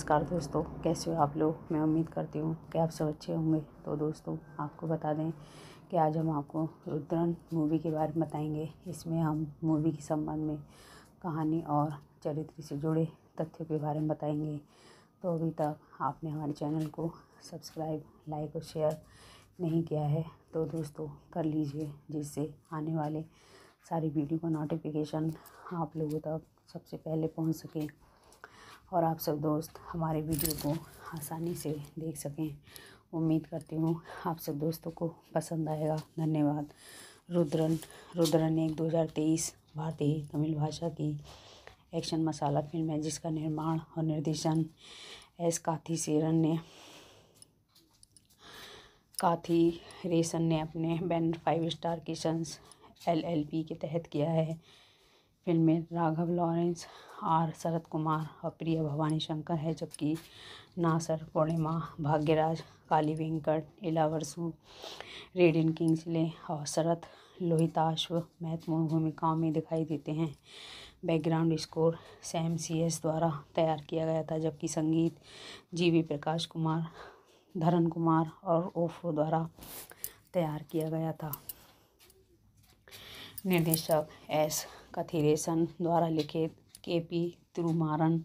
नमस्कार दोस्तों कैसे हो आप लोग मैं उम्मीद करती हूँ कि आप सब अच्छे होंगे तो दोस्तों आपको बता दें कि आज हम आपको रुद्रन मूवी के बारे में बताएंगे इसमें हम मूवी के संबंध में कहानी और चरित्र से जुड़े तथ्यों के बारे में बताएंगे तो अभी तक आपने हमारे चैनल को सब्सक्राइब लाइक और शेयर नहीं किया है तो दोस्तों कर लीजिए जिससे आने वाले सारी वीडियो का नोटिफिकेशन आप लोगों तक सबसे पहले पहुँच सके और आप सब दोस्त हमारे वीडियो को आसानी से देख सकें उम्मीद करती हूँ आप सब दोस्तों को पसंद आएगा धन्यवाद रुद्रन रुद्रन एक 2023 भारतीय तमिल भाषा की एक्शन मसाला फिल्म है जिसका निर्माण और निर्देशन एस काथी सेरन ने काथी रेशन ने अपने banner five star creations LLP के तहत किया है फिल्म में राघव लॉरेंस आर शरद कुमार और प्रिया भवानी शंकर है जबकि नासर पूर्णिमा भाग्यराज काली वेंकट इलावरसू रेडिन किंग्सले और शरद लोहिताश्व महत्वपूर्ण भूमिकाओं में दिखाई देते हैं background score Sam C S द्वारा तैयार किया गया था जबकि संगीत जी वी प्रकाश कुमार धरन कुमार और ओफो द्वारा तैयार किया गया था निर्देशक एस कथिरेशन द्वारा लिखित के पी तिरुमारन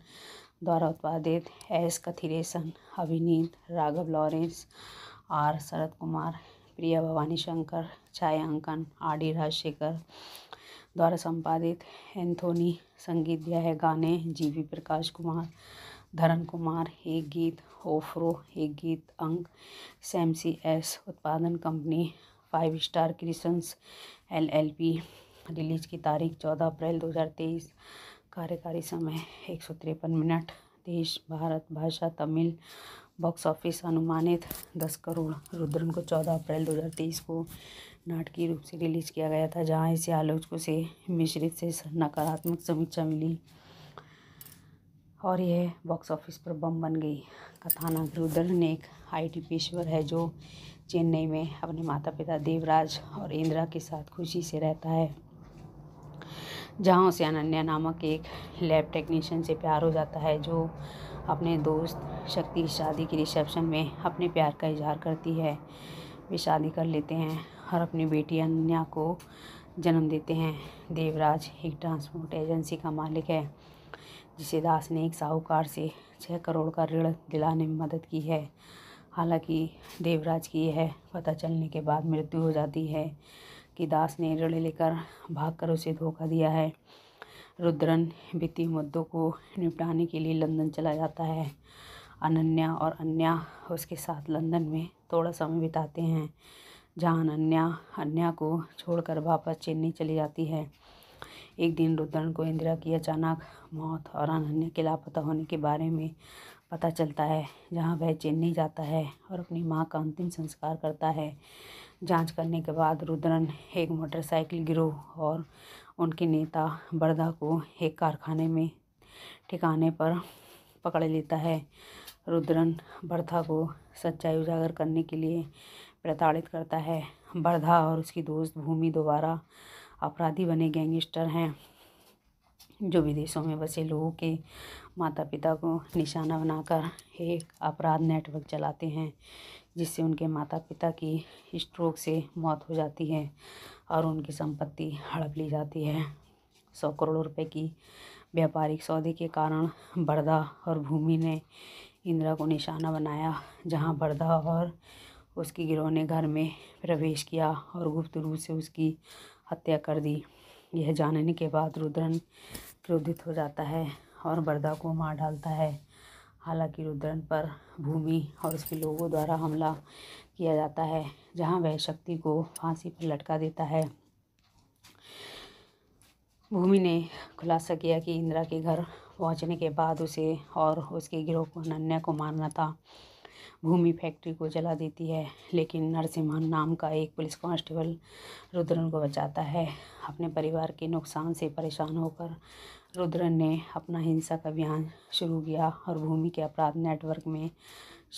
द्वारा उत्पादित एस कथिरेशन अभिनीत राघव लॉरेंस आर शरद कुमार प्रिया भवानी शंकर छायांकन आर डी राजशेखर द्वारा संपादित एंथोनी संगीत दिया है गाने जी वी प्रकाश कुमार धरन कुमार एक गीत ओफ्रो एक गीत अंक सैमसी एस उत्पादन company five star creations L L P release की तारीख चौदह अप्रैल तेईस कार्यकारी समय एक सौ तिरपन मिनट देश भारत भाषा तमिल बॉक्स ऑफिस अनुमानित दस करोड़ रुद्रन को चौदह अप्रैल दो हजार तेईस को नाटकीय रूप से रिलीज किया गया था जहां इसे आलोचकों से मिश्रित से नकारात्मक समीक्षा मिली और यह बॉक्स ऑफिस पर बम बन गई कथानक रुद्रन ने एक आईटी पेशवर है जो चेन्नई में अपने माता पिता देवराज और इंदिरा के साथ खुशी से रहता है जहाँ उसे अनन्या नामक एक लैब टेक्नीशियन से प्यार हो जाता है जो अपने दोस्त शक्ति की शादी के रिसेप्शन में अपने प्यार का इजहार करती है वे शादी कर लेते हैं और अपनी बेटी अनन्या को जन्म देते हैं देवराज एक ट्रांसपोर्ट एजेंसी का मालिक है जिसे दास ने एक साहूकार से छः करोड़ का ऋण दिलाने में मदद की है हालांकि देवराज की यह पता चलने के बाद मृत्यु हो जाती है कि दास ने ऋण लेकर भागकर उसे धोखा दिया है रुद्रन वित्तीय मुद्दों को निपटाने के लिए लंदन चला जाता है अनन्या और अन्या उसके साथ लंदन में थोड़ा समय बिताते हैं जहाँ अनन्या अन्या को छोड़कर वापस चेन्नई चली जाती है एक दिन रुद्रन को इंदिरा की अचानक मौत और अनन्या के लापता होने के बारे में पता चलता है जहाँ वह चेन्नई जाता है और अपनी माँ का अंतिम संस्कार करता है जांच करने के बाद रुद्रन एक मोटरसाइकिल गिरोह और उनके नेता बरदा को एक कारखाने में ठिकाने पर पकड़ लेता है रुद्रन बरधा को सच्चाई उजागर करने के लिए प्रताड़ित करता है बरधा और उसकी दोस्त भूमि दोबारा अपराधी बने गैंगस्टर हैं जो विदेशों में बसे लोगों के माता पिता को निशाना बनाकर एक अपराध नेटवर्क चलाते हैं जिससे उनके माता पिता की स्ट्रोक से मौत हो जाती है और उनकी संपत्ति हड़प ली जाती है सौ करोड़ रुपए की व्यापारिक सौदे के कारण बड़दा और भूमि ने इंदिरा को निशाना बनाया जहां बड़दा और उसकी गिरोह ने घर में प्रवेश किया और गुप्त रूप से उसकी हत्या कर दी यह जानने के बाद रुद्रन क्रोधित हो जाता है और बरदा को मार डालता है हालांकि रुद्रन पर भूमि और उसके लोगों द्वारा हमला किया जाता है जहां वह शक्ति को फांसी पर लटका देता है भूमि ने खुलासा किया कि इंदिरा के घर पहुंचने के बाद उसे और उसके गिरोह को अनन्या को मारना था भूमि फैक्ट्री को जला देती है लेकिन नरसिम्हा नाम का एक पुलिस कांस्टेबल रुद्रन को बचाता है अपने परिवार के नुकसान से परेशान होकर रुद्रन ने अपना हिंसक अभियान शुरू किया और भूमि के अपराध नेटवर्क में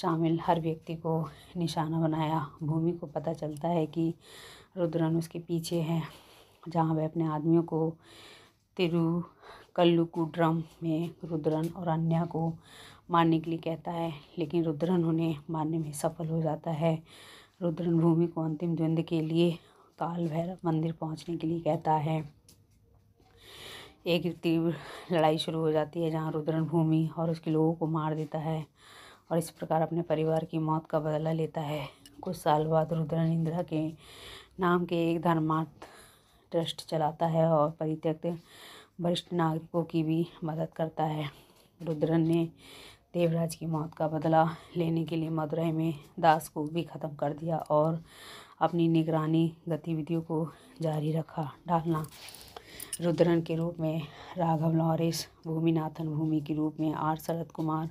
शामिल हर व्यक्ति को निशाना बनाया भूमि को पता चलता है कि रुद्रन उसके पीछे है जहाँ वह अपने आदमियों को तिरु में रुद्रन और अन्य को मारने के लिए कहता है लेकिन रुद्रन उन्हें मारने में सफल हो जाता है रुद्रन भूमि को अंतिम द्वंद्व के लिए काल भैरव मंदिर पहुंचने के लिए कहता है एक तीव्र लड़ाई शुरू हो जाती है जहाँ रुद्रन भूमि और उसके लोगों को मार देता है और इस प्रकार अपने परिवार की मौत का बदला लेता है कुछ साल बाद रुद्रन इंदिरा के नाम के एक धर्मार्थ ट्रस्ट चलाता है और परित्यक्त वरिष्ठ नागरिकों की भी मदद करता है रुद्रन ने देवराज की मौत का बदला लेने के लिए मदुरई में दास को भी ख़त्म कर दिया और अपनी निगरानी गतिविधियों को जारी रखा डालना रुद्रन के रूप में राघव लॉरिस भूमिनाथन भूमि के रूप में आर शरद कुमार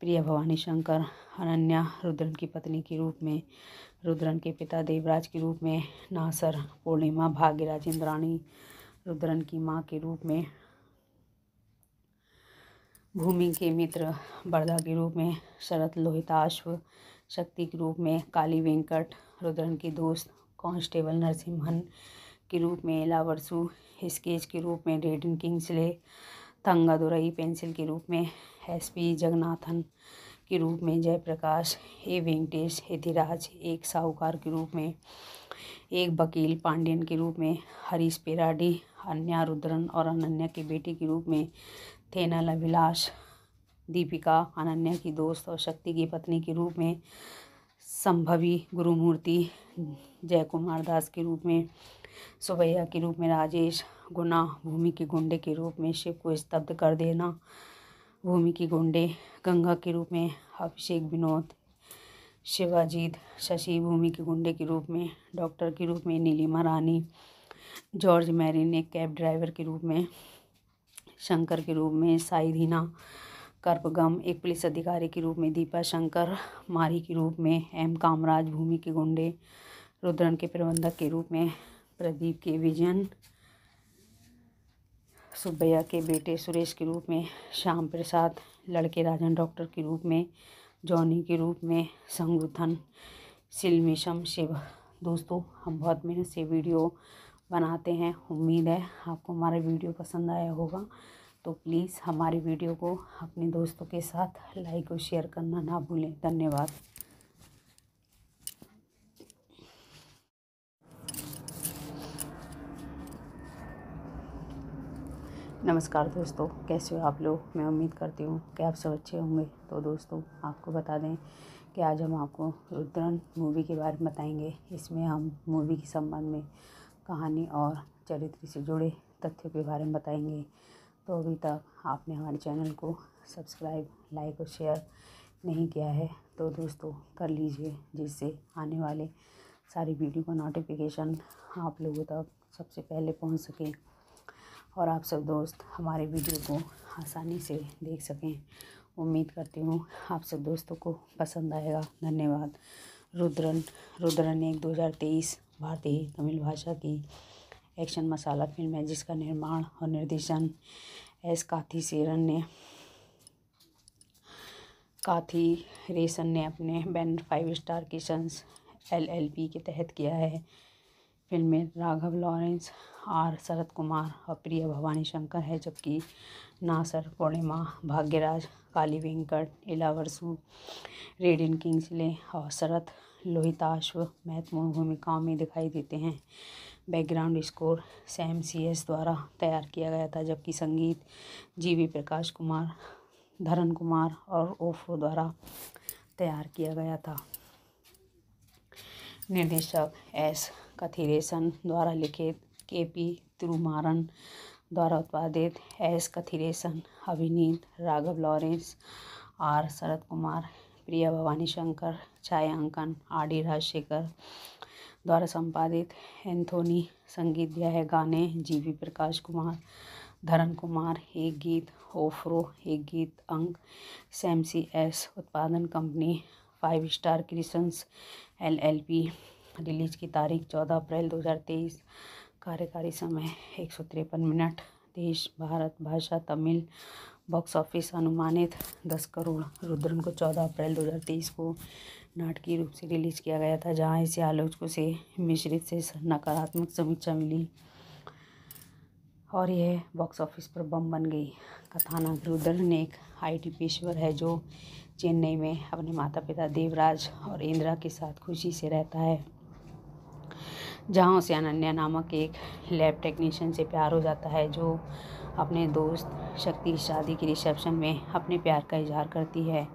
प्रिया भवानी शंकर अनन्या रुद्रन की पत्नी के रूप में रुद्रन के पिता देवराज के रूप में नासर पूर्णिमा भाग्यराज इंद्राणी रुद्रन की माँ के रूप में भूमि के मित्र बरदा के रूप में शरद लोहिताश्व शक्ति के रूप में काली वेंकट रुद्रन के दोस्त कांस्टेबल नरसिम्हन के रूप में लावरसू स्केच के रूप में रेडिन किंग्सले थंगादुरई पेंसिल के रूप में एस पी जगन्नाथन के रूप में जयप्रकाश ए वेंकटेश यतिराज एक साहूकार के रूप में एक वकील पांडियन के रूप में हरीश पेराडी अन्या रुद्रन और अनन्या के बेटे के रूप में थेनल अभिलाष दीपिका अनन्या की दोस्त और शक्ति की पत्नी के रूप में संभवी गुरुमूर्ति जय कुमार दास के रूप में सुबैया के रूप में राजेश गुना भूमि के गुंडे के रूप में शिव को स्तब्ध कर देना भूमि के गुंडे गंगा के रूप में अभिषेक विनोद शिवाजीत शशि भूमि के गुंडे के रूप में डॉक्टर के रूप में नीलिमा रानी जॉर्ज मैरी ने कैब ड्राइवर के रूप में शंकर के रूप में साई धीना कर्पगम एक पुलिस अधिकारी के रूप में दीपा शंकर मारी के रूप में एम कामराज भूमि के गुंडे रुद्रन के प्रबंधक के रूप में प्रदीप के विजन सुब्बैया के बेटे सुरेश के रूप में श्याम प्रसाद लड़के राजन डॉक्टर के रूप में जॉनी के रूप में संगुथन सिलमिशम शिव दोस्तों हम बहुत मेहनत से वीडियो बनाते हैं उम्मीद है आपको हमारा वीडियो पसंद आया होगा तो प्लीज़ हमारी वीडियो को अपने दोस्तों के साथ लाइक और शेयर करना ना भूलें धन्यवाद नमस्कार दोस्तों कैसे हो आप लोग मैं उम्मीद करती हूँ कि आप सब अच्छे होंगे तो दोस्तों आपको बता दें कि आज हम आपको रुद्रन मूवी के बारे में बताएंगे इसमें हम मूवी के संबंध में कहानी और चरित्र से जुड़े तथ्यों के बारे में बताएंगे तो अभी तक आपने हमारे चैनल को सब्सक्राइब लाइक और शेयर नहीं किया है तो दोस्तों कर लीजिए जिससे आने वाले सारी वीडियो का नोटिफिकेशन आप लोगों तक सबसे पहले पहुँच सकें और आप सब दोस्त हमारे वीडियो को आसानी से देख सकें उम्मीद करती हूँ आप सब दोस्तों को पसंद आएगा धन्यवाद रुद्रन रुद्रन एक 2023 भारतीय तमिल भाषा की एक्शन मसाला फिल्म है जिसका निर्माण और निर्देशन एस काथी सेरन ने काथी रेशन ने अपने banner five star creations LLP के तहत किया है फिल्म में राघव लॉरेंस आर शरत कुमार और प्रिया भवानी शंकर है जबकि नासर पूर्णिमा भाग्यराज काली वेंकट इलावरसु रेडियन किंग्सले और शरत लोहिताश्व महत्वपूर्ण भूमिकाओं में दिखाई देते हैं background score Sam C S द्वारा तैयार किया गया था जबकि संगीत जी वी प्रकाश कुमार धरन कुमार और ओफो द्वारा तैयार किया गया था निर्देशक एस कथिरेशन द्वारा लिखित के पी तिरुमारन द्वारा उत्पादित एस कथिरेशन अभिनीत राघव लॉरेंस आर शरद कुमार प्रिया भवानी शंकर छायांकन आर डी राजशेखर द्वारा संपादित एंथोनी संगीत दिया है गाने जी वी प्रकाश कुमार धरन कुमार एक गीत ओफ्रो एक गीत अंक सैमसी एस उत्पादन company five star creations L L P release की तारीख चौदह अप्रैल तेईस कार्यकारी समय एक सौ तिरपन मिनट देश भारत भाषा तमिल बॉक्स ऑफिस अनुमानित दस करोड़ रुद्रन को चौदह अप्रैल 2023 को नाटकीय रूप से रिलीज किया गया था जहां इसे आलोचकों से मिश्रित से नकारात्मक समीक्षा मिली और यह बॉक्स ऑफिस पर बम बन गई कथानक रुद्रन एक आईटी पेशवर है जो चेन्नई में अपने माता पिता देवराज और इंदिरा के साथ खुशी से रहता है जहाँ उसे अनन्या नामक एक लैब टेक्नीशियन से प्यार हो जाता है जो अपने दोस्त शक्ति की शादी के रिसेप्शन में अपने प्यार का इजहार करती है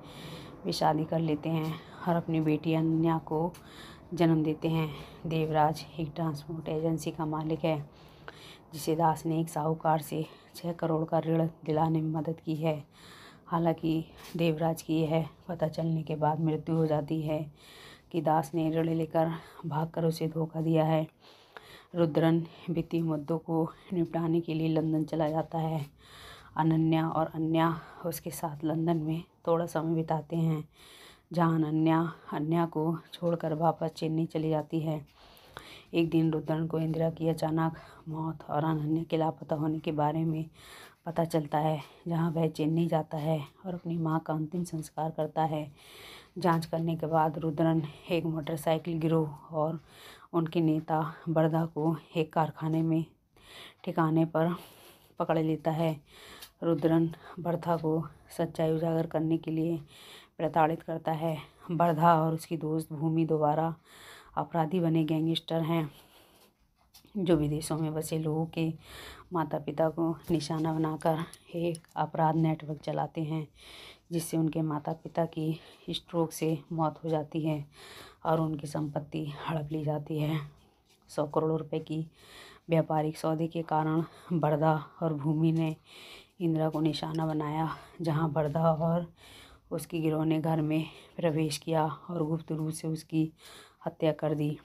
वे शादी कर लेते हैं और अपनी बेटी अनन्या को जन्म देते हैं देवराज एक ट्रांसपोर्ट एजेंसी का मालिक है जिसे दास ने एक साहूकार से छः करोड़ का ऋण दिलाने में मदद की है हालांकि देवराज की यह पता चलने के बाद मृत्यु हो जाती है कि दास ने ऋण लेकर भागकर उसे धोखा दिया है रुद्रन वित्तीय मुद्दों को निपटाने के लिए लंदन चला जाता है अनन्या और अन्या उसके साथ लंदन में थोड़ा समय बिताते हैं जहाँ अनन्या अन्या को छोड़कर वापस चेन्नई चली जाती है एक दिन रुद्रन को इंदिरा की अचानक मौत और अनन्या के लापता होने के बारे में पता चलता है जहाँ वह चेन्नई जाता है और अपनी माँ का अंतिम संस्कार करता है जांच करने के बाद रुद्रन एक मोटरसाइकिल गिरोह और उनके नेता बरदा को एक कारखाने में ठिकाने पर पकड़ लेता है रुद्रन बर्धा को सच्चाई उजागर करने के लिए प्रताड़ित करता है बर्धा और उसकी दोस्त भूमि दोबारा अपराधी बने गैंगस्टर हैं जो विदेशों में बसे लोगों के माता पिता को निशाना बनाकर एक अपराध नेटवर्क चलाते हैं जिससे उनके माता पिता की स्ट्रोक से मौत हो जाती है और उनकी संपत्ति हड़प ली जाती है सौ करोड़ रुपए की व्यापारिक सौदे के कारण बड़दा और भूमि ने इंदिरा को निशाना बनाया जहां बड़दा और उसकी गिरोह ने घर में प्रवेश किया और गुप्त रूप से उसकी हत्या कर दी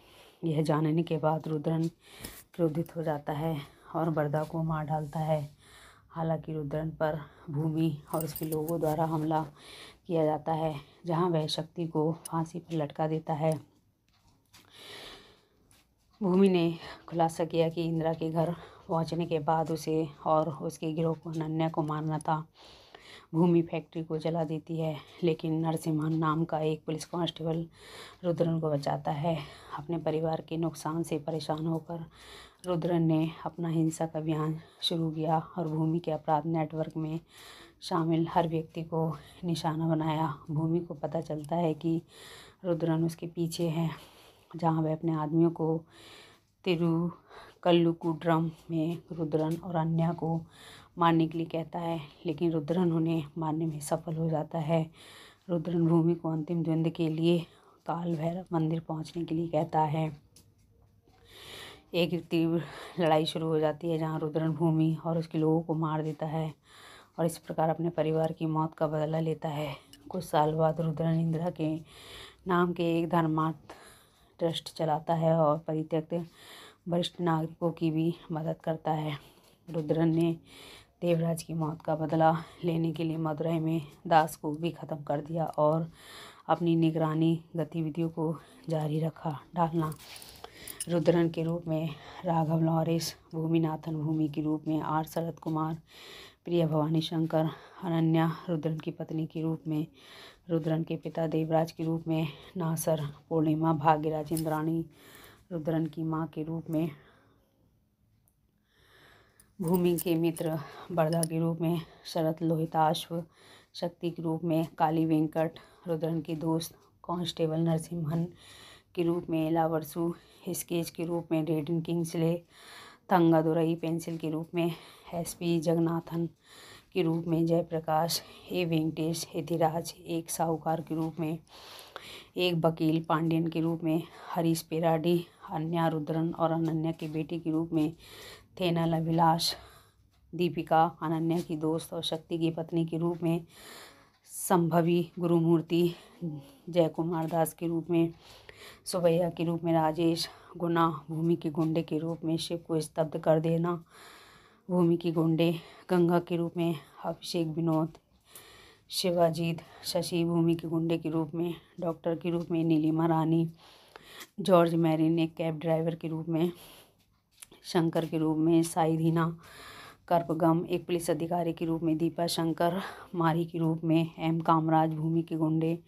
यह जानने के बाद रुद्रन क्रोधित हो जाता है और बड़दा को मार डालता है हालांकि रुद्रन पर भूमि और उसके लोगों द्वारा हमला किया जाता है जहां वह शक्ति को फांसी पर लटका देता है भूमि ने खुलासा किया कि इंदिरा के घर पहुंचने के बाद उसे और उसके गिरोह को अनन्या को मारना था भूमि फैक्ट्री को जला देती है लेकिन नरसिम्हन नाम का एक पुलिस कांस्टेबल रुद्रन को बचाता है अपने परिवार के नुकसान से परेशान होकर रुद्र ने अपना हिंसक अभियान शुरू किया और भूमि के अपराध नेटवर्क में शामिल हर व्यक्ति को निशाना बनाया भूमि को पता चलता है कि रुद्रन उसके पीछे है जहाँ वह अपने आदमियों को तिरुकल्लुकुड्रम में रुद्रन और अन्य को मारने के लिए कहता है लेकिन रुद्रन उन्हें मारने में सफल हो जाता है रुद्रन भूमि को अंतिम द्वंद्व के लिए काल भैरव मंदिर पहुंचने के लिए कहता है एक तीव्र लड़ाई शुरू हो जाती है जहाँ रुद्रन भूमि और उसके लोगों को मार देता है और इस प्रकार अपने परिवार की मौत का बदला लेता है कुछ साल बाद रुद्रन इंदिरा के नाम के एक धर्मार्थ ट्रस्ट चलाता है और परित्यक्त वरिष्ठ नागरिकों की भी मदद करता है रुद्रन ने देवराज की मौत का बदला लेने के लिए मदुरई में दास को भी ख़त्म कर दिया और अपनी निगरानी गतिविधियों को जारी रखा डालना रुद्रन के रूप में राघव लॉरिस भूमिनाथन भूमि के रूप में आर शरद कुमार प्रिया भवानी शंकर अनन्या रुद्रन की पत्नी के रूप में रुद्रन के पिता देवराज के रूप में नासर पूर्णिमा भाग्यराज इंद्राणी रुद्रन की माँ के रूप में भूमि के मित्र बरदा के रूप में शरद लोहिताश्व शक्ति के रूप में काली वेंकट रुद्रन के दोस्त कांस्टेबल नरसिम्हन के रूप में लावरसु स्केच के रूप में रेडिन किंग्सले थंगादुरई पेंसिल के रूप में एस पी जगन्नाथन के रूप में जयप्रकाश ए वेंकटेश यतिराज एक साहूकार के रूप में एक वकील पांडियन के रूप में हरीश पेराडी अन्या रुद्रन और अनन्या के बेटे के रूप में थेनल अभिलाष दीपिका अनन्या की दोस्त और शक्ति की पत्नी के रूप में संभवी गुरुमूर्ति जय कुमार दास के रूप में सुबैया के रूप में राजेश गुना भूमि के गुंडे के रूप में शिव को स्तब्ध कर देना भूमि के गुंडे गंगा के रूप में अभिषेक विनोद शिवाजीत शशि भूमि के गुंडे के रूप में डॉक्टर के रूप में नीलिमा रानी जॉर्ज मैरिन एक कैब ड्राइवर के रूप में शंकर के रूप में साईधीना कर्पगम एक पुलिस अधिकारी के रूप में दीपा शंकर मारी के रूप में एम कामराज भूमि के गुंडे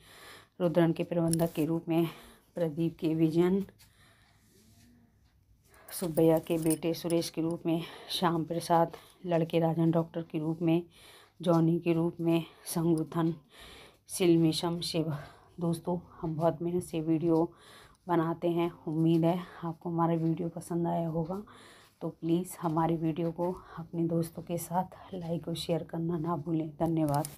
रुद्रन के प्रबंधक के रूप में प्रदीप के विजन सुब्बैया के बेटे सुरेश के रूप में श्याम प्रसाद लड़के राजन डॉक्टर के रूप में जॉनी के रूप में संगठन सिलमिशम शिव दोस्तों हम बहुत मेहनत से वीडियो बनाते हैं उम्मीद है आपको हमारा वीडियो पसंद आया होगा तो प्लीज़ हमारे वीडियो को अपने दोस्तों के साथ लाइक और शेयर करना ना भूलें धन्यवाद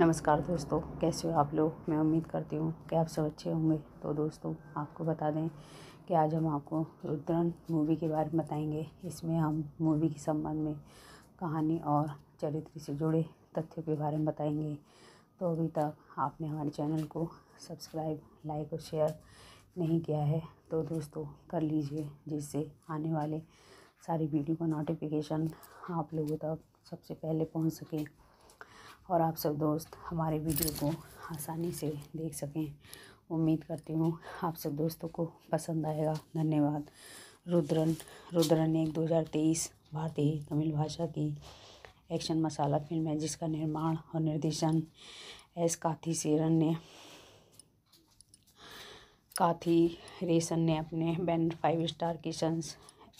नमस्कार दोस्तों कैसे हो आप लोग मैं उम्मीद करती हूँ कि आप सब अच्छे होंगे तो दोस्तों आपको बता दें कि आज हम आपको रुद्रन मूवी के बारे में बताएंगे इसमें हम मूवी के संबंध में कहानी और चरित्र से जुड़े तथ्यों के बारे में बताएंगे तो अभी तक आपने हमारे चैनल को सब्सक्राइब लाइक और शेयर नहीं किया है तो दोस्तों कर लीजिए जिससे आने वाले सारी वीडियो का नोटिफिकेशन आप लोगों तक सबसे पहले पहुंच सकें और आप सब दोस्त हमारे वीडियो को आसानी से देख सकें उम्मीद करती हूँ आप सब दोस्तों को पसंद आएगा धन्यवाद रुद्रन रुद्रन एक 2023 भारतीय तमिल भाषा की एक्शन मसाला फिल्म है जिसका निर्माण और निर्देशन एस काथी सेरन ने काथी रेशन ने अपने banner five star creations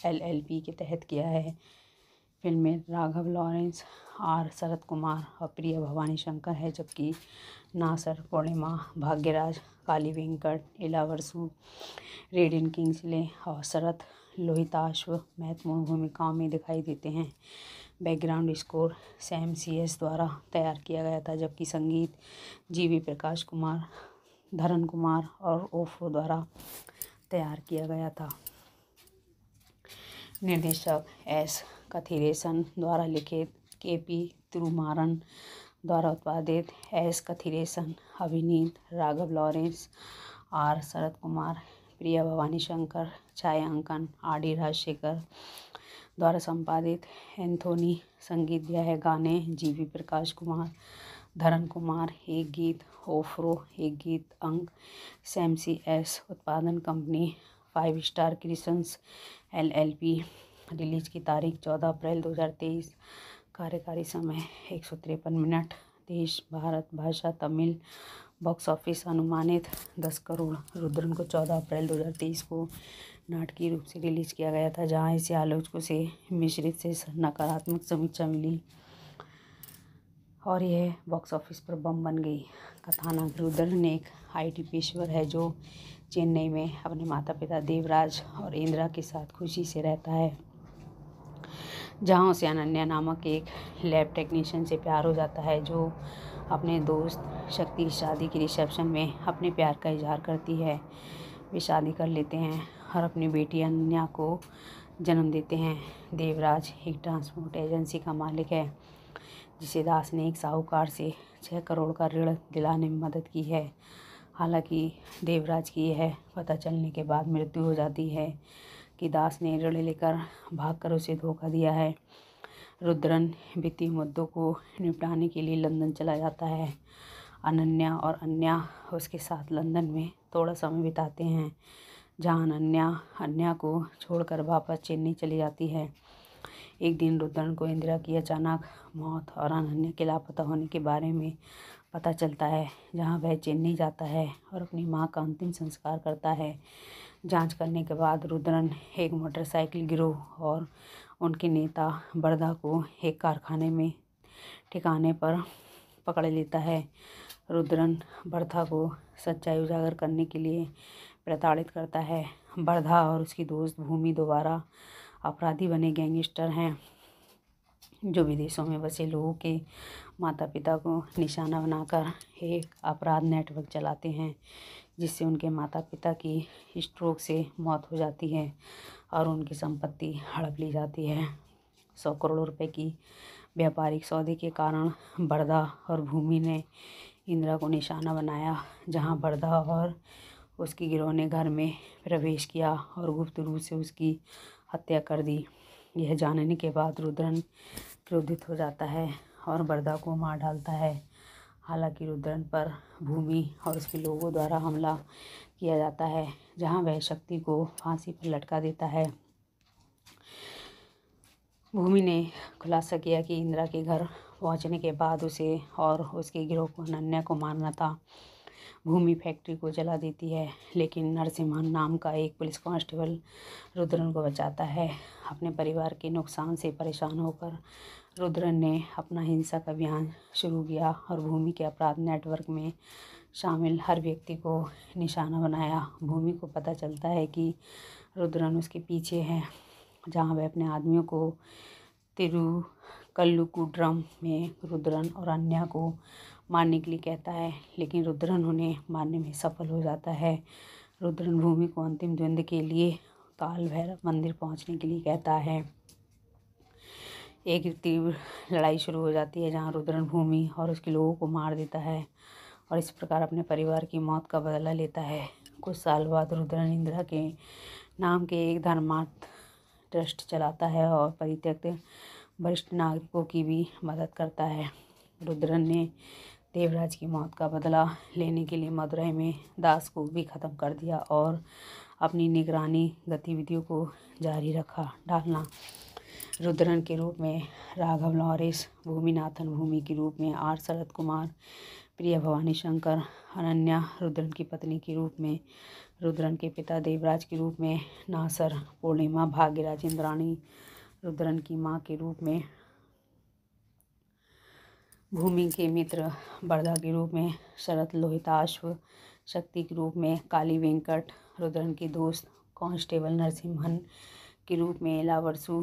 LLP के तहत किया है फिल्म में राघव लॉरेंस आर शरद कुमार और प्रिया भवानी शंकर है जबकि नासर पूर्णिमा भाग्यराज काली वेंकट इलावरसू रेडियन किंग्सले और शरद लोहिताश्व महत्वपूर्ण भूमिकाओं में दिखाई देते हैं background score Sam C S द्वारा तैयार किया गया था जबकि संगीत जी वी प्रकाश कुमार धरन कुमार और ओफो द्वारा तैयार किया गया था निर्देशक एस कथिरेशन द्वारा लिखित के पी तिरुमारन द्वारा उत्पादित एस कथिरेशन अभिनीत राघव लॉरेंस आर शरद कुमार प्रिया भवानी शंकर छायांकन आर डी राजशेखर द्वारा संपादित एंथोनी संगीत दिया है गाने जी वी प्रकाश कुमार धरन कुमार एक गीत ओफ्रो एक गीत अंक सैमसी एस उत्पादन company five star creations L L P release की तारीख चौदह अप्रैल तेईस कार्यकारी समय एक सौ तिरपन मिनट देश भारत भाषा तमिल बॉक्स ऑफिस अनुमानित दस करोड़ रुद्रन को चौदह अप्रैल दो हज़ार तेईस को नाटकीय रूप से रिलीज किया गया था जहां इसे आलोचकों से मिश्रित से नकारात्मक समीक्षा मिली और यह बॉक्स ऑफिस पर बम बन गई कथानक रुद्रन ने एक आईटी पेशवर है जो चेन्नई में अपने माता पिता देवराज और इंदिरा के साथ खुशी से रहता है जहाँ उसे अनन्या नामक एक लैब टेक्नीशियन से प्यार हो जाता है जो अपने दोस्त शक्ति की शादी के रिसेप्शन में अपने प्यार का इजहार करती है वे शादी कर लेते हैं और अपनी बेटी अनन्या को जन्म देते हैं देवराज एक ट्रांसपोर्ट एजेंसी का मालिक है जिसे दास ने एक साहूकार से छः करोड़ का ऋण दिलाने में मदद की है हालांकि देवराज की यह पता चलने के बाद मृत्यु हो जाती है कि दास ने ऋण लेकर भागकर उसे धोखा दिया है रुद्रन वित्तीय मुद्दों को निपटाने के लिए लंदन चला जाता है अनन्या और अन्या उसके साथ लंदन में थोड़ा समय बिताते हैं जहाँ अनन्या अन्या को छोड़कर वापस चेन्नई चली जाती है एक दिन रुद्रन को इंदिरा की अचानक मौत और अनन्या के लापता होने के बारे में पता चलता है जहाँ वह चेन्नई जाता है और अपनी माँ का अंतिम संस्कार करता है जांच करने के बाद रुद्रन एक मोटरसाइकिल गिरोह और उनके नेता बर्दा को एक कारखाने में ठिकाने पर पकड़ लेता है रुद्रन बर्धा को सच्चाई उजागर करने के लिए प्रताड़ित करता है बर्धा और उसकी दोस्त भूमि दोबारा अपराधी बने गैंगस्टर हैं जो विदेशों में बसे लोगों के माता पिता को निशाना बनाकर एक अपराध नेटवर्क चलाते हैं जिससे उनके माता पिता की स्ट्रोक से मौत हो जाती है और उनकी संपत्ति हड़प ली जाती है सौ करोड़ रुपए की व्यापारिक सौदे के कारण बड़दा और भूमि ने इंदिरा को निशाना बनाया जहां बड़दा और उसकी गिरोह ने घर में प्रवेश किया और गुप्त रूप से उसकी हत्या कर दी यह जानने के बाद रुद्रन क्रोधित हो जाता है और बरदा को मार डालता है हालांकि रुद्रन पर भूमि और उसके लोगों द्वारा हमला किया जाता है जहां वह शक्ति को फांसी पर लटका देता है भूमि ने खुलासा किया कि इंदिरा के घर पहुंचने के बाद उसे और उसके गिरोह को अनन्या को मारना था भूमि फैक्ट्री को जला देती है लेकिन नरसिम्हन नाम का एक पुलिस कांस्टेबल रुद्रन को बचाता है अपने परिवार के नुकसान से परेशान होकर रुद्रन ने अपना हिंसक अभियान शुरू किया और भूमि के अपराध नेटवर्क में शामिल हर व्यक्ति को निशाना बनाया भूमि को पता चलता है कि रुद्रन उसके पीछे है जहाँ वह अपने आदमियों को तिरु में रुद्रन और अन्य को मारने के लिए कहता है लेकिन रुद्रन उन्हें मारने में सफल हो जाता है रुद्रन भूमि को अंतिम द्वंद्व के लिए काल भैरव मंदिर पहुंचने के लिए कहता है एक तीव्र लड़ाई शुरू हो जाती है जहाँ रुद्रन भूमि और उसके लोगों को मार देता है और इस प्रकार अपने परिवार की मौत का बदला लेता है कुछ साल बाद रुद्रन इंदिरा के नाम के एक धर्मार्थ ट्रस्ट चलाता है और परित्यक्त वरिष्ठ नागरिकों की भी मदद करता है रुद्रन ने देवराज की मौत का बदला लेने के लिए मदुरई में दास को भी ख़त्म कर दिया और अपनी निगरानी गतिविधियों को जारी रखा डालना रुद्रन के रूप में राघव लॉरिस भूमिनाथन भूमि के रूप में आर शरद कुमार प्रिया भवानी शंकर अनन्या रुद्रन की पत्नी के रूप में रुद्रन के पिता देवराज के रूप में नासर पूर्णिमा भाग्यराज इंद्राणी रुद्रन की माँ के रूप में भूमि के मित्र बरदा के रूप में शरद लोहिताश्व शक्ति के रूप में काली वेंकट रुद्रन की दोस्त कांस्टेबल नरसिम्हन के रूप में एला वर्सू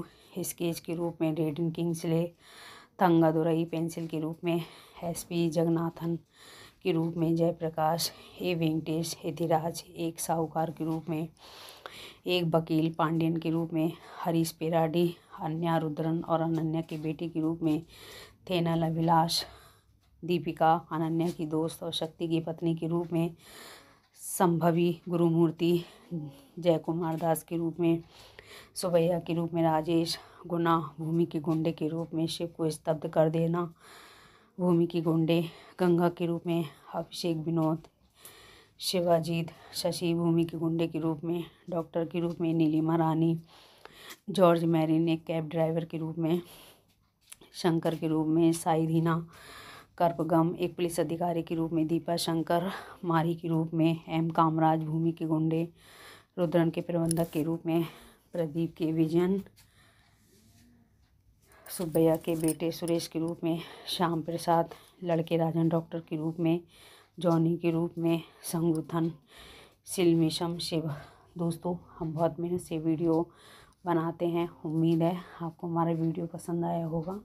स्केच के रूप में रेडन किंग्सले थंगादुरई पेंसिल के रूप में एस पी जगन्नाथन के रूप में जयप्रकाश ए वेंकटेश यथिराज एक साहूकार के रूप में एक वकील पांडियन के रूप में हरीश पेराडी अन्या रुद्रन और अनन्या के बेटे के रूप में थेनल अभिलाष दीपिका अनन्या की दोस्त और शक्ति की पत्नी के रूप में संभवी गुरुमूर्ति जय कुमार दास के रूप में सुबैया के रूप में राजेश गुना भूमि के गुंडे के रूप में शिव को स्तब्ध कर देना भूमि के गुंडे गंगा के रूप में अभिषेक विनोद शिवाजीत शशि भूमि के गुंडे के रूप में डॉक्टर के रूप में नीलिमा रानी जॉर्ज मैरी ने कैब ड्राइवर के रूप में शंकर के रूप में साई धीना कर्पगम एक पुलिस अधिकारी के रूप में दीपा शंकर मारी के रूप में एम कामराज भूमि के गुंडे रुद्रन के प्रबंधक के रूप में प्रदीप के विजन सुब्बैया के बेटे सुरेश के रूप में श्याम प्रसाद लड़के राजन डॉक्टर के रूप में जॉनी के रूप में संगठन सिलमिशम शिव दोस्तों हम बहुत मेहनत से वीडियो बनाते हैं उम्मीद है आपको हमारा वीडियो पसंद आया होगा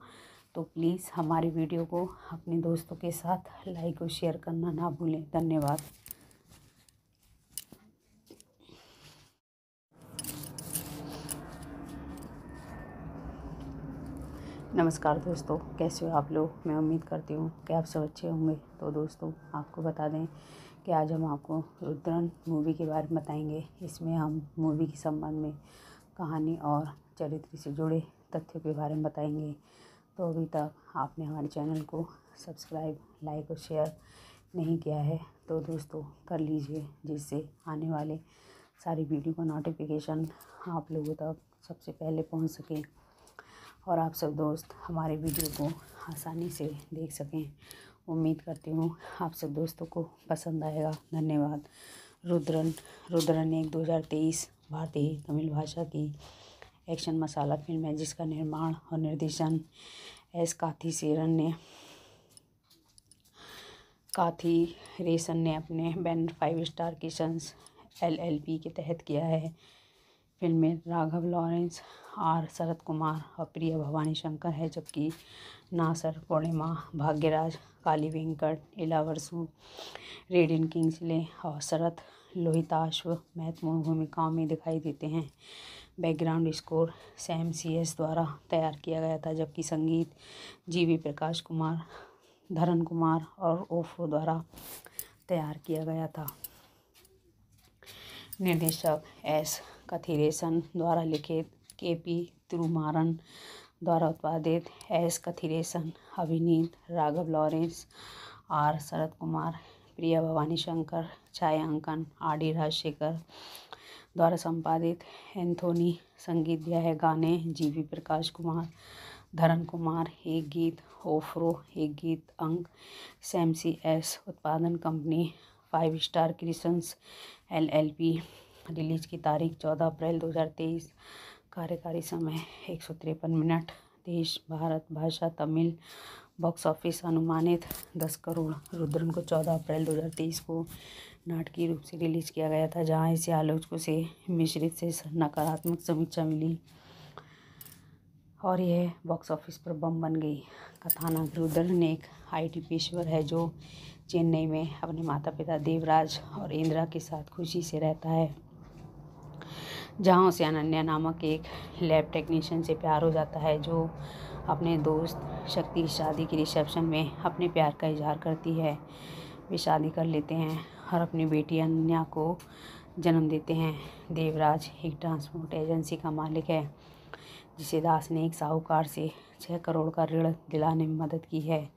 तो प्लीज़ हमारी वीडियो को अपने दोस्तों के साथ लाइक और शेयर करना ना भूलें धन्यवाद नमस्कार दोस्तों कैसे हो आप लोग मैं उम्मीद करती हूँ कि आप सब अच्छे होंगे तो दोस्तों आपको बता दें कि आज हम आपको रुद्रन मूवी के बारे में बताएंगे इसमें हम मूवी के संबंध में कहानी और चरित्र से जुड़े तथ्यों के बारे में बताएंगे तो अभी तक आपने हमारे चैनल को सब्सक्राइब लाइक और शेयर नहीं किया है तो दोस्तों कर लीजिए जिससे आने वाले सारी वीडियो का नोटिफिकेशन आप लोगों तक सबसे पहले पहुंच सकें और आप सब दोस्त हमारे वीडियो को आसानी से देख सकें उम्मीद करती हूँ आप सब दोस्तों को पसंद आएगा धन्यवाद रुद्रन रुद्रन एक 2023 भारतीय तमिल भाषा की एक्शन मसाला फिल्म है जिसका निर्माण और निर्देशन एस काथी सेरन ने काथी रेशन ने अपने banner five star creations LLP के तहत किया है फिल्म में राघव लॉरेंस आर शरत कुमार और प्रिया भवानी शंकर है जबकि नासर पूर्णिमा भाग्यराज काली वेंकट इलावरसु किंग्स किंग्सले और शरत लोहिताश्व महत्वपूर्ण भूमिकाओं में दिखाई देते हैं background score Sam C S द्वारा तैयार किया गया था जबकि संगीत जी वी प्रकाश कुमार धरन कुमार और ओफो द्वारा तैयार किया गया था निर्देशक एस कथिरेशन द्वारा लिखित के पी तिरुमारन द्वारा उत्पादित एस कथिरेशन अभिनीत राघव लॉरेंस आर शरद कुमार प्रिया भवानी शंकर छायांकन आर डी राजशेखर द्वारा संपादित एंथोनी संगीत दिया है गाने जी वी प्रकाश कुमार धरन कुमार एक गीत ओफ्रो एक गीत अंक सैमसी एस उत्पादन company five star creations L L P release की तारीख चौदह अप्रैल तेईस कार्यकारी समय एक सौ तिरपन मिनट देश भारत भाषा तमिल बॉक्स ऑफिस अनुमानित दस करोड़ रुद्रन को चौदह अप्रैल 2023 को नाटकीय रूप से रिलीज किया गया था जहां इसे आलोचकों से मिश्रित से नकारात्मक समीक्षा मिली और यह बॉक्स ऑफिस पर बम बन गई कथानक रुद्रन एक आईटी पेशवर है जो चेन्नई में अपने माता पिता देवराज और इंदिरा के साथ खुशी से रहता है जहाँ उसे अनन्या नामक एक लैब टेक्नीशियन से प्यार हो जाता है जो अपने दोस्त शक्ति की शादी के रिसेप्शन में अपने प्यार का इजहार करती है वे शादी कर लेते हैं और अपनी बेटी अनन्या को जन्म देते हैं देवराज एक ट्रांसपोर्ट एजेंसी का मालिक है जिसे दास ने एक साहूकार से छः करोड़ का ऋण दिलाने में मदद की है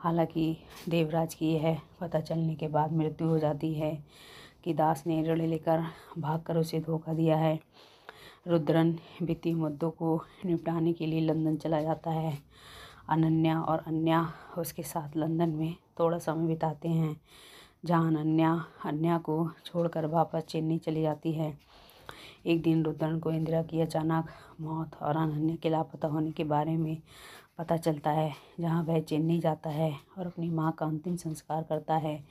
हालांकि देवराज की यह पता चलने के बाद मृत्यु हो जाती है कि दास ने ऋण लेकर भागकर उसे धोखा दिया है रुद्रन वित्तीय मुद्दों को निपटाने के लिए लंदन चला जाता है अनन्या और अन्या उसके साथ लंदन में थोड़ा समय बिताते हैं जहाँ अनन्या अन्या को छोड़कर वापस चेन्नई चली जाती है एक दिन रुद्रन को इंदिरा की अचानक मौत और अनन्या के लापता होने के बारे में पता चलता है जहाँ वह चेन्नई जाता है और अपनी माँ का अंतिम संस्कार करता है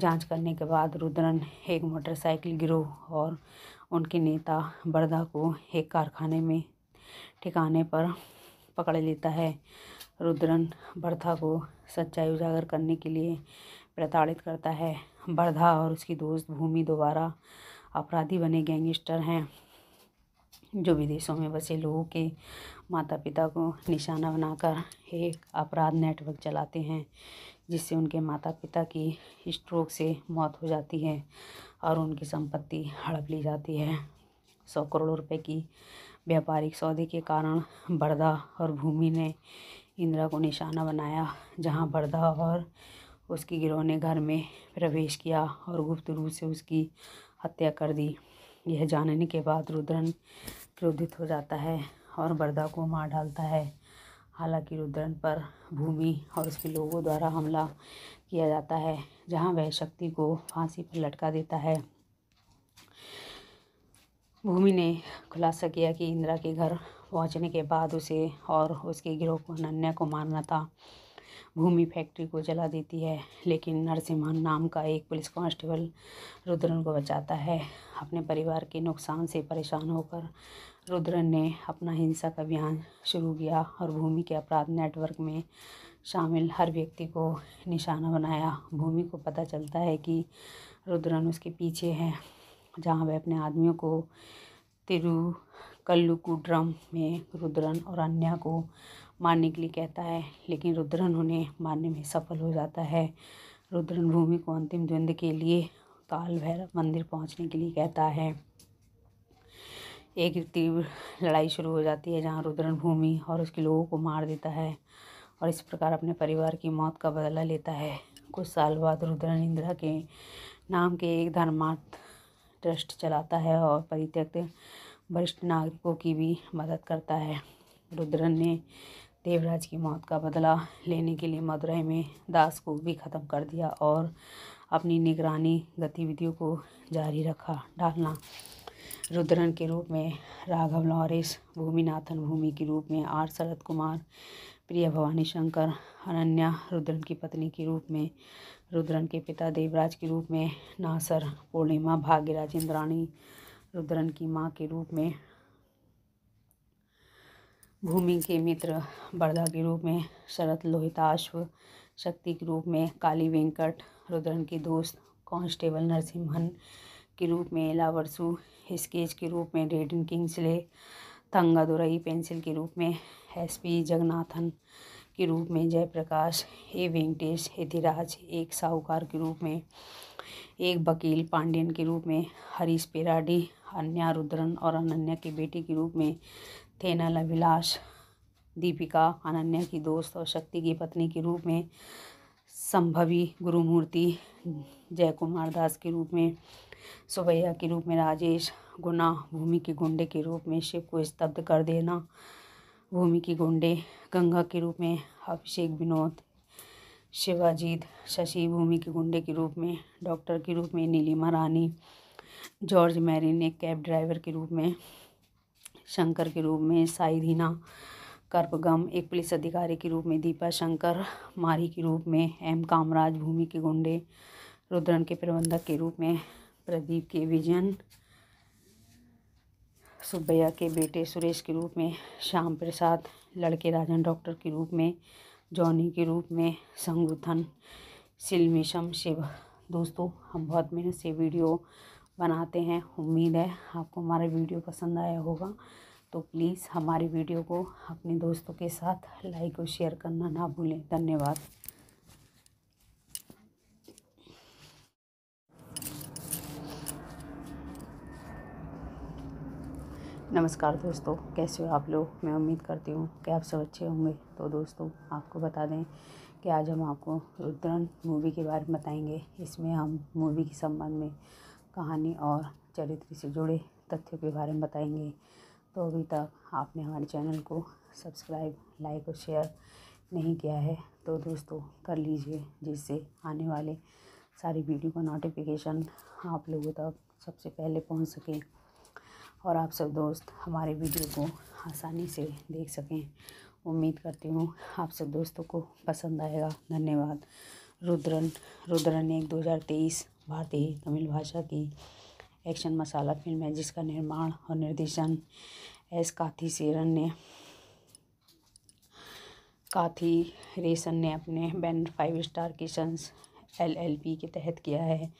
जांच करने के बाद रुद्रन एक मोटरसाइकिल गिरोह और उनके नेता बरदा को एक कारखाने में ठिकाने पर पकड़ लेता है रुद्रन बरधा को सच्चाई उजागर करने के लिए प्रताड़ित करता है बरधा और उसकी दोस्त भूमि दोबारा अपराधी बने गैंगस्टर हैं जो विदेशों में बसे लोगों के माता पिता को निशाना बनाकर एक अपराध नेटवर्क चलाते हैं जिससे उनके माता पिता की स्ट्रोक से मौत हो जाती है और उनकी संपत्ति हड़प ली जाती है सौ करोड़ रुपए की व्यापारिक सौदे के कारण बड़दा और भूमि ने इंदिरा को निशाना बनाया जहां बड़दा और उसकी गिरोह ने घर में प्रवेश किया और गुप्त रूप से उसकी हत्या कर दी यह जानने के बाद रुद्रन क्रोधित हो जाता है और बड़दा को मार डालता है हालांकि रुद्रन पर भूमि और उसके लोगों द्वारा हमला किया जाता है जहां वह शक्ति को फांसी पर लटका देता है भूमि ने खुलासा किया कि इंदिरा के घर पहुंचने के बाद उसे और उसके गिरोह को अनन्या को मारना था भूमि फैक्ट्री को जला देती है लेकिन नरसिम्हन नाम का एक पुलिस कांस्टेबल रुद्रन को बचाता है अपने परिवार के नुकसान से परेशान होकर रुद्रन ने अपना हिंसक अभियान शुरू किया और भूमि के अपराध नेटवर्क में शामिल हर व्यक्ति को निशाना बनाया भूमि को पता चलता है कि रुद्रन उसके पीछे है जहां वह अपने आदमियों को तिरुकल्लुकुड्रम में रुद्रन और अन्य को मारने के लिए कहता है लेकिन रुद्रन उन्हें मारने में सफल हो जाता है रुद्रन भूमि को अंतिम द्वंद्व के लिए काल भैरव मंदिर पहुंचने के लिए कहता है एक तीव्र लड़ाई शुरू हो जाती है जहाँ रुद्रन भूमि और उसके लोगों को मार देता है और इस प्रकार अपने परिवार की मौत का बदला लेता है कुछ साल बाद रुद्रन इंदिरा के नाम के एक धर्मार्थ ट्रस्ट चलाता है और परित्यक्त वरिष्ठ नागरिकों की भी मदद करता है रुद्रन ने देवराज की मौत का बदला लेने के लिए मदुरई में दास को भी ख़त्म कर दिया और अपनी निगरानी गतिविधियों को जारी रखा डालना रुद्रन के रूप में राघव लॉरिस भूमिनाथन भूमि के रूप में आर शरद कुमार प्रिया भवानी शंकर अनन्या रुद्रन की पत्नी के रूप में रुद्रन के पिता देवराज के रूप में नासर पूर्णिमा भाग्यराज इंद्राणी रुद्रन की माँ के रूप में भूमि के मित्र बरदा के रूप में शरद लोहिताश्व शक्ति के रूप में काली वेंकट रुद्रन के दोस्त कांस्टेबल नरसिम्हन के रूप में लावरसु स्केच के रूप में रेडिन किंग्सले थंगादुरई पेंसिल के रूप में एस पी जगन्नाथन के रूप में जयप्रकाश ए वेंकटेश यथिराज एक साहूकार के रूप में एक वकील पांडियन के रूप में हरीश पेराडी अन्या रुद्रन और अनन्या के बेटे के रूप में थेनल अभिलाष दीपिका अनन्या की दोस्त और शक्ति की पत्नी के रूप में संभवी गुरुमूर्ति जय कुमार दास के रूप में सुबैया के रूप में राजेश गुना भूमि के गुंडे के रूप में शिव को स्तब्ध कर देना भूमि के गुंडे गंगा के रूप में अभिषेक विनोद शिवाजीत शशि भूमि के गुंडे के रूप में डॉक्टर के रूप में नीलिमा रानी जॉर्ज मैरिन एक कैब ड्राइवर के रूप में शंकर के रूप में साई धीना कर्पगम एक पुलिस अधिकारी के रूप में दीपा शंकर मारी के रूप में एम कामराज भूमि के गुंडे रुद्रन के प्रबंधक के रूप में प्रदीप के विजन सुब्बैया के बेटे सुरेश के रूप में श्याम प्रसाद लड़के राजन डॉक्टर के रूप में जॉनी के रूप में संगठन सिलमिशम शिव दोस्तों हम बहुत मेहनत से वीडियो बनाते हैं उम्मीद है आपको हमारा वीडियो पसंद आया होगा तो प्लीज़ हमारी वीडियो को अपने दोस्तों के साथ लाइक और शेयर करना ना भूलें धन्यवाद नमस्कार दोस्तों कैसे हो आप लोग मैं उम्मीद करती हूँ कि आप सब अच्छे होंगे तो दोस्तों आपको बता दें कि आज हम आपको रुद्रन मूवी के बारे में बताएंगे इसमें हम मूवी के संबंध में कहानी और चरित्र से जुड़े तथ्यों के बारे में बताएंगे तो अभी तक आपने हमारे चैनल को सब्सक्राइब लाइक और शेयर नहीं किया है तो दोस्तों कर लीजिए जिससे आने वाले सारी वीडियो का नोटिफिकेशन आप लोगों तक सबसे पहले पहुंच सकें और आप सब दोस्त हमारे वीडियो को आसानी से देख सकें उम्मीद करती हूँ आप सब दोस्तों को पसंद आएगा धन्यवाद रुद्रन रुद्रन एक 2023 भारतीय तमिल भाषा की एक्शन मसाला फिल्म है जिसका निर्माण और निर्देशन एस काथी सेरन ने काथी रेशन ने अपने banner five star creations L L P के तहत किया है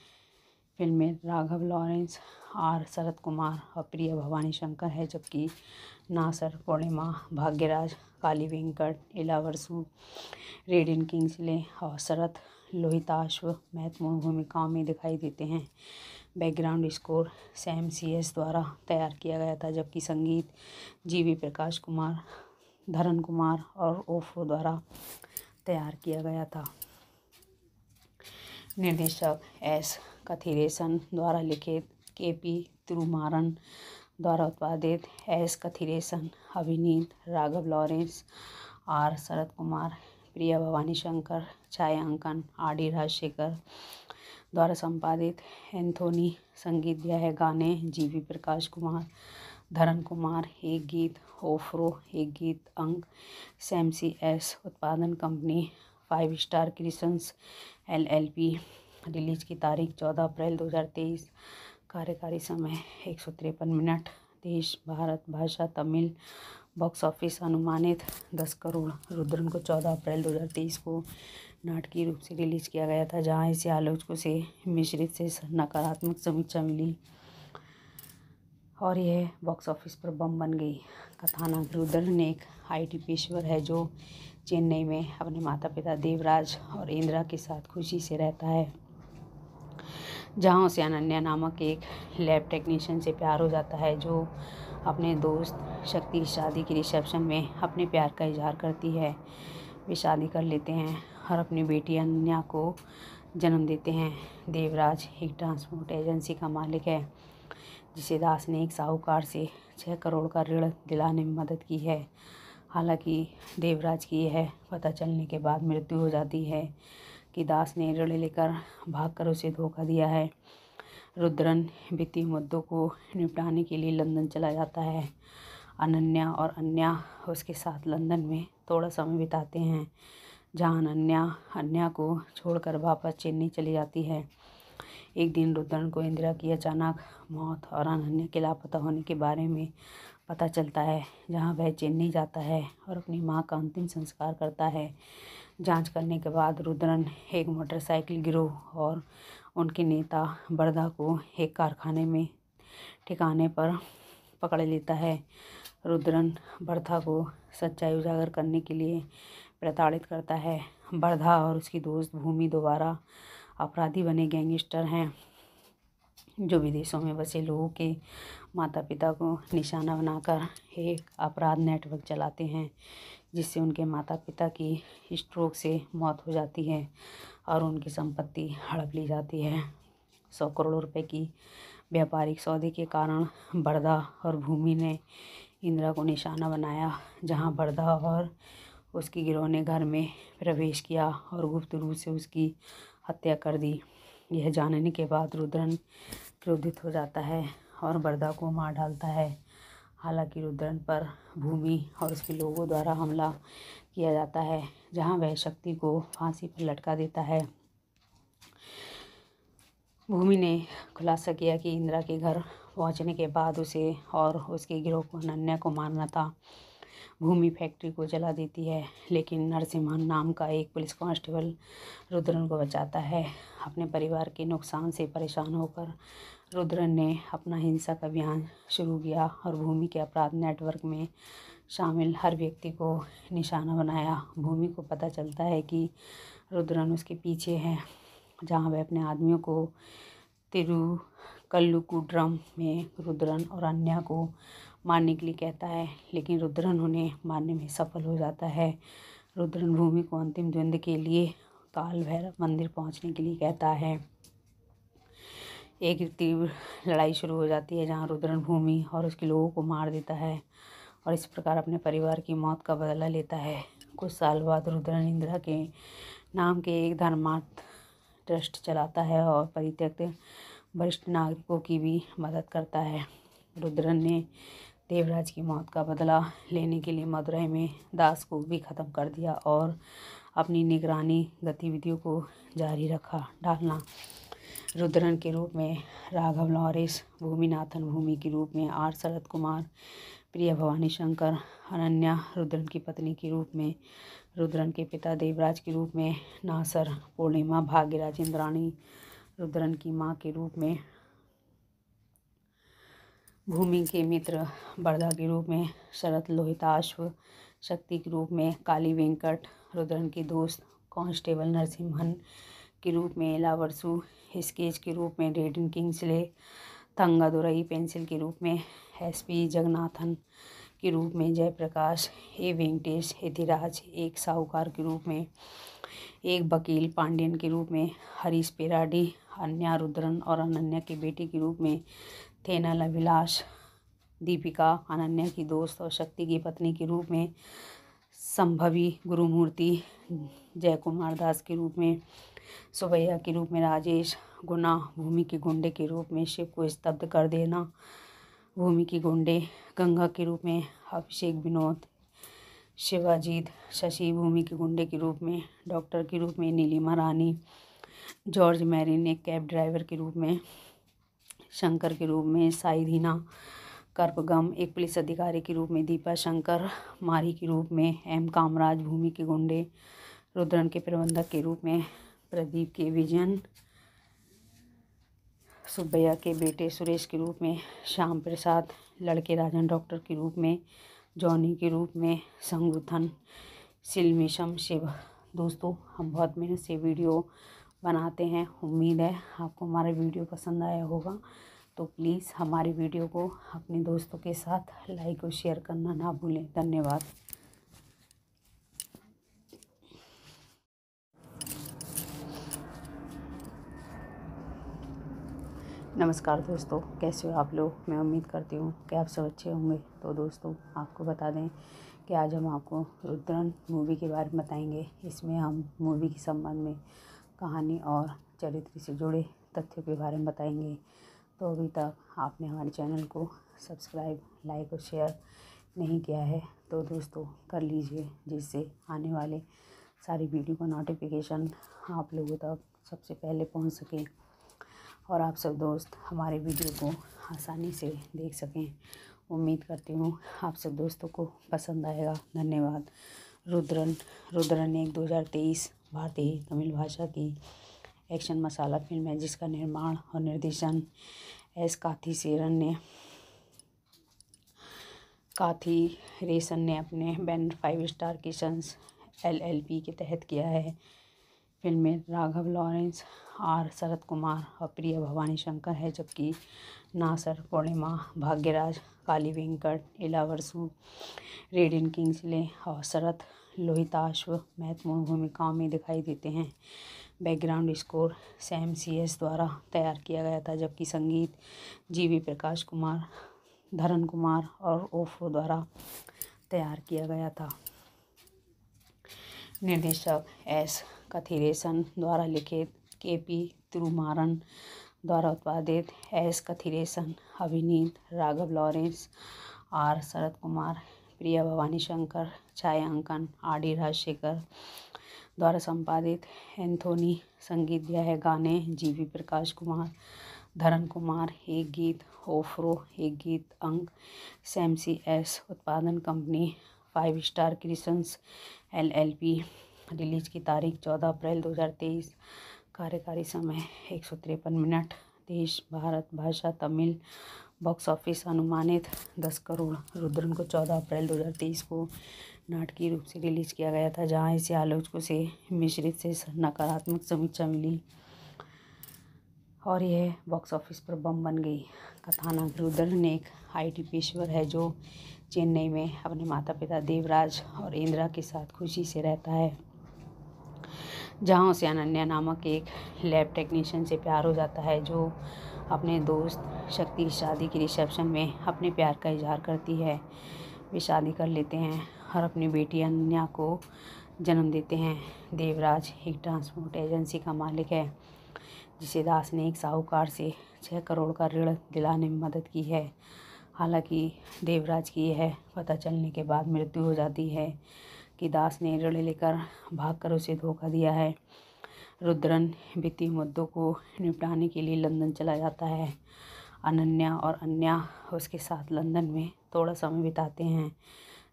फिल्म में राघव लॉरेंस आर शरद कुमार और प्रिया भवानी शंकर है जबकि नासर पूर्णिमा भाग्यराज काली वेंकट इलावरसु रेडियन किंग्सले और शरद लोहिताश्व महत्वपूर्ण भूमिकाओं में दिखाई देते हैं background score Sam C S द्वारा तैयार किया गया था जबकि संगीत जीवी प्रकाश कुमार धरन कुमार और ओफो द्वारा तैयार किया गया था निर्देशक एस कथिरेशन द्वारा लिखित के पी तिरुमारन द्वारा उत्पादित एस कथिरेशन अभिनीत राघव लॉरेंस आर शरद कुमार प्रिया भवानी शंकर छायांकन आर डी राजशेखर द्वारा संपादित एंथोनी संगीत दिया है गाने जीवी प्रकाश कुमार धरन कुमार एक गीत ओफ्रो एक गीत अंक सैमसी एस उत्पादन company five star creations L L P release की तारीख चौदह अप्रैल तेईस कार्यकारी समय एक सौ तिरपन मिनट देश भारत भाषा तमिल बॉक्स ऑफिस अनुमानित दस करोड़ रुद्रन को चौदह अप्रैल दो हज़ार तेईस को नाटकीय रूप से रिलीज़ किया गया था जहां इसे आलोचकों से मिश्रित से नकारात्मक समीक्षा मिली और यह बॉक्स ऑफिस पर बम बन गई कथानक रुद्रन एक आईटी पेशवर है जो चेन्नई में अपने माता पिता देवराज और इंदिरा के साथ खुशी से रहता है जहाँ उसे अनन्या नामक एक लैब टेक्नीशियन से प्यार हो जाता है जो अपने दोस्त शक्ति की शादी के रिसेप्शन में अपने प्यार का इजहार करती है वे शादी कर लेते हैं और अपनी बेटी अनन्या को जन्म देते हैं देवराज एक ट्रांसपोर्ट एजेंसी का मालिक है जिसे दास ने एक साहूकार से छः करोड़ का ऋण दिलाने में मदद की है हालांकि देवराज की यह पता चलने के बाद मृत्यु हो जाती है कि दास ने ऋण लेकर भागकर उसे धोखा दिया है रुद्रन वित्तीय मुद्दों को निपटाने के लिए लंदन चला जाता है अनन्या और अन्या उसके साथ लंदन में थोड़ा समय बिताते हैं जहाँ अनन्या अन्या को छोड़कर वापस चेन्नई चली जाती है एक दिन रुद्रन को इंदिरा की अचानक मौत और अनन्या के लापता होने के बारे में पता चलता है जहाँ वह चेन्नई जाता है और अपनी माँ का अंतिम संस्कार करता है जांच करने के बाद रुद्रन एक मोटरसाइकिल गिरोह और उनके नेता बरदा को एक कारखाने में ठिकाने पर पकड़ लेता है रुद्रन बरधा को सच्चाई उजागर करने के लिए प्रताड़ित करता है बरधा और उसकी दोस्त भूमि दोबारा अपराधी बने गैंगस्टर हैं जो विदेशों में बसे लोगों के माता पिता को निशाना बनाकर एक अपराध नेटवर्क चलाते हैं जिससे उनके माता पिता की स्ट्रोक से मौत हो जाती है और उनकी संपत्ति हड़प ली जाती है सौ करोड़ रुपए की व्यापारिक सौदे के कारण बड़दा और भूमि ने इंदिरा को निशाना बनाया जहां बड़दा और उसकी गिरोह ने घर में प्रवेश किया और गुप्त रूप से उसकी हत्या कर दी यह जानने के बाद रुद्रन क्रोधित हो जाता है और बरदा को मार डालता है हालांकि रुद्रन पर भूमि और उसके लोगों द्वारा हमला किया जाता है जहां वह शक्ति को फांसी पर लटका देता है भूमि ने खुलासा किया कि इंदिरा के घर पहुंचने के बाद उसे और उसके गिरोह को अनन्या को मारना था भूमि फैक्ट्री को जला देती है लेकिन नरसिम्हन नाम का एक पुलिस कांस्टेबल रुद्रन को बचाता है अपने परिवार के नुकसान से परेशान होकर रुद्रन ने अपना हिंसक अभियान शुरू किया और भूमि के अपराध नेटवर्क में शामिल हर व्यक्ति को निशाना बनाया भूमि को पता चलता है कि रुद्रन उसके पीछे है जहाँ वह अपने आदमियों को तिरु में रुद्रन और अन्य को मारने के लिए कहता है लेकिन रुद्रन उन्हें मारने में सफल हो जाता है रुद्रन भूमि को अंतिम द्वंद्व के लिए काल भैरव मंदिर पहुंचने के लिए कहता है एक तीव्र लड़ाई शुरू हो जाती है जहाँ रुद्रन भूमि और उसके लोगों को मार देता है और इस प्रकार अपने परिवार की मौत का बदला लेता है कुछ साल बाद रुद्रन इंदिरा के नाम के एक धर्मार्थ ट्रस्ट चलाता है और परित्यक्त वरिष्ठ नागरिकों की भी मदद करता है रुद्रन ने देवराज की मौत का बदला लेने के लिए मदुरई में दास को भी ख़त्म कर दिया और अपनी निगरानी गतिविधियों को जारी रखा डालना रुद्रन के रूप में राघव लॉरिस भूमिनाथन भूमि के रूप में आर शरद कुमार प्रिया भवानी शंकर अनन्या रुद्रन की पत्नी के रूप में रुद्रन के पिता देवराज के रूप में नासर पूर्णिमा भाग्यराज इंद्राणी रुद्रन की माँ के रूप में भूमि के मित्र बरदा के रूप में शरद लोहिताश्व शक्ति के रूप में काली वेंकट रुद्रन की दोस्त कांस्टेबल नरसिम्हन के रूप में लावरसू स्केच के रूप में रेडन किंग्सले थंगादुरई पेंसिल के रूप में एस पी जगन्नाथन के रूप में जयप्रकाश ए वेंकटेश यतिराज एक साहूकार के रूप में एक वकील पांडियन के रूप में हरीश पेराडी अन्या रुद्रन और अनन्या के बेटे के रूप में थेनल अभिलाष दीपिका अनन्या की दोस्त और शक्ति की पत्नी के रूप में संभवी गुरुमूर्ति जय कुमार दास के रूप में सुबैया के रूप में राजेश गुना भूमि के गुंडे के रूप में शिव को स्तब्ध कर देना भूमि के गुंडे गंगा के रूप में अभिषेक विनोद शिवाजीत शशि भूमि के गुंडे के रूप में डॉक्टर के रूप में नीलिमा रानी जॉर्ज मैरी ने कैब ड्राइवर के रूप में शंकर के रूप में साई धीना कर्पगम एक पुलिस अधिकारी के रूप में दीपा शंकर मारी के रूप में एम कामराज भूमि के गुंडे रुद्रन के प्रबंधक के रूप में प्रदीप के विजन सुब्बैया के बेटे सुरेश के रूप में श्याम प्रसाद लड़के राजन डॉक्टर के रूप में जॉनी के रूप में संगठन सिलमिशम शिव दोस्तों हम बहुत मेहनत से वीडियो बनाते हैं उम्मीद है आपको हमारा वीडियो पसंद आया होगा तो प्लीज़ हमारी वीडियो को अपने दोस्तों के साथ लाइक और शेयर करना ना भूलें धन्यवाद नमस्कार दोस्तों कैसे हो आप लोग मैं उम्मीद करती हूँ कि आप सब अच्छे होंगे तो दोस्तों आपको बता दें कि आज हम आपको रुद्रन मूवी के बारे में बताएंगे इसमें हम मूवी के संबंध में कहानी और चरित्र से जुड़े तथ्यों के बारे में बताएंगे तो अभी तक आपने हमारे चैनल को सब्सक्राइब लाइक और शेयर नहीं किया है तो दोस्तों कर लीजिए जिससे आने वाले सारी वीडियो का नोटिफिकेशन आप लोगों तक सबसे पहले पहुँच सके और आप सब दोस्त हमारे वीडियो को आसानी से देख सकें उम्मीद करती हूँ आप सब दोस्तों को पसंद आएगा धन्यवाद रुद्रन रुद्रन एक 2023 भारतीय तमिल भाषा की एक्शन मसाला फिल्म है जिसका निर्माण और निर्देशन एस काथी सेरन ने काथी रेसन ने अपने banner five star creations LLP के तहत किया है फिल्म में राघव लॉरेंस आर शरद कुमार और प्रिया भवानी शंकर है जबकि नासर पूर्णिमा भाग्यराज काली वेंकट इलावरसु किंग्स किंग्सले और शरद लोहिताश्व महत्वपूर्ण भूमिकाओं में दिखाई देते हैं background score Sam C S द्वारा तैयार किया गया था जबकि संगीत जी वी प्रकाश कुमार धरन कुमार और ओफो द्वारा तैयार किया गया था निर्देशक एस कथिरेशन द्वारा लिखित के पी तिरुमारन द्वारा उत्पादित एस कथिरेशन अभिनीत राघव लॉरेंस आर शरद कुमार प्रिया भवानी शंकर छायांकन आर डी राजशेखर द्वारा संपादित एंथोनी संगीत दिया है गाने जी वी प्रकाश कुमार धरन कुमार एक गीत ओफ्रो एक गीत अंक सैमसी एस उत्पादन company five star creations L L P release की तारीख चौदह अप्रैल दो हजार तेईस कार्यकारी समय एक सौ तिरपन मिनट देश भारत भाषा तमिल बॉक्स ऑफिस अनुमानित दस करोड़ रुद्रन को चौदह अप्रैल दो हज़ार तेईस को नाटकीय रूप से रिलीज किया गया था जहां इसे आलोचकों से मिश्रित से नकारात्मक समीक्षा मिली और यह बॉक्स ऑफिस पर बम बन गई कथानक रुद्रन एक आईटी पेशवर है जो चेन्नई में अपने माता पिता देवराज और इंदिरा के साथ खुशी से रहता है जहाँ उसे अनन्या नामक एक लैब टेक्नीशियन से प्यार हो जाता है जो अपने दोस्त शक्ति की शादी के रिसेप्शन में अपने प्यार का इजहार करती है वे शादी कर लेते हैं और अपनी बेटी अनन्या को जन्म देते हैं देवराज एक ट्रांसपोर्ट एजेंसी का मालिक है जिसे दास ने एक साहूकार से छः करोड़ का ऋण दिलाने में मदद की है हालांकि देवराज की यह पता चलने के बाद मृत्यु हो जाती है कि दास ने ऋण लेकर भागकर उसे धोखा दिया है रुद्रन वित्तीय मुद्दों को निपटाने के लिए लंदन चला जाता है अनन्या और अन्या उसके साथ लंदन में थोड़ा समय बिताते हैं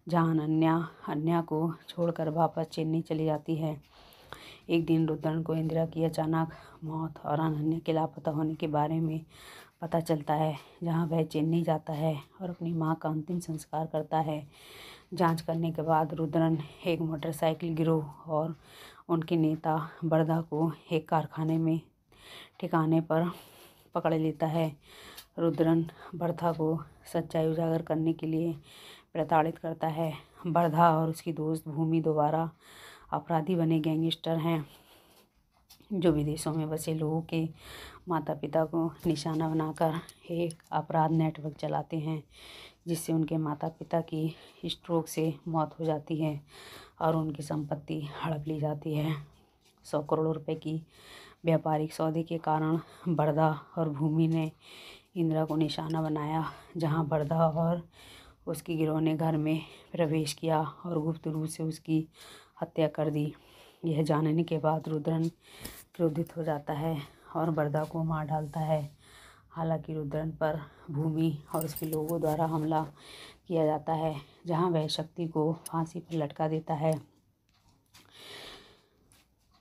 जहाँ अनन्या अन्या को छोड़कर वापस चेन्नई चली जाती है एक दिन रुद्रन को इंदिरा की अचानक मौत और अनन्या के लापता होने के बारे में पता चलता है जहाँ वह चेन्नई जाता है और अपनी माँ का अंतिम संस्कार करता है जांच करने के बाद रुद्रन एक मोटरसाइकिल गिरोह और उनके नेता बरदा को एक कारखाने में ठिकाने पर पकड़ लेता है रुद्रन बरधा को सच्चाई उजागर करने के लिए प्रताड़ित करता है बरधा और उसकी दोस्त भूमि दोबारा अपराधी बने गैंगस्टर हैं जो विदेशों में बसे लोगों के माता पिता को निशाना बनाकर एक अपराध नेटवर्क चलाते हैं जिससे उनके माता पिता की स्ट्रोक से मौत हो जाती है और उनकी संपत्ति हड़प ली जाती है सौ करोड़ रुपए की व्यापारिक सौदे के कारण बर्दा और भूमि ने इंदिरा को निशाना बनाया जहां बर्दा और उसकी गिरोह ने घर में प्रवेश किया और गुप्त रूप से उसकी हत्या कर दी यह जानने के बाद रुद्रन क्रोधित हो जाता है और बर्दा को मार डालता है हालांकि रुद्रन पर भूमि और उसके लोगों द्वारा हमला किया जाता है जहां वह शक्ति को फांसी पर लटका देता है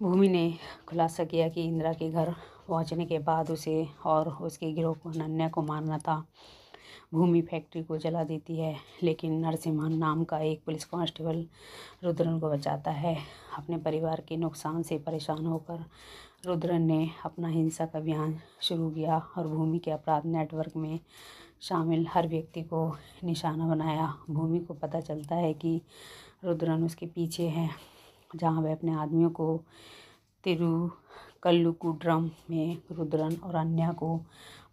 भूमि ने खुलासा किया कि इंदिरा के घर पहुंचने के बाद उसे और उसके गिरोह को अनन्या को मारना था भूमि फैक्ट्री को जला देती है लेकिन नरसिम्हन नाम का एक पुलिस कांस्टेबल रुद्रन को बचाता है अपने परिवार के नुकसान से परेशान होकर रुद्रन ने अपना हिंसक अभियान शुरू किया और भूमि के अपराध नेटवर्क में शामिल हर व्यक्ति को निशाना बनाया भूमि को पता चलता है कि रुद्रन उसके पीछे है जहाँ वह अपने आदमियों को तिरुकल्लुकुड्रम में रुद्रन और अन्य को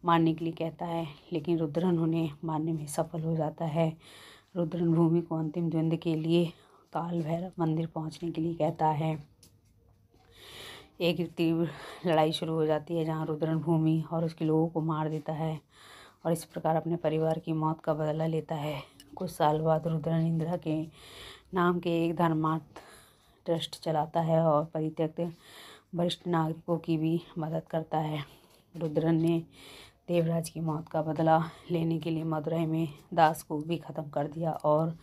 मारने के लिए कहता है लेकिन रुद्रन उन्हें मारने में सफल हो जाता है रुद्रन भूमि को अंतिम द्वंद्व के लिए काल भैरव मंदिर पहुंचने के लिए कहता है एक तीव्र लड़ाई शुरू हो जाती है जहाँ रुद्रन भूमि और उसके लोगों को मार देता है और इस प्रकार अपने परिवार की मौत का बदला लेता है कुछ साल बाद रुद्रन इंदिरा के नाम के एक धर्मार्थ ट्रस्ट चलाता है और परित्यक्त वरिष्ठ नागरिकों की भी मदद करता है रुद्रन ने देवराज की मौत का बदला लेने के लिए मदुरई में दास को भी ख़त्म कर दिया और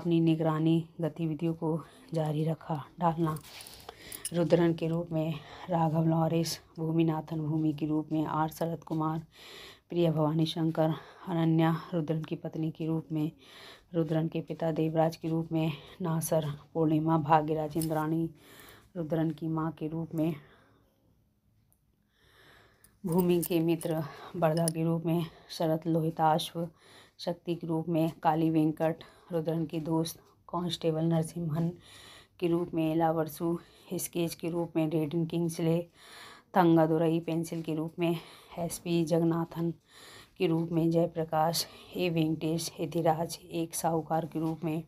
अपनी निगरानी गतिविधियों को जारी रखा डालना रुद्रन के रूप में राघव लॉरिस भूमिनाथन भूमि के रूप में आर शरद कुमार प्रिया भवानी शंकर अनन्या रुद्रन की पत्नी के रूप में रुद्रन के पिता देवराज के रूप में नासर पूर्णिमा भाग्यराज इंद्राणी रुद्रन की माँ के रूप में भूमि के मित्र बरदा के रूप में शरद लोहिताश्व शक्ति के रूप में काली वेंकट रुद्रन के दोस्त कांस्टेबल नरसिम्हन के रूप में लावरसु स्केच के रूप में रेडिन किंग्सले थंगादुरई पेंसिल के रूप में एस पी जगन्नाथन के रूप में जयप्रकाश ए वेंकटेश यधिराज एक साहूकार के रूप में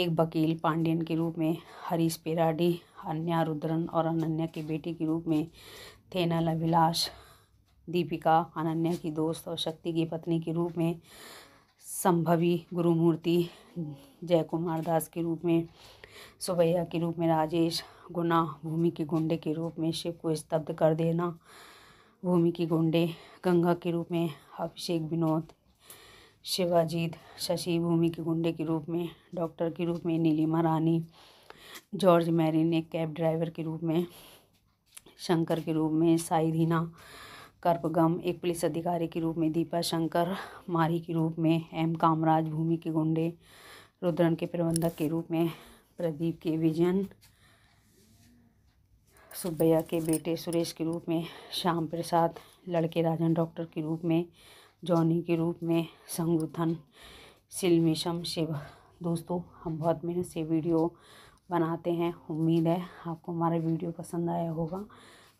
एक वकील पांडियन के रूप में हरीश पेराडी अन्या रुद्रन और अनन्या के बेटे के रूप में थेनल अभिलाष दीपिका अनन्या की दोस्त और शक्ति की पत्नी के रूप में संभवी गुरुमूर्ति जय कुमार दास के रूप में सुबैया के रूप में राजेश गुना भूमि के गुंडे के रूप में शिव को स्तब्ध कर देना भूमि के गुंडे गंगा के रूप में अभिषेक विनोद शिवाजीत शशि भूमि के गुंडे के रूप में डॉक्टर के रूप में नीलिमा रानी जॉर्ज मैरिन एक कैब ड्राइवर के रूप में शंकर के रूप में साई कर्पगम एक पुलिस अधिकारी के रूप में दीपा शंकर मारी के रूप में एम कामराज भूमि के गुंडे रुद्रन के प्रबंधक के रूप में प्रदीप के विजन सुब्बैया के बेटे सुरेश के रूप में श्याम प्रसाद लड़के राजन डॉक्टर के रूप में जॉनी के रूप में संगठन सिलमिशम शिव दोस्तों हम बहुत मेहनत से वीडियो बनाते हैं उम्मीद है आपको हमारा वीडियो पसंद आया होगा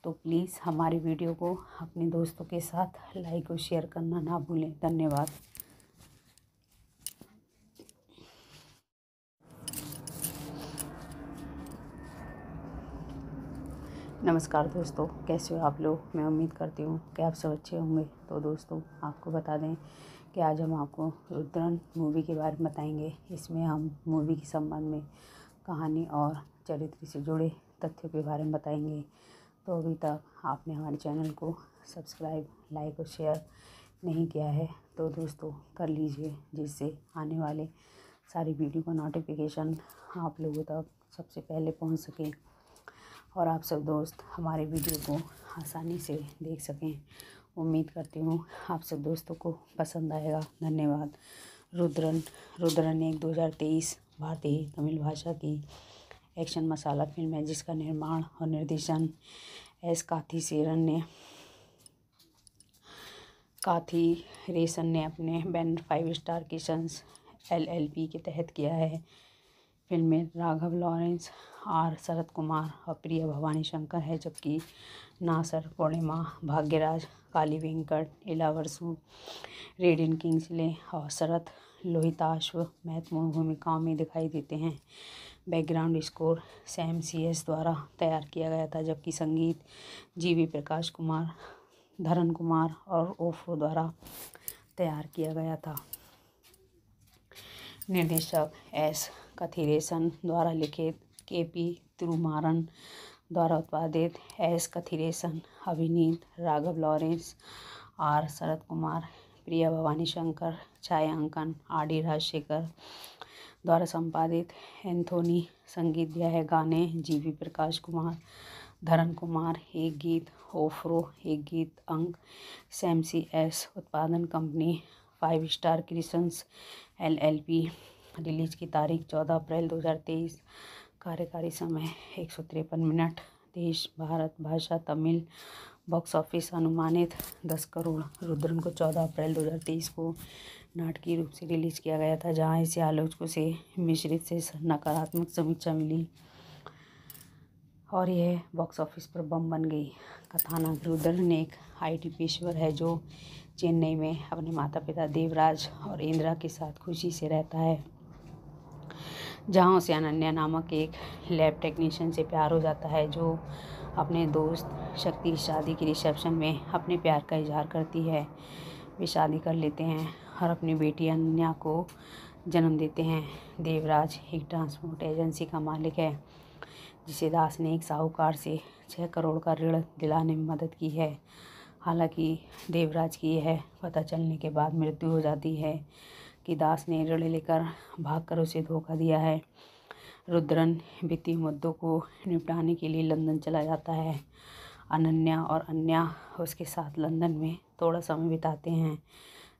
तो प्लीज़ हमारी वीडियो को अपने दोस्तों के साथ लाइक और शेयर करना ना भूलें धन्यवाद नमस्कार दोस्तों कैसे हो आप लोग मैं उम्मीद करती हूँ कि आप सब अच्छे होंगे तो दोस्तों आपको बता दें कि आज हम आपको रुद्रन मूवी के बारे में बताएंगे इसमें हम मूवी के संबंध में कहानी और चरित्र से जुड़े तथ्यों के बारे में बताएंगे तो अभी तक आपने हमारे चैनल को सब्सक्राइब लाइक और शेयर नहीं किया है तो दोस्तों कर लीजिए जिससे आने वाले सारी वीडियो का नोटिफिकेशन आप लोगों तक सबसे पहले पहुंच सकें और आप सब दोस्त हमारे वीडियो को आसानी से देख सकें उम्मीद करती हूँ आप सब दोस्तों को पसंद आएगा धन्यवाद रुद्रन रुद्रन एक 2023 भारतीय तमिल भाषा की एक्शन मसाला फिल्म है जिसका निर्माण और निर्देशन एस काथी सेरन ने काथी रेशन ने अपने banner five star creations L L P के तहत किया है फिल्म में राघव लॉरेंस आर शरद कुमार और प्रिया भवानी शंकर है जबकि नासर पूर्णिमा भाग्यराज काली वेंकट इलावरसु रेडियन किंग्सले और शरद लोहिताश्व महत्वपूर्ण भूमिकाओं में दिखाई देते हैं background score Sam C S द्वारा तैयार किया गया था जबकि संगीत जी वी प्रकाश कुमार धरन कुमार और ओफो द्वारा तैयार किया गया था निर्देशक एस कथिरेशन द्वारा लिखित के पी तिरुमारन द्वारा उत्पादित एस कथिरेशन अभिनीत राघव लॉरेंस आर शरद कुमार प्रिया भवानी शंकर छायांकन आर डी राजशेखर द्वारा संपादित एंथोनी संगीत दिया है गाने जीवी प्रकाश कुमार धरन कुमार एक गीत ओफ्रो एक गीत अंक सैमसी एस उत्पादन company five star creations L L P release की तारीख चौदह अप्रैल तेईस कार्यकारी समय एक सौ तिरपन मिनट देश भारत भाषा तमिल बॉक्स ऑफिस अनुमानित दस करोड़ रुद्रन को चौदह अप्रैल दो हज़ार तेईस को नाटकीय रूप से रिलीज़ किया गया था जहां इसे आलोचकों से मिश्रित से नकारात्मक समीक्षा मिली और यह बॉक्स ऑफिस पर बम बन गई कथानक रुद्रन एक आईटी पेशवर है जो चेन्नई में अपने माता पिता देवराज और इंदिरा के साथ खुशी से रहता है जहाँ उसे अनन्या नामक एक लैब टेक्नीशियन से प्यार हो जाता है जो अपने दोस्त शक्ति की शादी के रिसेप्शन में अपने प्यार का इजहार करती है वे शादी कर लेते हैं और अपनी बेटी अनन्या को जन्म देते हैं देवराज एक ट्रांसपोर्ट एजेंसी का मालिक है जिसे दास ने एक साहूकार से छः करोड़ का ऋण दिलाने में मदद की है हालांकि देवराज की यह पता चलने के बाद मृत्यु हो जाती है कि दास ने ऋण लेकर भागकर उसे धोखा दिया है रुद्रन वित्तीय मुद्दों को निपटाने के लिए लंदन चला जाता है अनन्या और अन्या उसके साथ लंदन में थोड़ा समय बिताते हैं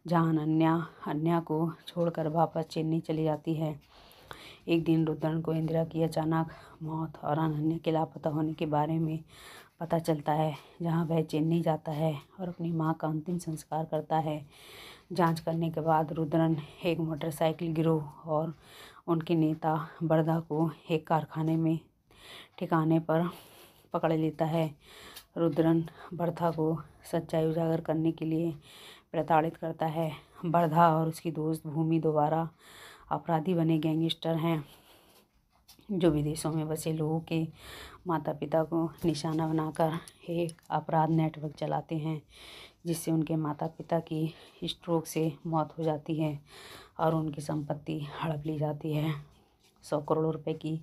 जहाँ अनन्या अन्या को छोड़कर वापस चेन्नई चली जाती है एक दिन रुद्रन को इंदिरा की अचानक मौत और अनन्या के लापता होने के बारे में पता चलता है जहाँ वह चेन्नई जाता है और अपनी माँ का अंतिम संस्कार करता है जांच करने के बाद रुद्रन एक मोटरसाइकिल गिरोह और उनके नेता बरदा को एक कारखाने में ठिकाने पर पकड़ लेता है रुद्रन बरधा को सच्चाई उजागर करने के लिए प्रताड़ित करता है बरधा और उसकी दोस्त भूमि दोबारा अपराधी बने गैंगस्टर हैं जो विदेशों में बसे लोगों के माता पिता को निशाना बनाकर एक अपराध नेटवर्क चलाते हैं जिससे उनके माता पिता की स्ट्रोक से मौत हो जाती है और उनकी संपत्ति हड़प ली जाती है सौ करोड़ रुपए की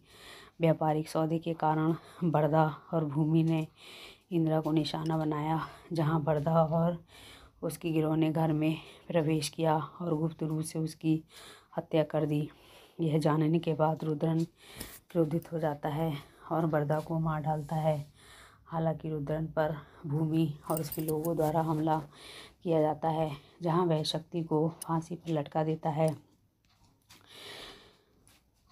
व्यापारिक सौदे के कारण बड़दा और भूमि ने इंदिरा को निशाना बनाया जहां बड़दा और उसकी गिरोह ने घर में प्रवेश किया और गुप्त रूप से उसकी हत्या कर दी यह जानने के बाद रुद्रन क्रोधित हो जाता है और बरदा को मार डालता है हालांकि रुद्रन पर भूमि और उसके लोगों द्वारा हमला किया जाता है जहां वह शक्ति को फांसी पर लटका देता है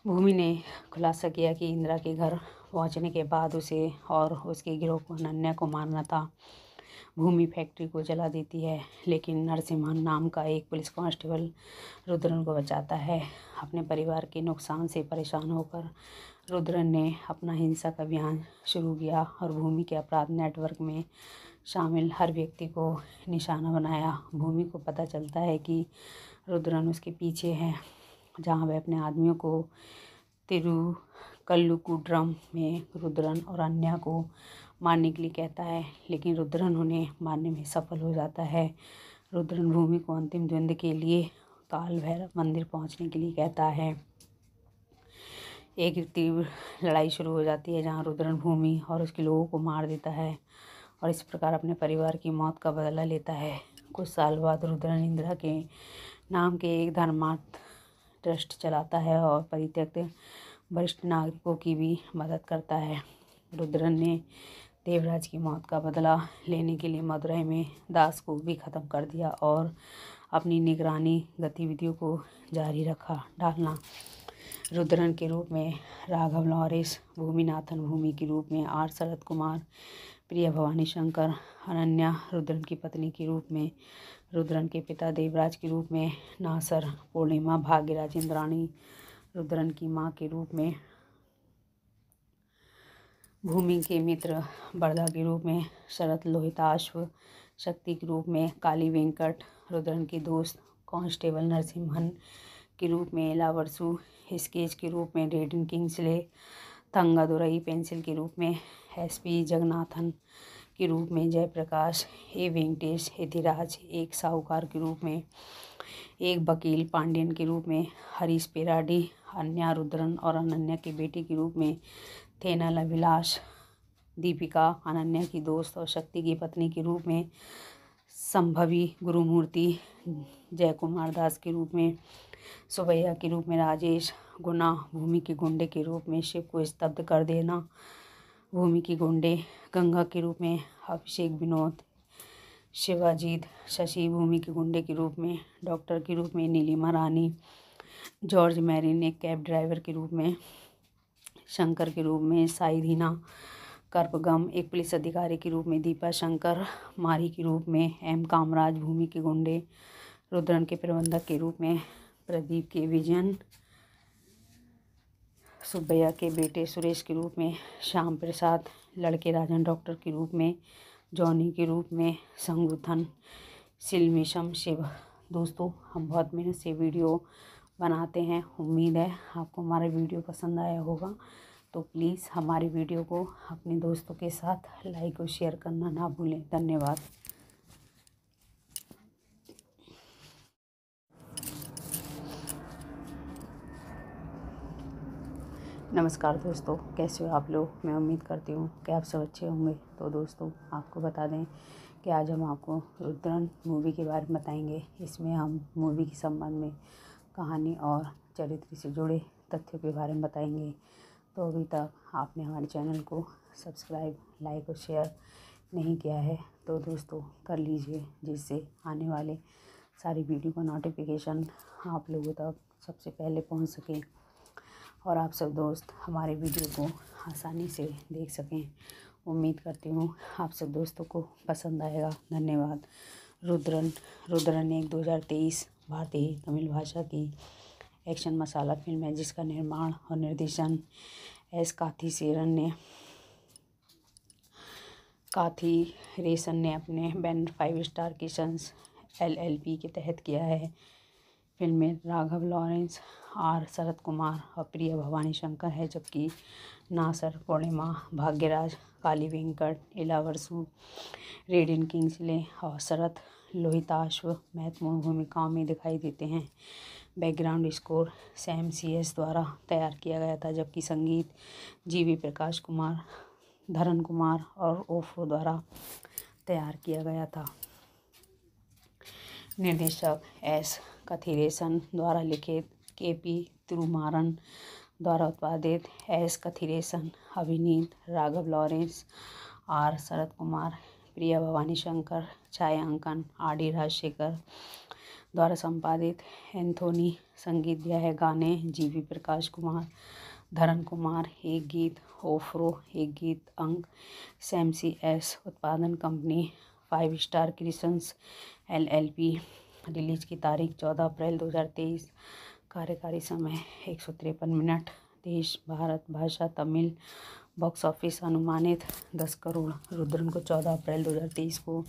भूमि ने खुलासा किया कि इंदिरा के घर पहुंचने के बाद उसे और उसके गिरोह को अनन्या को मारना था भूमि फैक्ट्री को जला देती है लेकिन नरसिम्हन नाम का एक पुलिस कांस्टेबल रुद्रन को बचाता है अपने परिवार के नुकसान से परेशान होकर रुद्रन ने अपना हिंसक अभियान शुरू किया और भूमि के अपराध नेटवर्क में शामिल हर व्यक्ति को निशाना बनाया भूमि को पता चलता है कि रुद्रन उसके पीछे है जहाँ वह अपने आदमियों को तिरु में रुद्रन और अन्य को मारने के लिए कहता है लेकिन रुद्रन उन्हें मारने में सफल हो जाता है रुद्रन भूमि को अंतिम द्वंद्व के लिए काल भैरव मंदिर पहुंचने के लिए कहता है एक तीव्र लड़ाई शुरू हो जाती है जहाँ रुद्रन भूमि और उसके लोगों को मार देता है और इस प्रकार अपने परिवार की मौत का बदला लेता है कुछ साल बाद रुद्रन इंदिरा के नाम के एक धर्मार्थ ट्रस्ट चलाता है और परित्यक्त वरिष्ठ नागरिकों की भी मदद करता है रुद्रन ने देवराज की मौत का बदला लेने के लिए मदुरई में दास को भी ख़त्म कर दिया और अपनी निगरानी गतिविधियों को जारी रखा डालना रुद्रन के रूप में राघव लॉरिस भूमिनाथन भूमि के रूप में आर शरद कुमार प्रिया भवानी शंकर अनन्या रुद्रन की पत्नी के रूप में रुद्रन के पिता देवराज के रूप में नासर पूर्णिमा भाग्यराज इंद्राणी रुद्रन की माँ के रूप में भूमि के मित्र बरदा के रूप में शरद लोहिताश्व शक्ति के रूप में काली वेंकट रुद्रन की दोस्त कांस्टेबल नरसिम्हन के रूप में वर्सू स्केच के रूप में रेडन किंग्सले थंगादुरई पेंसिल के रूप में एस पी जगन्नाथन के रूप में जयप्रकाश ए वेंकटेश यतिराज एक साहूकार के रूप में एक वकील पांडियन के रूप में हरीश पेराडी अन्या रुद्रन और अनन्या के बेटी के रूप में थेनल अभिलाष दीपिका अनन्या की दोस्त और शक्ति की पत्नी के रूप में संभवी गुरुमूर्ति जय कुमार दास के रूप में सुबैया के रूप में राजेश गुना भूमि के गुंडे के रूप में शिव को स्तब्ध कर देना भूमि के गुंडे गंगा के रूप में अभिषेक विनोद शिवाजीत शशि भूमि के गुंडे के रूप में डॉक्टर के रूप में नीलिमा रानी जॉर्ज मैरिन एक कैब ड्राइवर के रूप में शंकर के रूप में साई धीना कर्पगम एक पुलिस अधिकारी के रूप में दीपा शंकर मारी के रूप में एम कामराज भूमि के गुंडे रुद्रन के प्रबंधक के रूप में प्रदीप के विजन सुब्बैया के बेटे सुरेश के रूप में श्याम प्रसाद लड़के राजन डॉक्टर के रूप में जॉनी के रूप में संगठन सिलमिशम शिव दोस्तों हम बहुत मेहनत से वीडियो बनाते हैं उम्मीद है आपको हमारा वीडियो पसंद आया होगा तो प्लीज़ हमारे वीडियो को अपने दोस्तों के साथ लाइक और शेयर करना ना भूलें धन्यवाद नमस्कार दोस्तों कैसे हो आप लोग मैं उम्मीद करती हूँ कि आप सब अच्छे होंगे तो दोस्तों आपको बता दें कि आज हम आपको रुद्रन मूवी के बारे में बताएंगे इसमें हम मूवी के संबंध में कहानी और चरित्र से जुड़े तथ्यों के बारे में बताएंगे तो अभी तक आपने हमारे चैनल को सब्सक्राइब लाइक और शेयर नहीं किया है तो दोस्तों कर लीजिए जिससे आने वाले सारी वीडियो का नोटिफिकेशन आप लोगों तक सबसे पहले पहुँच सकें और आप सब दोस्त हमारे वीडियो को आसानी से देख सकें उम्मीद करती हूँ आप सब दोस्तों को पसंद आएगा धन्यवाद रुद्रन रुद्रन एक 2023 भारतीय तमिल भाषा की एक्शन मसाला फिल्म है जिसका निर्माण और निर्देशन एस काथी सेरन ने काथी रेसन ने अपने banner five star creations LLP के तहत किया है फिल्म में राघव लॉरेंस आर शरद कुमार और प्रिया भवानी शंकर है जबकि नासर पूर्णिमा भाग्यराज काली वेंकट इलावरसु किंग्स किंग्सले और शरद लोहिताश्व महत्वपूर्ण भूमिकाओं में दिखाई देते हैं background score Sam C S द्वारा तैयार किया गया था जबकि संगीत जी वी प्रकाश कुमार धरन कुमार और ओफो द्वारा तैयार किया गया था निर्देशक एस कथिरेशन द्वारा लिखित के पी तिरुमारन द्वारा उत्पादित एस कथिरेशन अभिनीत राघव लॉरेंस आर शरद कुमार प्रिया भवानी शंकर छायांकन आर डी राजशेखर द्वारा संपादित एंथोनी संगीत दिया है गाने जी वी प्रकाश कुमार धरन कुमार एक गीत ओफ्रो एक गीत अंक सैमसी एस उत्पादन company five star creations L L P release की तारीख चौदह अप्रैल तेईस कार्यकारी समय एक सौ तिरपन मिनट देश भारत भाषा तमिल बॉक्स ऑफिस अनुमानित दस करोड़ रुद्रन को चौदह अप्रैल तेईस को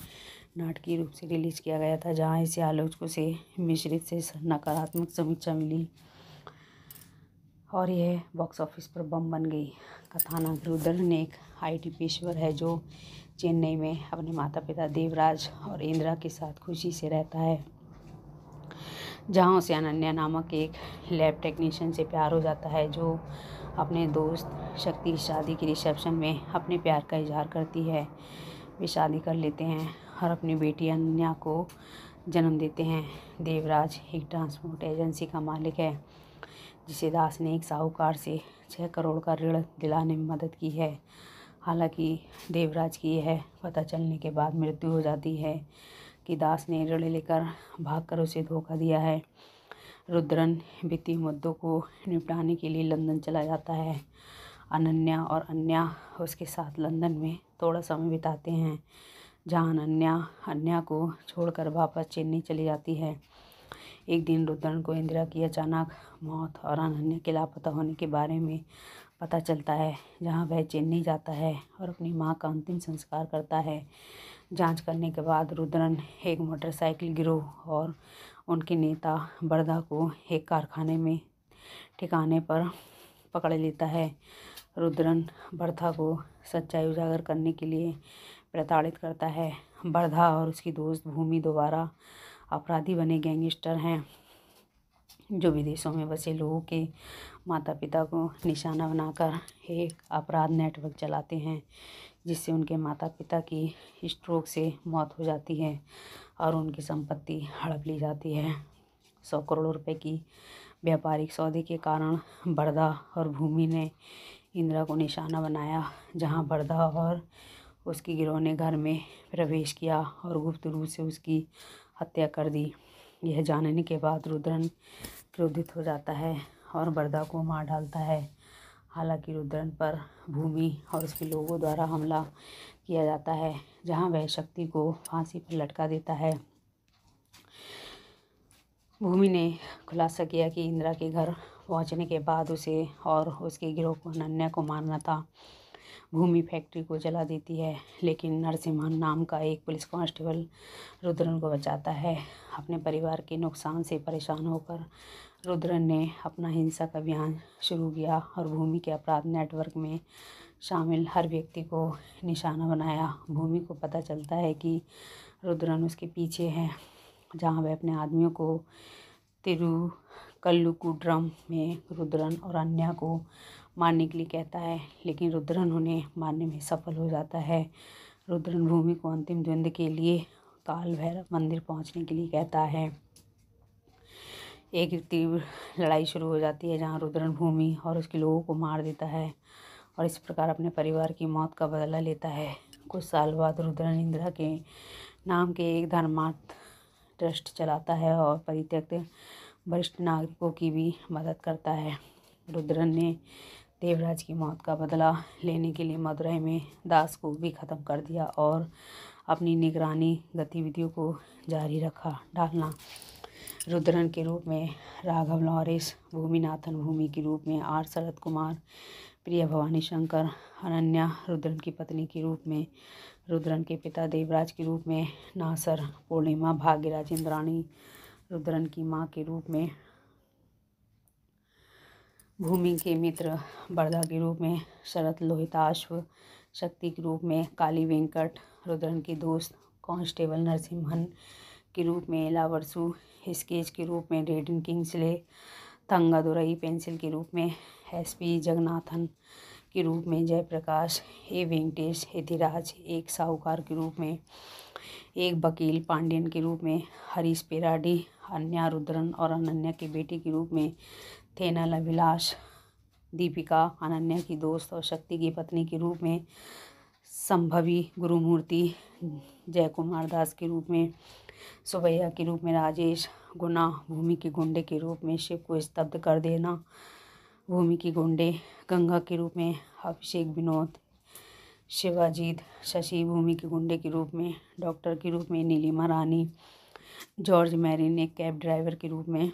नाटकीय रूप से रिलीज किया गया था जहां इसे आलोचकों से मिश्रित से नकारात्मक समीक्षा मिली और यह बॉक्स ऑफिस पर बम बन गई कथानक रुद्रन एक आईटी पेशवर है जो चेन्नई में अपने माता पिता देवराज और इंदिरा के साथ खुशी से रहता है जहाँ उसे अनन्या नामक एक लैब टेक्नीशियन से प्यार हो जाता है जो अपने दोस्त शक्ति शादी के रिसेप्शन में अपने प्यार का इजहार करती है वे शादी कर लेते हैं और अपनी बेटी अनन्या को जन्म देते हैं देवराज एक ट्रांसपोर्ट एजेंसी का मालिक है जिसे दास ने एक साहूकार से छः करोड़ का ऋण दिलाने में मदद की है हालांकि देवराज की यह पता चलने के बाद मृत्यु हो जाती है कि दास ने ऋण लेकर भागकर उसे धोखा दिया है रुद्रन वित्तीय मुद्दों को निपटाने के लिए लंदन चला जाता है अनन्या और अन्या उसके साथ लंदन में थोड़ा समय बिताते हैं जहाँ अनन्या अन्या को छोड़कर वापस चेन्नई चली जाती है एक दिन रुद्रन को इंदिरा की अचानक मौत और अनन्या के लापता होने के बारे में पता चलता है जहाँ वह चेन्नई जाता है और अपनी माँ का अंतिम संस्कार करता है जांच करने के बाद रुद्रन एक मोटरसाइकिल गिरोह और उनके नेता बरदा को एक कारखाने में ठिकाने पर पकड़ लेता है रुद्रन बरधा को सच्चाई उजागर करने के लिए प्रताड़ित करता है बरधा और उसकी दोस्त भूमि दोबारा अपराधी बने गैंगस्टर हैं जो विदेशों में बसे लोगों के माता पिता को निशाना बनाकर एक अपराध नेटवर्क चलाते हैं जिससे उनके माता पिता की स्ट्रोक से मौत हो जाती है और उनकी संपत्ति हड़प ली जाती है सौ करोड़ रुपए की व्यापारिक सौदे के कारण बड़दा और भूमि ने इंदिरा को निशाना बनाया जहां बड़दा और उसकी गिरोह ने घर में प्रवेश किया और गुप्त रूप से उसकी हत्या कर दी यह जानने के बाद रुद्रन क्रोधित हो जाता है और बरदा को मार डालता है हालांकि रुद्रन पर भूमि और उसके लोगों द्वारा हमला किया जाता है जहां वह शक्ति को फांसी पर लटका देता है भूमि ने खुलासा किया कि इंदिरा के घर पहुंचने के बाद उसे और उसके गिरोह को अनन्या को मारना था भूमि फैक्ट्री को जला देती है लेकिन नरसिम्हन नाम का एक पुलिस कांस्टेबल रुद्रन को बचाता है अपने परिवार के नुकसान से परेशान होकर रुद्रन ने अपना हिंसा का अभियान शुरू किया और भूमि के अपराध नेटवर्क में शामिल हर व्यक्ति को निशाना बनाया भूमि को पता चलता है कि रुद्रन उसके पीछे है जहाँ वह अपने आदमियों को तिरु कल्लुकुड्रम में रुद्रन और अन्य को मारने के लिए कहता है लेकिन रुद्रन उन्हें मारने में सफल हो जाता है रुद्रन भूमि को अंतिम द्वंद्व के लिए काल भैरव मंदिर पहुंचने के लिए कहता है एक तीव्र लड़ाई शुरू हो जाती है जहाँ रुद्रन भूमि और उसके लोगों को मार देता है और इस प्रकार अपने परिवार की मौत का बदला लेता है कुछ साल बाद रुद्रन इंदिरा के नाम के एक धर्मार्थ ट्रस्ट चलाता है और परित्यक्त वरिष्ठ नागरिकों की भी मदद करता है रुद्रन ने देवराज की मौत का बदला लेने के लिए मदुरई में दास को भी ख़त्म कर दिया और अपनी निगरानी गतिविधियों को जारी रखा डालना रुद्रन के रूप में राघव लॉरिस भूमिनाथन भूमि के रूप में आर शरद कुमार प्रिया भवानी शंकर अनन्या रुद्रन की पत्नी के रूप में रुद्रन के पिता देवराज के रूप में नासर पूर्णिमा भाग्यराज इंद्राणी रुद्रन की माँ के रूप में भूमि के मित्र बरदा के रूप में शरद लोहिताश्व शक्ति के रूप में काली वेंकट रुद्रन के दोस्त कांस्टेबल नरसिम्हन के रूप में लावरसु स्केच के रूप में रेडिन किंग्सले थंगादुरई पेंसिल के रूप में एस पी जगन्नाथन के रूप में जयप्रकाश ए वेंकटेश यतिराज एक साहूकार के रूप में एक वकील पांडियन के रूप में हरीश पेराडी अन्या रुद्रन और अनन्या के बेटे के रूप में थेनल अभिलाष दीपिका अनन्या की दोस्त और शक्ति की पत्नी के रूप में संभवी गुरुमूर्ति जय कुमार दास के रूप में सुबैया के रूप में राजेश गुना भूमि के गुंडे के रूप में शिव को स्तब्ध कर देना भूमि के गुंडे गंगा के रूप में अभिषेक विनोद शिवाजीत शशि भूमि के गुंडे के रूप में डॉक्टर के रूप में नीलिमा रानी जॉर्ज मैरिन एक कैब ड्राइवर के रूप में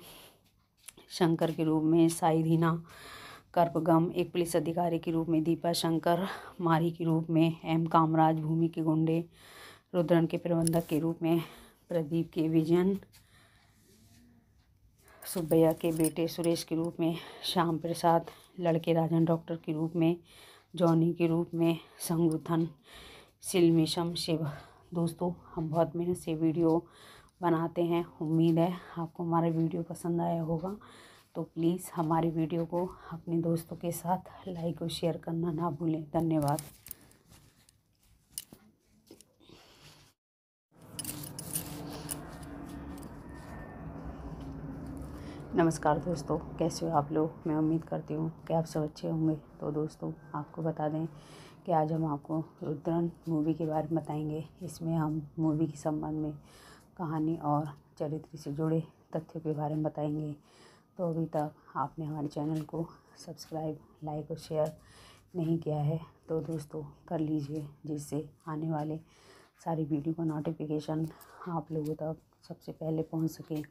शंकर के रूप में साई धीना कर्पगम एक पुलिस अधिकारी के रूप में दीपा शंकर मारी के रूप में एम कामराज भूमि के गुंडे रुद्रन के प्रबंधक के रूप में प्रदीप के विजन सुब्बैया के बेटे सुरेश के रूप में श्याम प्रसाद लड़के राजन डॉक्टर के रूप में जॉनी के रूप में संगुथन सिलमिशम शिव दोस्तों हम बहुत मेहनत से वीडियो बनाते हैं उम्मीद है आपको हमारा वीडियो पसंद आया होगा तो प्लीज़ हमारे वीडियो को अपने दोस्तों के साथ लाइक और शेयर करना ना भूलें धन्यवाद नमस्कार दोस्तों कैसे हो आप लोग मैं उम्मीद करती हूँ कि आप सब अच्छे होंगे तो दोस्तों आपको बता दें कि आज हम आपको रुद्रन मूवी के बारे में बताएंगे इसमें हम मूवी के संबंध में कहानी और चरित्र से जुड़े तथ्यों के बारे में बताएंगे तो अभी तक आपने हमारे चैनल को सब्सक्राइब लाइक और शेयर नहीं किया है तो दोस्तों कर लीजिए जिससे आने वाले सारी वीडियो का नोटिफिकेशन आप लोगों तक सबसे पहले पहुंच सकें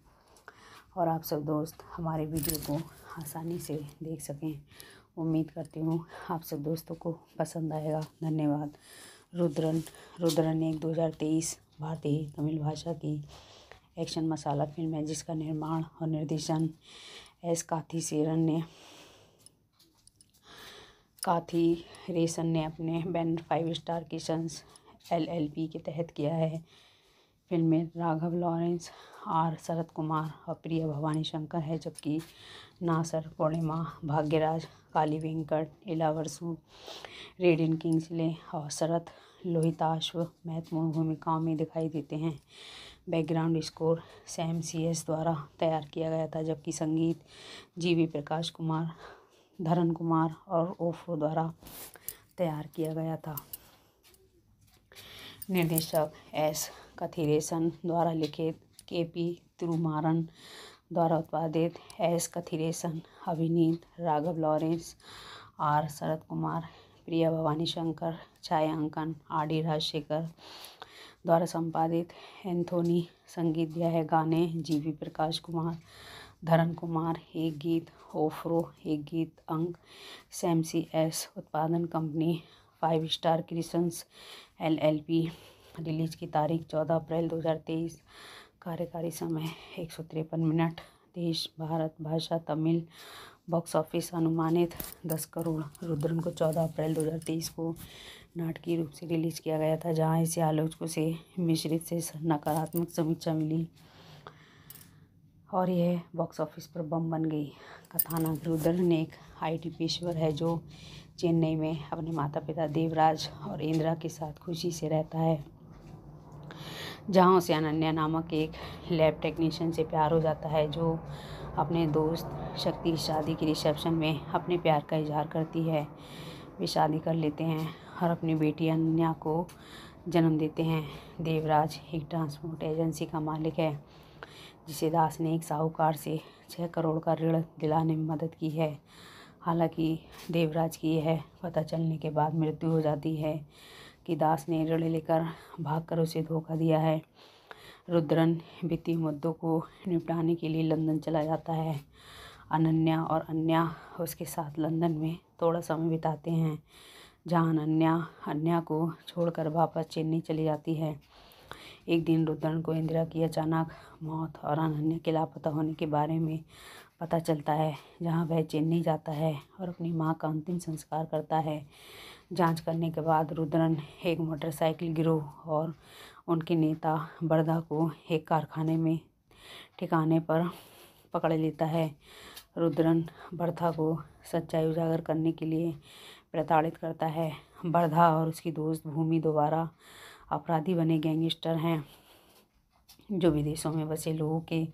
और आप सब दोस्त हमारे वीडियो को आसानी से देख सकें उम्मीद करती हूँ आप सब दोस्तों को पसंद आएगा धन्यवाद रुद्रन रुद्रन एक 2023 भारतीय तमिल भाषा की एक्शन मसाला फिल्म है जिसका निर्माण और निर्देशन एस काथी सेरन ने काथी रेशन ने अपने banner five star creations L L P के तहत किया है फिल्म में राघव लॉरेंस आर शरद कुमार और प्रिया भवानी शंकर है जबकि नासर पूर्णिमा भाग्यराज काली वेंकट इलावरसु रेडियन किंग्सले और शरद लोहिताश्व महत्वपूर्ण भूमिकाओं में दिखाई देते हैं background score Sam C S द्वारा तैयार किया गया था जबकि संगीत जी वी प्रकाश कुमार धरन कुमार और ओफो द्वारा तैयार किया गया था निर्देशक एस कथिरेशन द्वारा लिखित के पी तिरुमारन द्वारा उत्पादित एस कथिरेशन अभिनीत राघव लॉरेंस आर शरद कुमार प्रिया भवानी शंकर छायांकन आर डी राजशेखर द्वारा संपादित एंथोनी संगीत दिया है गाने जीवी प्रकाश कुमार धरन कुमार एक गीत ओफ्रो एक गीत अंक सैमसी एस उत्पादन company five star creations L L P release की तारीख चौदह अप्रैल 2023 कार्यकारी समय एक सौ तिरपन मिनट देश भारत भाषा तमिल बॉक्स ऑफिस अनुमानित दस करोड़ रुद्रन को चौदह अप्रैल 2023 को नाटकीय रूप से रिलीज किया गया था जहां इसे आलोचकों से मिश्रित से नकारात्मक समीक्षा मिली और यह बॉक्स ऑफिस पर बम बन गई कथानक रुद्रन एक आईटी पेशवर है जो चेन्नई में अपने माता पिता देवराज और इंदिरा के साथ खुशी से रहता है जहाँ उसे अनन्या नामक एक लैब टेक्नीशियन से प्यार हो जाता है जो अपने दोस्त शक्ति की शादी के रिसेप्शन में अपने प्यार का इजहार करती है वे शादी कर लेते हैं और अपनी बेटी अनन्या को जन्म देते हैं देवराज एक ट्रांसपोर्ट एजेंसी का मालिक है जिसे दास ने एक साहूकार से छः करोड़ का ऋण दिलाने में मदद की है हालांकि देवराज की यह पता चलने के बाद मृत्यु हो जाती है कि दास ने ऋण लेकर भागकर उसे धोखा दिया है रुद्रन वित्तीय मुद्दों को निपटाने के लिए लंदन चला जाता है अनन्या और अन्या उसके साथ लंदन में थोड़ा समय बिताते हैं जहाँ अनन्या अन्या को छोड़कर वापस चेन्नई चली जाती है एक दिन रुद्रन को इंदिरा की अचानक मौत और अनन्या के लापता होने के बारे में पता चलता है जहाँ वह चेन्नई जाता है और अपनी माँ का अंतिम संस्कार करता है जांच करने के बाद रुद्रन एक मोटरसाइकिल गिरोह और उनके नेता बरदा को एक कारखाने में ठिकाने पर पकड़ लेता है रुद्रन बरधा को सच्चाई उजागर करने के लिए प्रताड़ित करता है बरधा और उसकी दोस्त भूमि दोबारा अपराधी बने गैंगस्टर हैं जो विदेशों में बसे लोगों के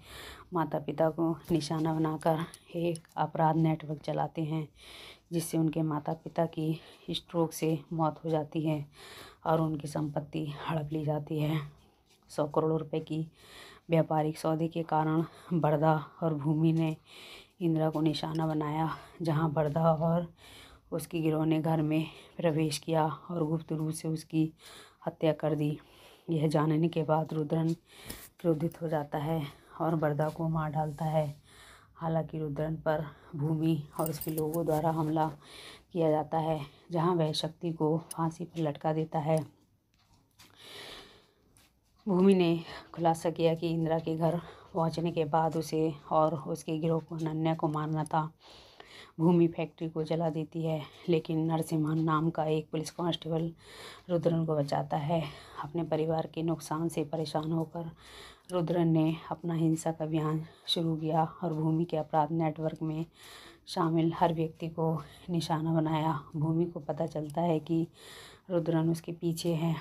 माता पिता को निशाना बनाकर एक अपराध नेटवर्क चलाते हैं जिससे उनके माता पिता की स्ट्रोक से मौत हो जाती है और उनकी संपत्ति हड़प ली जाती है सौ करोड़ रुपए की व्यापारिक सौदे के कारण बड़दा और भूमि ने इंदिरा को निशाना बनाया जहां बड़दा और उसकी गिरोह ने घर में प्रवेश किया और गुप्त रूप से उसकी हत्या कर दी यह जानने के बाद रुद्रन क्रोधित हो जाता है और बड़दा को मार डालता है हालांकि रुद्रन पर भूमि और उसके लोगों द्वारा हमला किया जाता है जहां वह शक्ति को फांसी पर लटका देता है भूमि ने खुलासा किया कि इंदिरा के घर पहुंचने के बाद उसे और उसके गिरोह को अनन्या को मारना था भूमि फैक्ट्री को जला देती है लेकिन नरसिम्हन नाम का एक पुलिस कांस्टेबल रुद्रन को बचाता है अपने परिवार के नुकसान से परेशान होकर रुद्रन ने अपना हिंसक अभियान शुरू किया और भूमि के अपराध नेटवर्क में शामिल हर व्यक्ति को निशाना बनाया भूमि को पता चलता है कि रुद्रन उसके पीछे है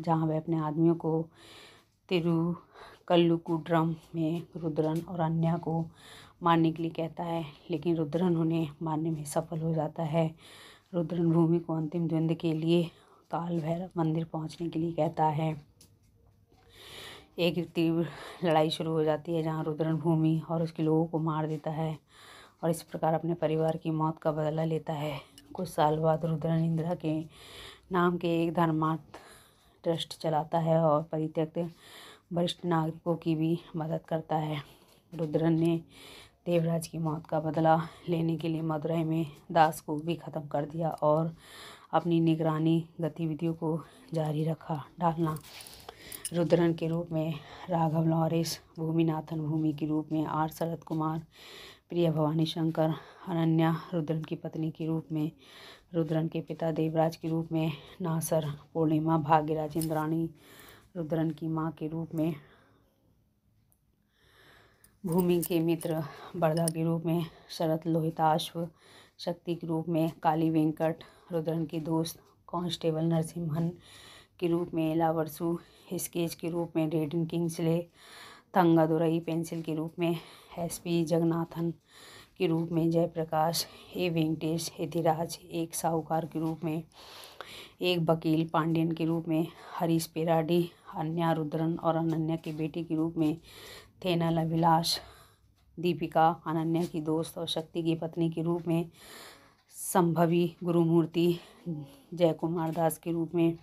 जहाँ वह अपने आदमियों को तिरु कल्लुकुड्रम में रुद्रन और अन्य को मारने के लिए कहता है लेकिन रुद्रन उन्हें मारने में सफल हो जाता है रुद्रन भूमि को अंतिम द्वंद्व के लिए काल भैरव मंदिर पहुंचने के लिए कहता है एक तीव्र लड़ाई शुरू हो जाती है जहाँ रुद्रन भूमि और उसके लोगों को मार देता है और इस प्रकार अपने परिवार की मौत का बदला लेता है कुछ साल बाद रुद्रन इंदिरा के नाम के एक धर्मार्थ ट्रस्ट चलाता है और परित्यक्त वरिष्ठ नागरिकों की भी मदद करता है रुद्रन ने देवराज की मौत का बदला लेने के लिए मदुरई में दास को भी ख़त्म कर दिया और अपनी निगरानी गतिविधियों को जारी रखा डालना रुद्रन के रूप में राघव लॉरिस भूमिनाथन भूमि के रूप में आर शरद कुमार प्रिया भवानी शंकर अनन्या रुद्रन की पत्नी के रूप में रुद्रन के पिता देवराज के रूप में नासर पूर्णिमा भाग्यराज इंद्राणी रुद्रन की माँ के रूप में भूमि के मित्र बरदा के रूप में शरद लोहिताश्व शक्ति के रूप में काली वेंकट रुद्रन के दोस्त कांस्टेबल नरसिम्हन के रूप में वर्सू स्केच के रूप में रेडन किंग्सले थंगादुरई पेंसिल के रूप में एस पी जगन्नाथन के रूप में जयप्रकाश ए वेंकटेश यतिराज एक साहूकार के रूप में एक वकील पांडियन के रूप में हरीश पेराडी अन्या रुद्रन और अनन्या के बेटी के रूप में थेनल अभिलाष दीपिका अनन्या की दोस्त और शक्ति की पत्नी के रूप में संभवी गुरुमूर्ति जय कुमार दास के रूप में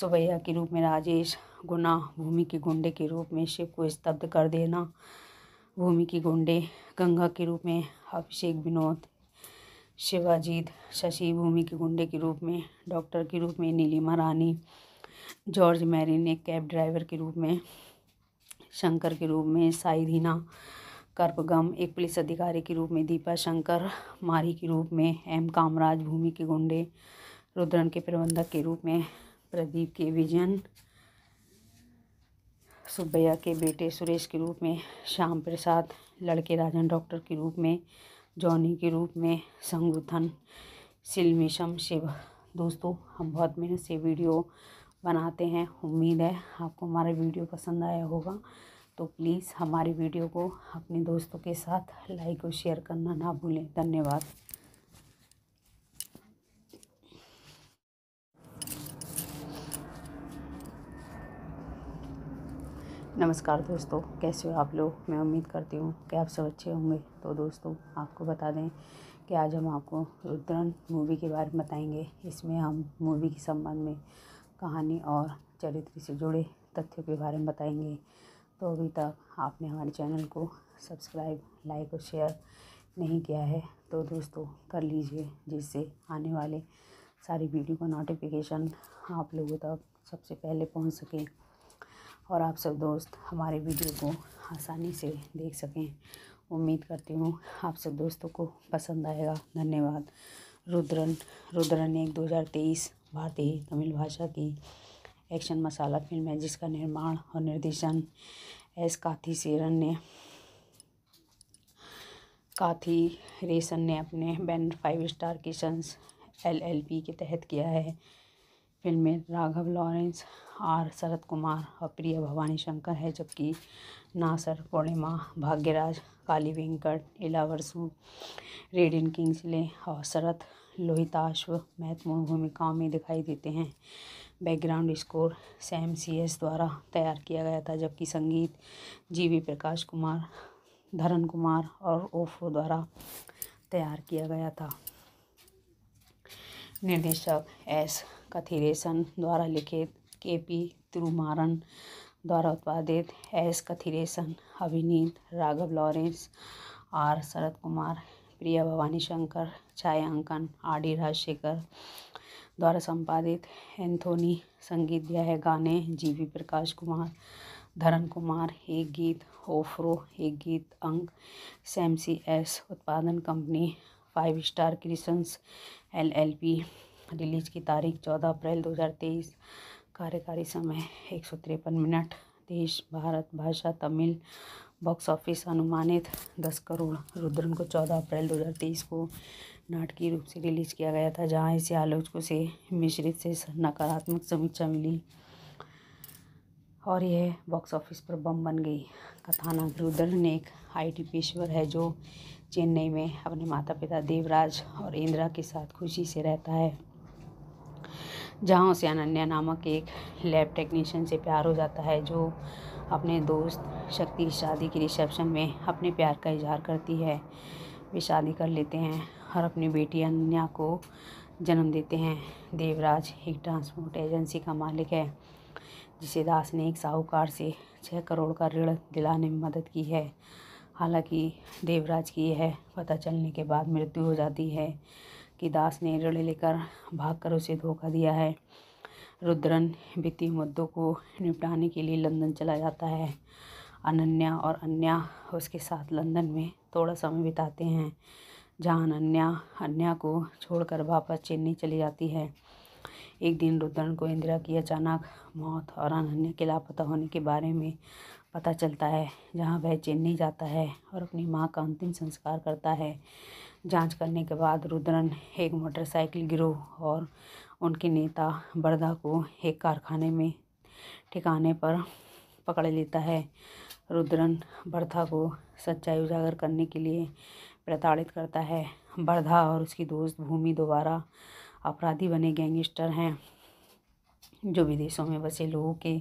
सुबैया के रूप में राजेश गुना भूमि के गुंडे के रूप में शिव को स्तब्ध कर देना भूमि के गुंडे गंगा के रूप में अभिषेक विनोद शिवाजीत शशि भूमि के गुंडे के रूप में डॉक्टर के रूप में नीलिमा रानी जॉर्ज मैरिन एक कैब ड्राइवर के रूप में शंकर के रूप में साई कर्पगम एक पुलिस अधिकारी के रूप में दीपा शंकर मारी के रूप में एम कामराज भूमि के गुंडे रुद्रन के प्रबंधक के रूप में प्रदीप के विजन सुब्बैया के बेटे सुरेश के रूप में श्याम प्रसाद लड़के राजन डॉक्टर के रूप में जॉनी के रूप में संगठन सिलमिशम शिव दोस्तों हम बहुत मेहनत से वीडियो बनाते हैं उम्मीद है आपको हमारा वीडियो पसंद आया होगा तो प्लीज़ हमारे वीडियो को अपने दोस्तों के साथ लाइक और शेयर करना ना भूलें धन्यवाद नमस्कार दोस्तों कैसे हो आप लोग मैं उम्मीद करती हूँ कि आप सब अच्छे होंगे तो दोस्तों आपको बता दें कि आज हम आपको रुद्रन मूवी के बारे में बताएंगे इसमें हम मूवी के संबंध में कहानी और चरित्र से जुड़े तथ्यों के बारे में बताएंगे तो अभी तक आपने हमारे चैनल को सब्सक्राइब लाइक और शेयर नहीं किया है तो दोस्तों कर लीजिए जिससे आने वाले सारी वीडियो का नोटिफिकेशन आप लोगों तक सबसे पहले पहुँच सकें और आप सब दोस्त हमारे वीडियो को आसानी से देख सकें उम्मीद करती हूँ आप सब दोस्तों को पसंद आएगा धन्यवाद रुद्रन रुद्रन एक 2023 भारतीय तमिल भाषा की एक्शन मसाला फिल्म है जिसका निर्माण और निर्देशन एस काथी सेरन ने काथी रेसन ने अपने banner five star creations LLP के तहत किया है फिल्म में राघव लॉरेंस आर शरद कुमार और प्रिया भवानी शंकर है जबकि नासर पूर्णिमा भाग्यराज काली वेंकट इलावरसु किंग्स किंग्सले और शरद लोहिताश्व महत्वपूर्ण भूमिकाओं में दिखाई देते हैं background score Sam C S द्वारा तैयार किया गया था जबकि संगीत जी वी प्रकाश कुमार धरन कुमार और ओफो द्वारा तैयार किया गया था निर्देशक एस कथिरेशन द्वारा लिखित के पी तिरुमारन द्वारा उत्पादित एस कथिरेशन अभिनीत राघव लॉरेंस आर शरद कुमार प्रिया भवानी शंकर छायांकन आर डी राजशेखर द्वारा संपादित एंथोनी संगीत दिया है गाने जी वी प्रकाश कुमार धरन कुमार एक गीत ओफ्रो एक गीत अंक सैमसी एस उत्पादन company five star creations L L P release की तारीख चौदह अप्रैल तेईस कार्यकारी समय एक सौ तिरपन मिनट देश भारत भाषा तमिल बॉक्स ऑफिस अनुमानित दस करोड़ रुद्रन को चौदह अप्रैल 2023 को नाटकीय रूप से रिलीज किया गया था जहां इसे आलोचकों से मिश्रित से नकारात्मक समीक्षा मिली और यह बॉक्स ऑफिस पर बम बन गई कथानक रुद्रन एक आईटी पेशवर है जो चेन्नई में अपने माता पिता देवराज और इंदिरा के साथ खुशी से रहता है जहाँ उसे अनन्या नामक एक लैब टेक्नीशियन से प्यार हो जाता है जो अपने दोस्त शक्ति की शादी के रिसेप्शन में अपने प्यार का इजहार करती है वे शादी कर लेते हैं और अपनी बेटी अनन्या को जन्म देते हैं देवराज एक ट्रांसपोर्ट एजेंसी का मालिक है जिसे दास ने एक साहूकार से छः करोड़ का ऋण दिलाने में मदद की है हालांकि देवराज की यह पता चलने के बाद मृत्यु हो जाती है कि दास ने ऋण लेकर भागकर उसे धोखा दिया है रुद्रन वित्तीय मुद्दों को निपटाने के लिए लंदन चला जाता है अनन्या और अन्या उसके साथ लंदन में थोड़ा समय बिताते हैं जहाँ अनन्या अन्या को छोड़कर वापस चेन्नई चली जाती है एक दिन रुद्रन को इंदिरा की अचानक मौत और अनन्या के लापता होने के बारे में पता चलता है जहाँ वह चेन्नई जाता है और अपनी माँ का अंतिम संस्कार करता है जांच करने के बाद रुद्रन एक मोटरसाइकिल गिरोह और उनके नेता बरदा को एक कारखाने में ठिकाने पर पकड़ लेता है रुद्रन बरथा को सच्चाई उजागर करने के लिए प्रताड़ित करता है बरधा और उसकी दोस्त भूमि दोबारा अपराधी बने गैंगस्टर हैं जो विदेशों में बसे लोगों के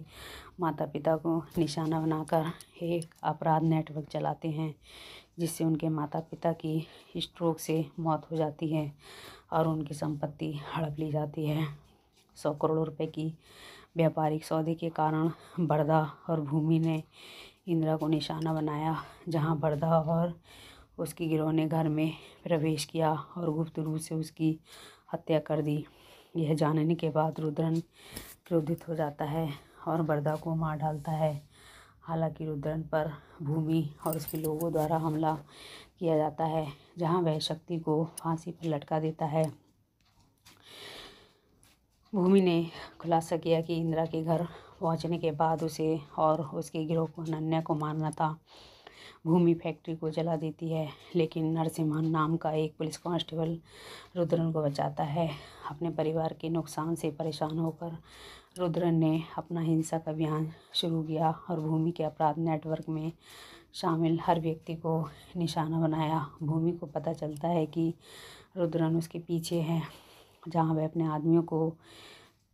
माता पिता को निशाना बनाकर एक अपराध नेटवर्क चलाते हैं जिससे उनके माता पिता की स्ट्रोक से मौत हो जाती है और उनकी संपत्ति हड़प ली जाती है सौ करोड़ रुपए की व्यापारिक सौदे के कारण बड़दा और भूमि ने इंदिरा को निशाना बनाया जहां बड़दा और उसकी गिरोह ने घर में प्रवेश किया और गुप्त रूप से उसकी हत्या कर दी यह जानने के बाद रुद्रन क्रोधित हो जाता है और बरदा को मार डालता है हालांकि रुद्रन पर भूमि और उसके लोगों द्वारा हमला किया जाता है जहां वह शक्ति को फांसी पर लटका देता है भूमि ने खुलासा किया कि इंदिरा के घर पहुंचने के बाद उसे और उसके गिरोह को अनन्या को मारना था भूमि फैक्ट्री को जला देती है लेकिन नरसिम्हन नाम का एक पुलिस कांस्टेबल रुद्रन को बचाता है अपने परिवार के नुकसान से परेशान होकर रुद्रन ने अपना हिंसा का अभियान शुरू किया और भूमि के अपराध नेटवर्क में शामिल हर व्यक्ति को निशाना बनाया भूमि को पता चलता है कि रुद्रन उसके पीछे है जहाँ वह अपने आदमियों को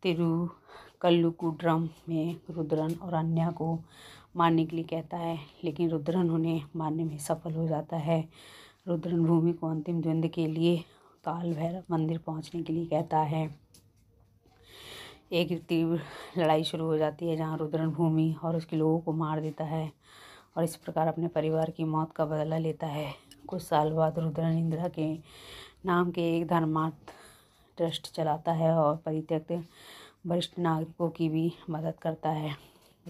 तिरुकल्लुकुड्रम में रुद्रन और अन्य को मारने के लिए कहता है लेकिन रुद्रन उन्हें मारने में सफल हो जाता है रुद्रन भूमि को अंतिम द्वंद्व के लिए काल भैरव मंदिर पहुंचने के लिए कहता है एक तीव्र लड़ाई शुरू हो जाती है जहाँ रुद्रन भूमि और उसके लोगों को मार देता है और इस प्रकार अपने परिवार की मौत का बदला लेता है कुछ साल बाद रुद्रन इंदिरा के नाम के एक धर्मार्थ ट्रस्ट चलाता है और परित्यक्त वरिष्ठ नागरिकों की भी मदद करता है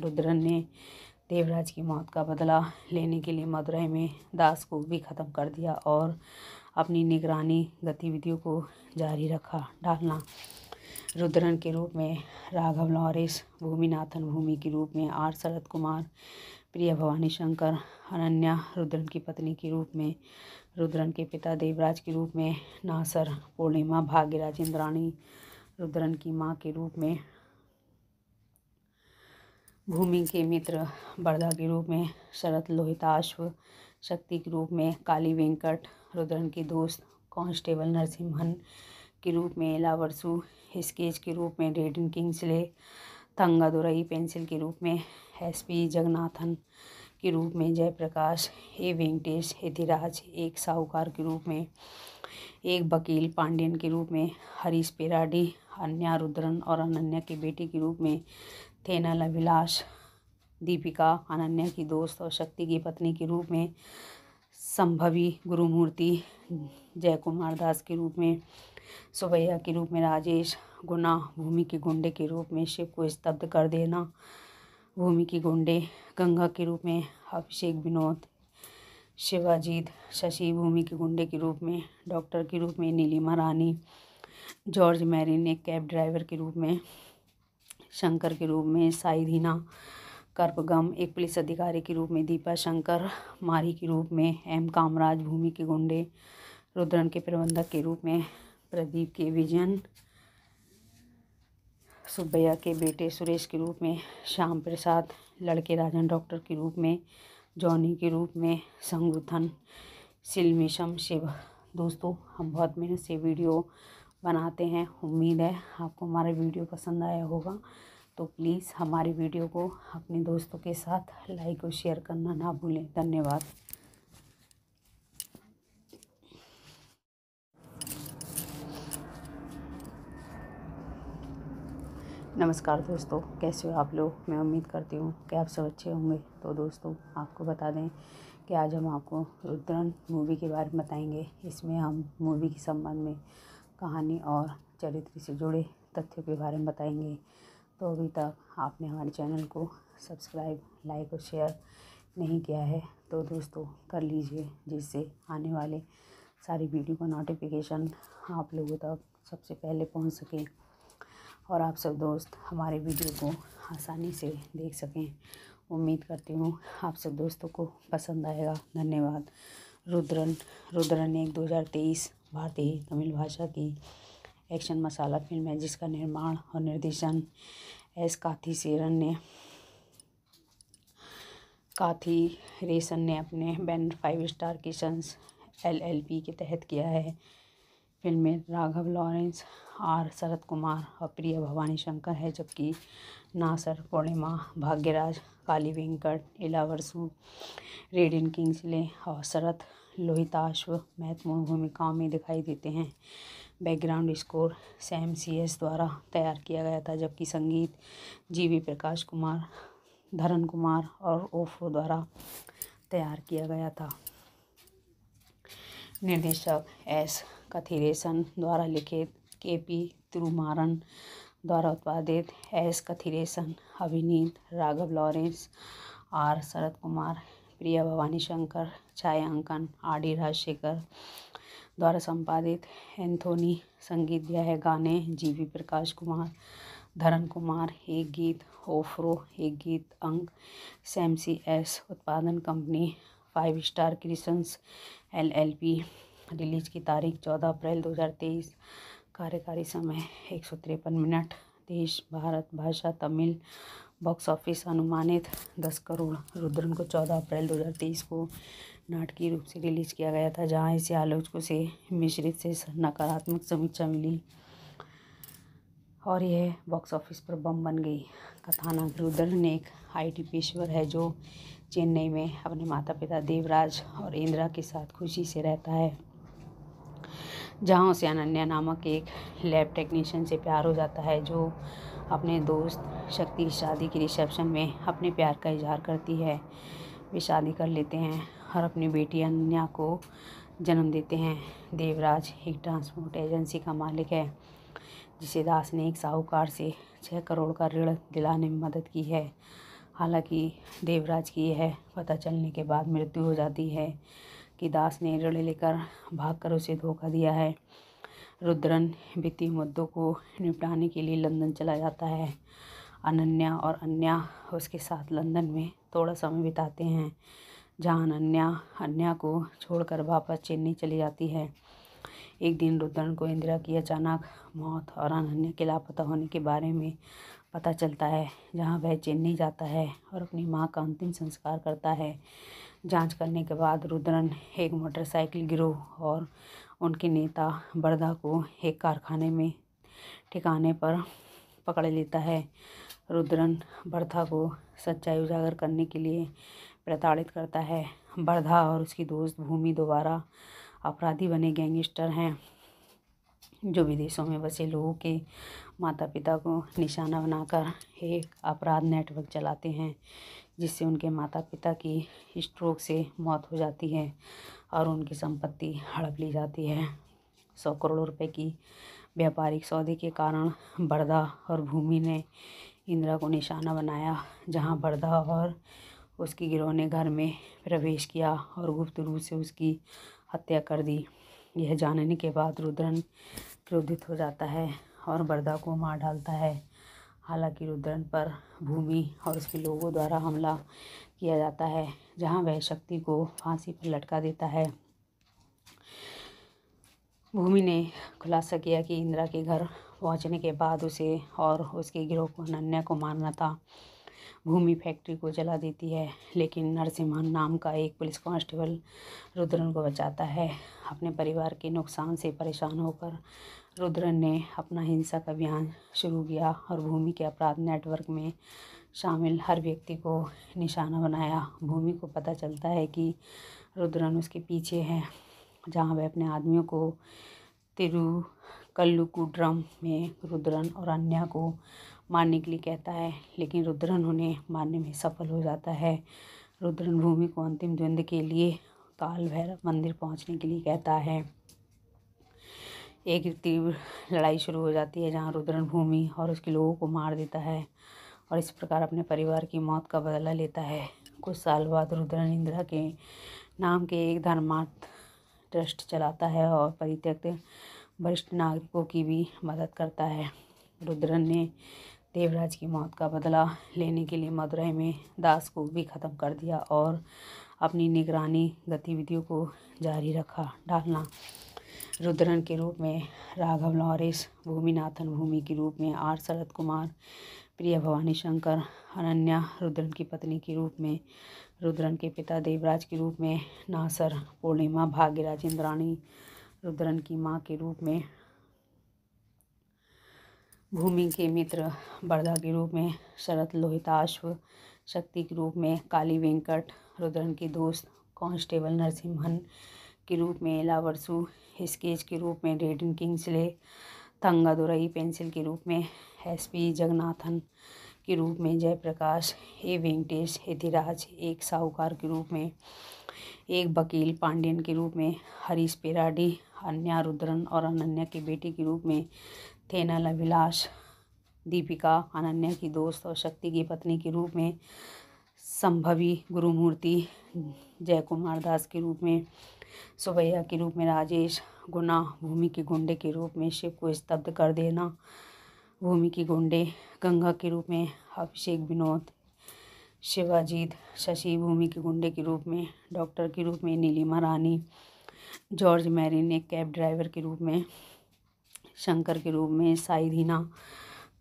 रुद्रन ने देवराज की मौत का बदला लेने के लिए मदुरई में दास को भी ख़त्म कर दिया और अपनी निगरानी गतिविधियों को जारी रखा डालना रुद्रन के रूप में राघव लॉरिस भूमिनाथन भूमि के रूप में आर शरद कुमार प्रिया भवानी शंकर अनन्या रुद्रन की पत्नी के रूप में रुद्रन के पिता देवराज के रूप में नासर पूर्णिमा भाग्यराज इंद्राणी रुद्रन की माँ के रूप में भूमि के मित्र बरदा के रूप में शरद लोहिताश्व शक्ति के रूप में काली वेंकट रुद्रन के दोस्त कांस्टेबल नरसिम्हन के रूप में लावरसु स्केच के रूप में रेडिन किंग्सले थंगादुरई पेंसिल के रूप में एस पी जगन्नाथन के रूप में जयप्रकाश ए वेंकटेश यतिराज एक साहूकार के रूप में एक वकील पांडियन के रूप में हरीश पेराडी अन्या रुद्रन और अनन्या के बेटे के रूप में थेनल अभिलाष दीपिका अनन्या की दोस्त और शक्ति की पत्नी के रूप में संभवी गुरुमूर्ति जय कुमार दास के रूप में सुबैया के रूप में राजेश गुना भूमि के गुंडे के रूप में शिव को स्तब्ध कर देना भूमि के गुंडे गंगा के रूप में अभिषेक विनोद शिवाजीत शशि भूमि के गुंडे के रूप में डॉक्टर के रूप में नीलिमा रानी जॉर्ज मैरी ने कैब ड्राइवर के रूप में शंकर के रूप में साई धीना कर्पगम एक पुलिस अधिकारी के रूप में दीपा शंकर मारी के रूप में एम कामराज भूमि के गुंडे रुद्रन के प्रबंधक के रूप में प्रदीप के विजन सुब्बैया के बेटे सुरेश के रूप में श्याम प्रसाद लड़के राजन डॉक्टर के रूप में जॉनी के रूप में संगुथन सिलमिशम शिव दोस्तों हम बहुत मेहनत से वीडियो बनाते हैं उम्मीद है आपको हमारा वीडियो पसंद आया होगा तो प्लीज़ हमारी वीडियो को अपने दोस्तों के साथ लाइक और शेयर करना ना भूलें धन्यवाद नमस्कार दोस्तों कैसे हो आप लोग मैं उम्मीद करती हूँ कि आप सब अच्छे होंगे तो दोस्तों आपको बता दें कि आज हम आपको रुद्रन मूवी के बारे में बताएंगे इसमें हम मूवी के संबंध में कहानी और चरित्र से जुड़े तथ्यों के बारे में बताएंगे तो अभी तक आपने हमारे चैनल को सब्सक्राइब लाइक और शेयर नहीं किया है तो दोस्तों कर लीजिए जिससे आने वाले सारी वीडियो का नोटिफिकेशन आप लोगों तक सबसे पहले पहुंच सके और आप सब दोस्त हमारे वीडियो को आसानी से देख सकें उम्मीद करती हूँ आप सब दोस्तों को पसंद आएगा धन्यवाद रुद्रन रुद्रन एक 2023 भारतीय तमिल भाषा की एक्शन मसाला फिल्म है जिसका निर्माण और निर्देशन एस काथी सेरन ने काथी रेशन ने अपने banner five star creations LLP के तहत किया है फिल्म में राघव लॉरेंस आर शरद कुमार और प्रिया भवानी शंकर है जबकि नासर पूर्णिमा भाग्यराज काली वेंकट इलावरसु रेडियन किंग्सले और शरद लोहिताश्व महत्वपूर्ण भूमिकाओं में दिखाई देते हैं background score Sam C S द्वारा तैयार किया गया था जबकि संगीत जी वी प्रकाश कुमार धरन कुमार और ओफो द्वारा तैयार किया गया था निर्देशक एस कथिरेशन द्वारा लिखित के पी तिरुमारन द्वारा उत्पादित एस कथिरेशन अभिनीत राघव लॉरेंस आर शरद कुमार प्रिया भवानी शंकर छायांकन आर डी राजशेखर द्वारा संपादित एंथोनी संगीत दिया है गाने जी वी प्रकाश कुमार धरन कुमार एक गीत ओफ्रो एक गीत अंक सैमसी एस उत्पादन company five star creations L L P release की तारीख चौदह अप्रैल तेईस कार्यकारी समय एक सौ तिरपन मिनट देश भारत भाषा तमिल बॉक्स ऑफिस अनुमानित दस करोड़ रुद्रन को चौदह अप्रैल तेईस को नाटकीय रूप से रिलीज किया गया था जहां इसे आलोचकों से मिश्रित से नकारात्मक समीक्षा मिली और यह बॉक्स ऑफिस पर बम बन गई कथानक रुद्रन एक आईटी पेशवर है जो चेन्नई में अपने माता पिता देवराज और इंदिरा के साथ खुशी से रहता है जहाँ उसे अनन्या नामक एक लैब टेक्नीशियन से प्यार हो जाता है जो अपने दोस्त शक्ति शादी के रिसेप्शन में अपने प्यार का इजहार करती है वे शादी कर लेते हैं और अपनी बेटी अनन्या को जन्म देते हैं देवराज एक ट्रांसपोर्ट एजेंसी का मालिक है जिसे दास ने एक साहूकार से छः करोड़ का ऋण दिलाने में मदद की है हालांकि देवराज की यह पता चलने के बाद मृत्यु हो जाती है कि दास ने ऋण लेकर भागकर उसे धोखा दिया है रुद्रन वित्तीय मुद्दों को निपटाने के लिए लंदन चला जाता है अनन्या और अन्या उसके साथ लंदन में थोड़ा समय बिताते हैं जहाँ अनन्या अन्या को छोड़कर वापस चेन्नई चली जाती है एक दिन रुद्रन को इंदिरा की अचानक मौत और अनन्या के लापता होने के बारे में पता चलता है जहाँ वह चेन्नई जाता है और अपनी माँ का अंतिम संस्कार करता है जांच करने के बाद रुद्रन एक मोटरसाइकिल गिरोह और उनके नेता बरदा को एक कारखाने में ठिकाने पर पकड़ लेता है रुद्रन बर्धा को सच्चाई उजागर करने के लिए प्रताड़ित करता है बरधा और उसकी दोस्त भूमि दोबारा अपराधी बने गैंगस्टर हैं जो विदेशों में बसे लोगों के माता पिता को निशाना बनाकर एक अपराध नेटवर्क चलाते हैं जिससे उनके माता पिता की स्ट्रोक से मौत हो जाती है और उनकी संपत्ति हड़प ली जाती है सौ करोड़ रुपए की व्यापारिक सौदे के कारण बड़दा और भूमि ने इंदिरा को निशाना बनाया जहां बड़दा और उसकी गिरोह ने घर में प्रवेश किया और गुप्त रूप से उसकी हत्या कर दी यह जानने के बाद रुद्रन क्रोधित हो जाता है और बड़दा को मार डालता है हालांकि रुद्रन पर भूमि और उसके लोगों द्वारा हमला किया जाता है जहां वह शक्ति को फांसी पर लटका देता है भूमि ने खुलासा किया कि इंदिरा के घर पहुंचने के बाद उसे और उसके गिरोह को अनन्या को मारना था भूमि फैक्ट्री को जला देती है लेकिन नरसिम्हन नाम का एक पुलिस कांस्टेबल रुद्रन को बचाता है अपने परिवार के नुकसान से परेशान होकर रुद्रन ने अपना हिंसक अभियान शुरू किया और भूमि के अपराध नेटवर्क में शामिल हर व्यक्ति को निशाना बनाया भूमि को पता चलता है कि रुद्रन उसके पीछे है जहाँ वह अपने आदमियों को तिरुकल्लुकुड्रम में रुद्रन और अन्य को मारने के लिए कहता है लेकिन रुद्रन उन्हें मारने में सफल हो जाता है रुद्रन भूमि को अंतिम द्वंद्व के लिए काल भैरव मंदिर पहुंचने के लिए कहता है एक तीव्र लड़ाई शुरू हो जाती है जहाँ रुद्रन भूमि और उसके लोगों को मार देता है और इस प्रकार अपने परिवार की मौत का बदला लेता है कुछ साल बाद रुद्रन इंदिरा के नाम के एक धर्मार्थ ट्रस्ट चलाता है और परित्यक्त वरिष्ठ नागरिकों की भी मदद करता है रुद्रन ने देवराज की मौत का बदला लेने के लिए मदुरई में दास को भी ख़त्म कर दिया और अपनी निगरानी गतिविधियों को जारी रखा डालना रुद्रन के रूप में राघव लॉरिस भूमिनाथन भूमि के रूप में आर शरद कुमार प्रिया भवानी शंकर अनन्या रुद्रन की पत्नी के रूप में रुद्रन के पिता देवराज के रूप में नासर पूर्णिमा भाग्यराज इंद्राणी रुद्रन की माँ के रूप में भूमि के मित्र बरदा के रूप में शरद लोहिताश्व शक्ति के रूप में काली वेंकट रुद्रन के दोस्त कांस्टेबल नरसिम्हन के रूप में लावर्सू स्केच के रूप में रेडन किंग्सले थंगादुरई पेंसिल के रूप में एस पी जगन्नाथन के रूप में जयप्रकाश ए वेंकटेश यतिराज एक साहूकार के रूप में एक वकील पांडियन के रूप में हरीश पेराडी अन्या रुद्रन और अनन्या के बेटे के रूप में थेनल अभिलाष दीपिका अनन्या की दोस्त और शक्ति की पत्नी के रूप में संभवी गुरुमूर्ति जय कुमार दास के रूप में सुबैया के रूप में राजेश गुना भूमि के गुंडे के रूप में शिव को स्तब्ध कर देना भूमि के गुंडे गंगा के रूप में अभिषेक विनोद शिवाजीत शशि भूमि के गुंडे के रूप में डॉक्टर के रूप में नीलिमा रानी जॉर्ज मैरिन एक कैब ड्राइवर के रूप में शंकर के रूप में साई धीना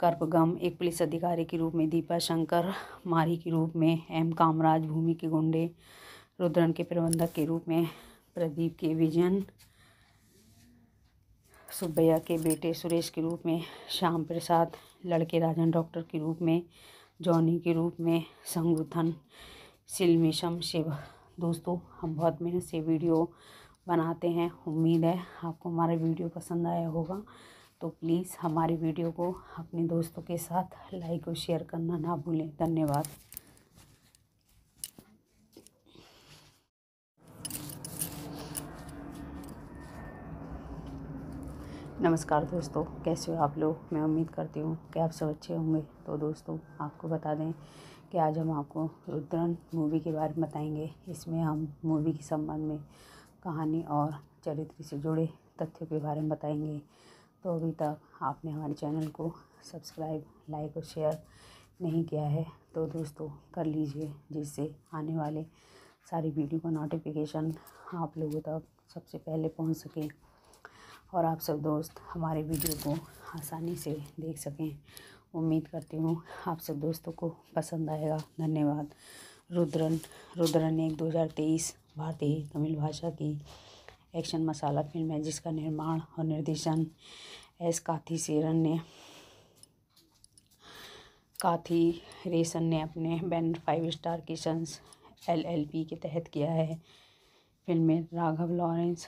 कर्पगम एक पुलिस अधिकारी के रूप में दीपा शंकर मारी के रूप में एम कामराज भूमि के गुंडे रुद्रन के प्रबंधक के रूप में प्रदीप के विजन सुब्बैया के बेटे सुरेश के रूप में श्याम प्रसाद लड़के राजन डॉक्टर के रूप में जॉनी के रूप में संगठन सिलमिशम शिव दोस्तों हम बहुत मेहनत से वीडियो बनाते हैं उम्मीद है आपको हमारा वीडियो पसंद आया होगा तो प्लीज़ हमारे वीडियो को अपने दोस्तों के साथ लाइक और शेयर करना ना भूलें धन्यवाद नमस्कार दोस्तों कैसे हो आप लोग मैं उम्मीद करती हूँ कि आप सब अच्छे होंगे तो दोस्तों आपको बता दें कि आज हम आपको रुद्रन मूवी के बारे में बताएंगे इसमें हम मूवी के संबंध में कहानी और चरित्र से जुड़े तथ्यों के बारे में बताएंगे तो अभी तक आपने हमारे चैनल को सब्सक्राइब लाइक और शेयर नहीं किया है तो दोस्तों कर लीजिए जिससे आने वाले सारी वीडियो का नोटिफिकेशन आप लोगों तक सबसे पहले पहुँच सके और आप सब दोस्त हमारे वीडियो को आसानी से देख सकें उम्मीद करती हूँ आप सब दोस्तों को पसंद आएगा धन्यवाद रुद्रन रुद्रन एक 2023 भारतीय तमिल भाषा की एक्शन मसाला फिल्म है जिसका निर्माण और निर्देशन एस काथी सेरन ने काथी रेसन ने अपने banner five star creations LLP के तहत किया है फिल्म में राघव लॉरेंस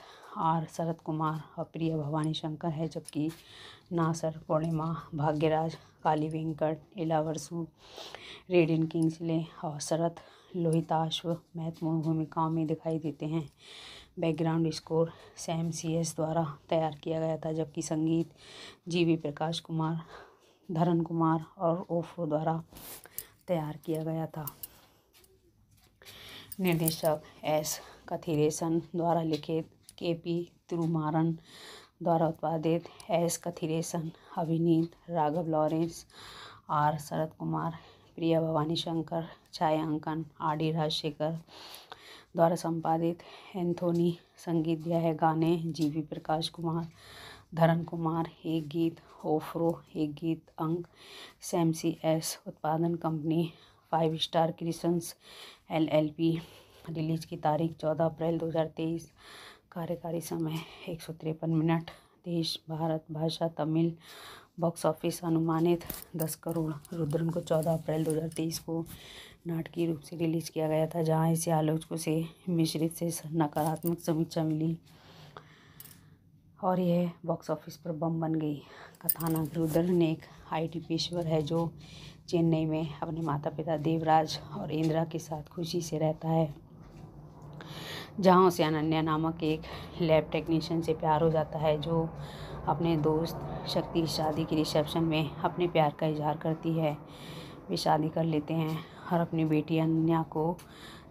आर शरद कुमार और प्रिया भवानी शंकर है जबकि नासर पूर्णिमा भाग्यराज काली वेंकट इलावरसू रेडियन किंग्सले और शरद लोहिताश्व महत्वपूर्ण भूमिकाओं में दिखाई देते हैं background score Sam C S द्वारा तैयार किया गया था जबकि संगीत जी वी प्रकाश कुमार धरन कुमार और ओफो द्वारा तैयार किया गया था निर्देशक एस कथिरेशन द्वारा लिखित के पी तिरुमारन द्वारा उत्पादित एस कथिरेशन अभिनीत राघव लॉरेंस आर शरद कुमार प्रिया भवानी शंकर छायांकन आर डी राजशेखर द्वारा संपादित एंथोनी संगीत दिया है गाने जी वी प्रकाश कुमार धरन कुमार एक गीत ओफ्रो एक गीत अंक सैमसी एस उत्पादन company five star creations L L P release की तारीख चौदह अप्रैल तेईस कार्यकारी समय एक सौ तिरपन मिनट देश भारत भाषा तमिल बॉक्स ऑफिस अनुमानित दस करोड़ रुद्रन को चौदह अप्रैल 2023 को नाटकीय रूप से रिलीज किया गया था जहां इसे आलोचकों से मिश्रित से नकारात्मक समीक्षा मिली और यह बॉक्स ऑफिस पर बम बन गई कथानक रुद्रन एक आईटी पेशवर है जो चेन्नई में अपने माता पिता देवराज और इंदिरा के साथ खुशी से रहता है जहाँ उसे अनन्या नामक एक लैब टेक्नीशियन से प्यार हो जाता है जो अपने दोस्त शक्ति की शादी के रिसेप्शन में अपने प्यार का इजहार करती है वे शादी कर लेते हैं और अपनी बेटी अनन्या को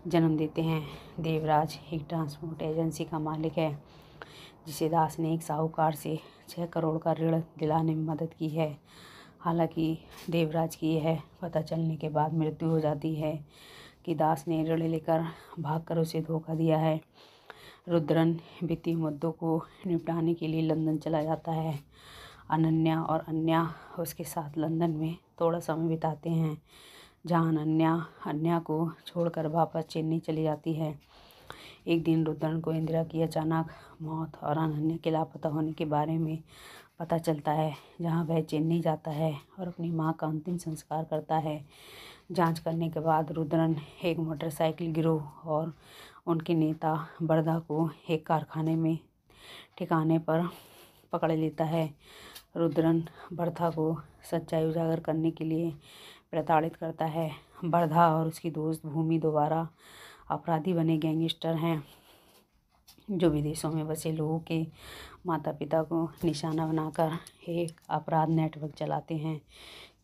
जन्म देते हैं देवराज एक ट्रांसपोर्ट एजेंसी का मालिक है जिसे दास ने एक साहूकार से छः करोड़ का ऋण दिलाने में मदद की है हालांकि देवराज की यह पता चलने के बाद मृत्यु हो जाती है कि दास ने ऋण लेकर भागकर उसे धोखा दिया है रुद्रन वित्तीय मुद्दों को निपटाने के लिए लंदन चला जाता है अनन्या और अन्या उसके साथ लंदन में थोड़ा समय बिताते हैं जहाँ अनन्या अन्या को छोड़कर वापस चेन्नई चली जाती है एक दिन रुद्रन को इंदिरा की अचानक मौत और अनन्या के लापता होने के बारे में पता चलता है जहाँ वह चेन्नई जाता है और अपनी माँ का अंतिम संस्कार करता है जांच करने के बाद रुद्रन एक मोटरसाइकिल गिरोह और उनके नेता बरदा को एक कारखाने में ठिकाने पर पकड़ लेता है रुद्रन बरधा को सच्चाई उजागर करने के लिए प्रताड़ित करता है बरधा और उसकी दोस्त भूमि दोबारा अपराधी बने गैंगस्टर हैं जो विदेशों में बसे लोगों के माता पिता को निशाना बनाकर एक अपराध नेटवर्क चलाते हैं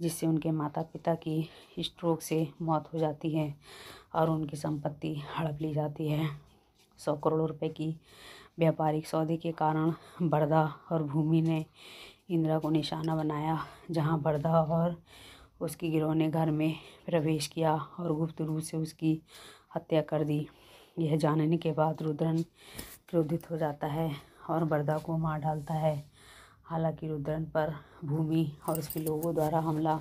जिससे उनके माता पिता की स्ट्रोक से मौत हो जाती है और उनकी संपत्ति हड़प ली जाती है सौ करोड़ रुपए की व्यापारिक सौदे के कारण बड़दा और भूमि ने इंदिरा को निशाना बनाया जहां बड़दा और उसकी गिरोह ने घर में प्रवेश किया और गुप्त रूप से उसकी हत्या कर दी यह जानने के बाद रुद्रन क्रोधित हो जाता है और बरदा को मार डालता है हालांकि रुद्रन पर भूमि और उसके लोगों द्वारा हमला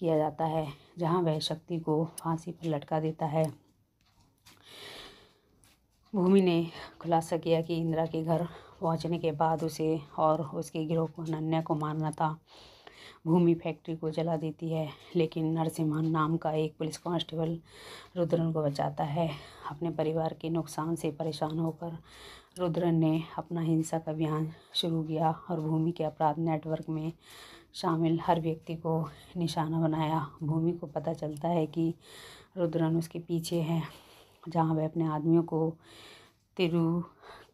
किया जाता है जहां वह शक्ति को फांसी पर लटका देता है भूमि ने खुलासा किया कि इंदिरा के घर पहुंचने के बाद उसे और उसके गिरोह को अनन्या को मारना था भूमि फैक्ट्री को जला देती है लेकिन नरसिम्हन नाम का एक पुलिस कांस्टेबल रुद्रन को बचाता है अपने परिवार के नुकसान से परेशान होकर रुद्रन ने अपना हिंसक अभियान शुरू किया और भूमि के अपराध नेटवर्क में शामिल हर व्यक्ति को निशाना बनाया भूमि को पता चलता है कि रुद्रन उसके पीछे है जहाँ वह अपने आदमियों को तिरु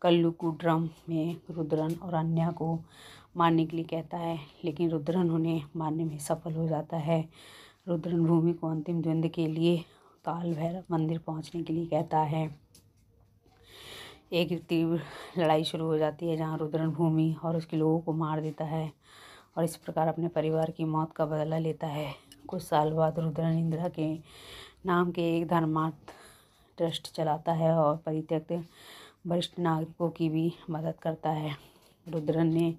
कल्लुकुड्रम में रुद्रन और अन्या को मारने के लिए कहता है लेकिन रुद्रन उन्हें मारने में सफल हो जाता है रुद्रन भूमि को अंतिम द्वंद्व के लिए काल भैरव मंदिर पहुंचने के लिए कहता है एक तीव्र लड़ाई शुरू हो जाती है जहाँ रुद्रन भूमि और उसके लोगों को मार देता है और इस प्रकार अपने परिवार की मौत का बदला लेता है कुछ साल बाद रुद्रन इंदिरा के नाम के एक धर्मार्थ ट्रस्ट चलाता है और परित्यक्त वरिष्ठ नागरिकों की भी मदद करता है रुद्रन ने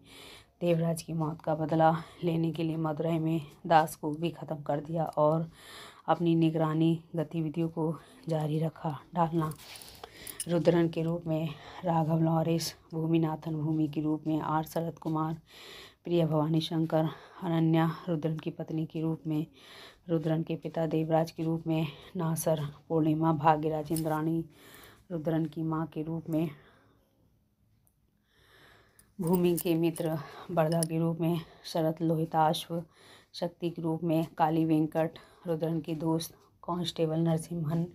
देवराज की मौत का बदला लेने के लिए मदुरई में दास को भी ख़त्म कर दिया और अपनी निगरानी गतिविधियों को जारी रखा डालना रुद्रन के रूप में राघव लॉरिस भूमिनाथन भूमि के रूप में आर शरद कुमार प्रिया भवानी शंकर अनन्या रुद्रन की पत्नी के रूप में रुद्रन के पिता देवराज के रूप में नासर पूर्णिमा भाग्यराज इंद्राणी रुद्रन की माँ के रूप में भूमि के मित्र बरदा के रूप में शरद लोहिताश्व शक्ति के रूप में काली वेंकट रुद्रन के दोस्त कांस्टेबल नरसिम्हन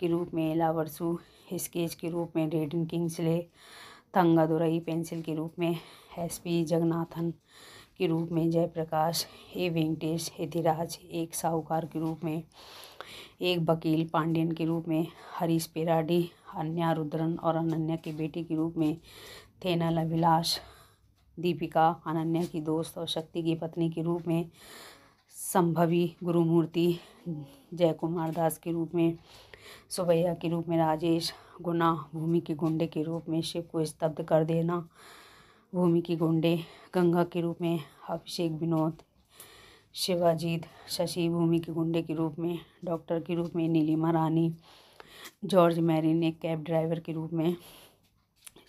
के रूप में वर्सू स्केच के रूप में रेडन किंग्सले थंगादुरई पेंसिल के रूप में एस पी जगन्नाथन के रूप में जयप्रकाश ए वेंकटेश यतिराज एक साहूकार के रूप में एक वकील पांडियन के रूप में हरीश पेराडी अन्या रुद्रन और अनन्या के बेटे के रूप में थेनल अभिलाष दीपिका अनन्या की दोस्त और शक्ति की पत्नी के रूप में संभवी गुरुमूर्ति जय कुमार दास के रूप में सुबैया के रूप में राजेश गुना भूमि के गुंडे के रूप में शिव को स्तब्ध कर देना भूमि के गुंडे गंगा के रूप में अभिषेक विनोद शिवाजीत शशि भूमि के गुंडे के रूप में डॉक्टर के रूप में नीलिमा रानी जॉर्ज मैरी ने कैब ड्राइवर के रूप में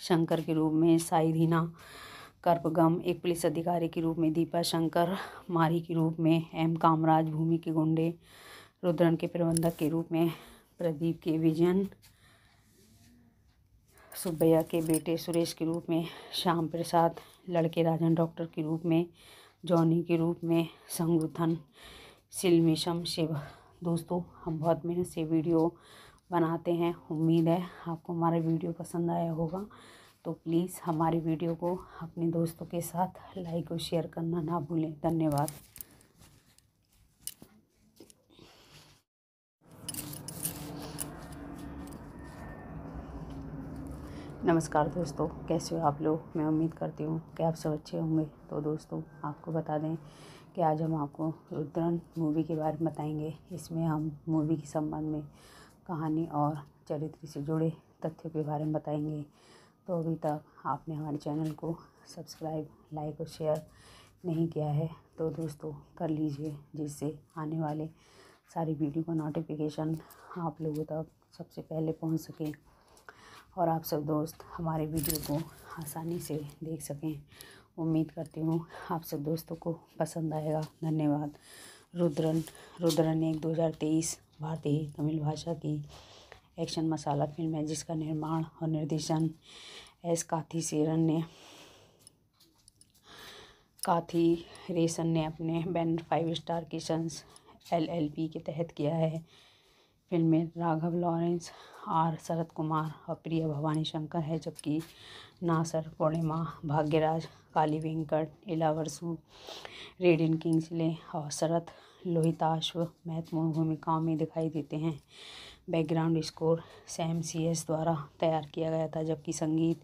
शंकर के रूप में साई धीना कर्पगम एक पुलिस अधिकारी के रूप में दीपा शंकर मारी के रूप में एम कामराज भूमि के गुंडे रुद्रन के प्रबंधक के रूप में प्रदीप के विजन सुब्बैया के बेटे सुरेश के रूप में श्याम प्रसाद लड़के राजन डॉक्टर के रूप में जॉनी के रूप में संगठन सिलमिशम शिव दोस्तों हम बहुत मेहनत से वीडियो बनाते हैं उम्मीद है आपको हमारा वीडियो पसंद आया होगा तो प्लीज़ हमारी वीडियो को अपने दोस्तों के साथ लाइक और शेयर करना ना भूलें धन्यवाद नमस्कार दोस्तों कैसे हो आप लोग मैं उम्मीद करती हूँ कि आप सब अच्छे होंगे तो दोस्तों आपको बता दें कि आज हम आपको रुद्रन मूवी के बारे में बताएंगे इसमें हम मूवी के संबंध में कहानी और चरित्र से जुड़े तथ्यों के बारे में बताएंगे तो अभी तक आपने हमारे चैनल को सब्सक्राइब लाइक और शेयर नहीं किया है तो दोस्तों कर लीजिए जिससे आने वाले सारी वीडियो का नोटिफिकेशन आप लोगों तक सबसे पहले पहुँच सके और आप सब दोस्त हमारे वीडियो को आसानी से देख सकें उम्मीद करती हूँ आप सब दोस्तों को पसंद आएगा धन्यवाद रुद्रन रुद्रन एक 2023 भारतीय तमिल भाषा की एक्शन मसाला फिल्म है जिसका निर्माण और निर्देशन एस काथी सेरन ने काथी रेशन ने अपने banner five star creations LLP के तहत किया है फिल्म में राघव लॉरेंस आर शरद कुमार और प्रिया भवानी शंकर है जबकि नासर पूर्णिमा भाग्यराज काली वेंकट इलावरसु रेडियन किंग्सले और शरद लोहिताश्व महत्वपूर्ण भूमिकाओं में दिखाई देते हैं background score Sam C S द्वारा तैयार किया गया था जबकि संगीत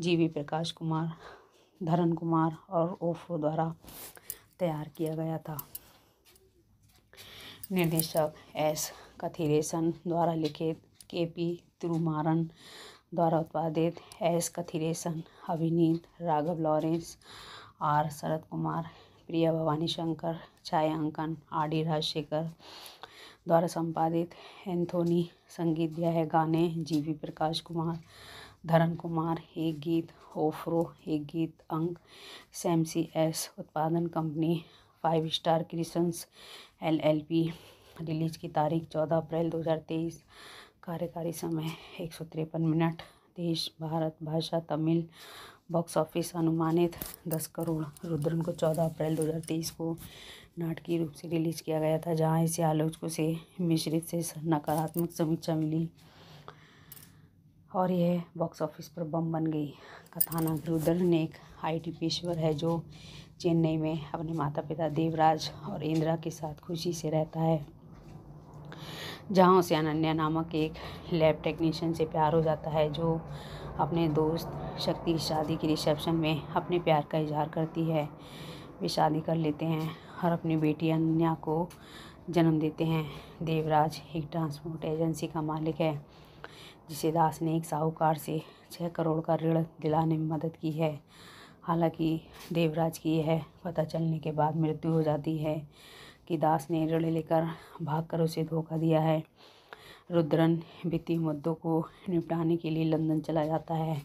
जी वी प्रकाश कुमार धरन कुमार और ओफो द्वारा तैयार किया गया था निर्देशक एस कथिरेशन द्वारा लिखित के पी तिरुमारन द्वारा उत्पादित एस कथिरेशन अभिनीत राघव लॉरेंस आर शरद कुमार प्रिया भवानी शंकर छायांकन आर डी राजशेखर द्वारा संपादित एंथोनी संगीत दिया है गाने जी वी प्रकाश कुमार धरन कुमार एक गीत ओफ्रो एक गीत अंक सैमसी एस उत्पादन company five star creations L L P release की तारीख चौदह अप्रैल तेईस कार्यकारी समय एक सौ तिरपन मिनट देश भारत भाषा तमिल बॉक्स ऑफिस अनुमानित दस करोड़ रुद्रन को चौदह अप्रैल तेईस को नाटकीय रूप से रिलीज किया गया था जहां इसे आलोचकों से मिश्रित से नकारात्मक समीक्षा मिली और यह बॉक्स ऑफिस पर बम बन गई कथानक रुद्रन एक आईटी पेशवर है जो चेन्नई में अपने माता पिता देवराज और इंदिरा के साथ खुशी से रहता है जहाँ उसे अनन्या नामक एक लैब टेक्नीशियन से प्यार हो जाता है जो अपने दोस्त शक्ति की शादी के रिसेप्शन में अपने प्यार का इजहार करती है वे शादी कर लेते हैं और अपनी बेटी अनन्या को जन्म देते हैं देवराज एक ट्रांसपोर्ट एजेंसी का मालिक है जिसे दास ने एक साहूकार से छः करोड़ का ऋण दिलाने में मदद की है हालांकि देवराज की यह पता चलने के बाद मृत्यु हो जाती है कि दास ने ऋण लेकर भागकर उसे धोखा दिया है रुद्रन वित्तीय मुद्दों को निपटाने के लिए लंदन चला जाता है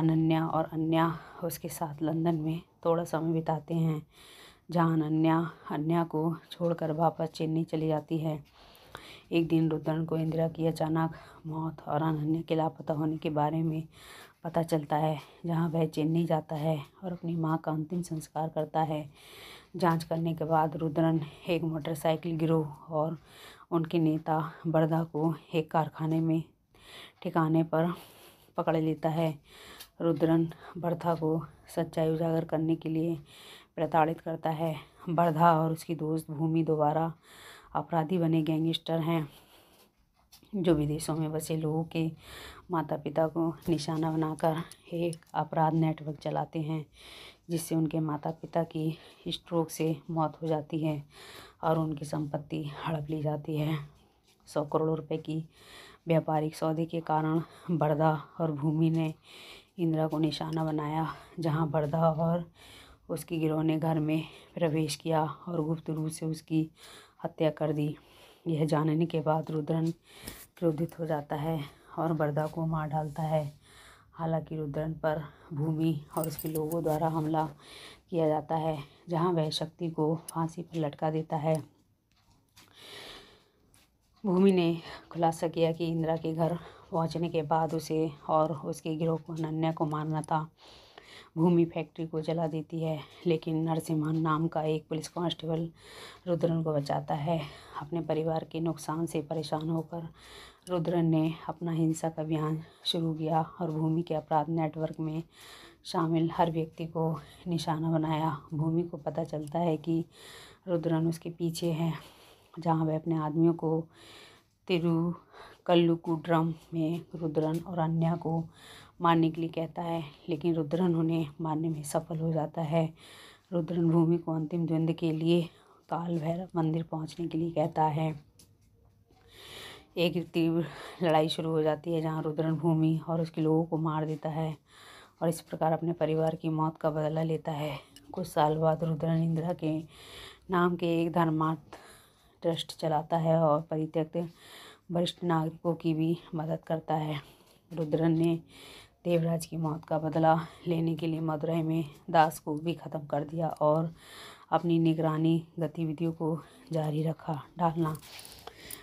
अनन्या और अन्या उसके साथ लंदन में थोड़ा समय बिताते हैं जहाँ अनन्या अन्या को छोड़कर वापस चेन्नई चली जाती है एक दिन रुद्रन को इंदिरा की अचानक मौत और अनन्या के लापता होने के बारे में पता चलता है जहाँ वह चेन्नई जाता है और अपनी माँ का अंतिम संस्कार करता है जांच करने के बाद रुद्रन एक मोटरसाइकिल गिरोह और उनके नेता बरदा को एक कारखाने में ठिकाने पर पकड़ लेता है रुद्रन बरधा को सच्चाई उजागर करने के लिए प्रताड़ित करता है बरधा और उसकी दोस्त भूमि दोबारा अपराधी बने गैंगस्टर हैं जो विदेशों में बसे लोगों के माता पिता को निशाना बनाकर एक अपराध नेटवर्क चलाते हैं जिससे उनके माता पिता की स्ट्रोक से मौत हो जाती है और उनकी संपत्ति हड़प ली जाती है सौ करोड़ रुपए की व्यापारिक सौदे के कारण बड़दा और भूमि ने इंदिरा को निशाना बनाया जहां बड़दा और उसकी गिरोह ने घर में प्रवेश किया और गुप्त रूप से उसकी हत्या कर दी यह जानने के बाद रुद्रन क्रोधित हो जाता है और बरदा को मार डालता है हालांकि रुद्रन पर भूमि और उसके लोगों द्वारा हमला किया जाता है जहां वह शक्ति को फांसी पर लटका देता है भूमि ने खुलासा किया कि इंदिरा के घर पहुंचने के बाद उसे और उसके गिरोह को अनन्या को मारना था भूमि फैक्ट्री को जला देती है लेकिन नरसिम्हन नाम का एक पुलिस कांस्टेबल रुद्रन को बचाता है अपने परिवार के नुकसान से परेशान होकर रुद्रन ने अपना हिंसक अभियान शुरू किया और भूमि के अपराध नेटवर्क में शामिल हर व्यक्ति को निशाना बनाया भूमि को पता चलता है कि रुद्रन उसके पीछे है जहाँ वह अपने आदमियों को तिरुकल्लुकुड्रम में रुद्रन और अन्य को मारने के लिए कहता है लेकिन रुद्रन उन्हें मारने में सफल हो जाता है रुद्रन भूमि को अंतिम द्वंद्व के लिए काल भैरव मंदिर पहुंचने के लिए कहता है एक तीव्र लड़ाई शुरू हो जाती है जहाँ रुद्रन भूमि और उसके लोगों को मार देता है और इस प्रकार अपने परिवार की मौत का बदला लेता है कुछ साल बाद रुद्रन इंदिरा के नाम के एक धर्मार्थ ट्रस्ट चलाता है और परित्यक्त वरिष्ठ नागरिकों की भी मदद करता है रुद्रन ने देवराज की मौत का बदला लेने के लिए मदुरई में दास को भी ख़त्म कर दिया और अपनी निगरानी गतिविधियों को जारी रखा डालना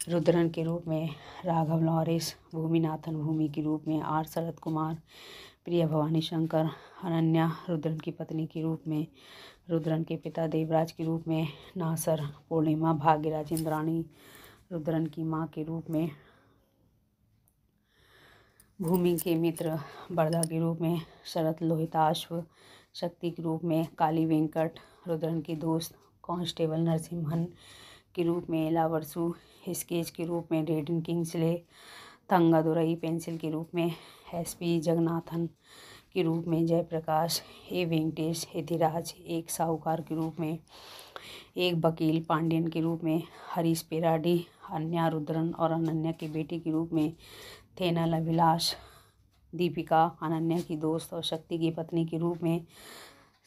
रुद्रन के रूप में राघव लॉरिस भूमिनाथन भूमि के रूप में आर शरद कुमार प्रिया भवानी शंकर अनन्या रुद्रन की पत्नी के रूप में रुद्रन के पिता देवराज के रूप में नासर पूर्णिमा भाग्यराज इंद्राणी रुद्रन की माँ के रूप में भूमि के मित्र बरदा के रूप में शरद लोहिताश्व शक्ति के रूप में काली वेंकट रुद्रन के दोस्त कांस्टेबल नरसिम्हन के रूप में लावरसू स्केच के रूप में रेडिन किंग्सले थंगादुरई पेंसिल के रूप में एस पी जगन्नाथन के रूप में जयप्रकाश ए वेंकटेश हेतिराज एक साहूकार के रूप में एक वकील पांडियन के रूप में हरीश पेराडी अन्या रुद्रन और अनन्या के बेटे के रूप में थेनल अभिलाष दीपिका अनन्या की दोस्त और शक्ति की पत्नी के रूप में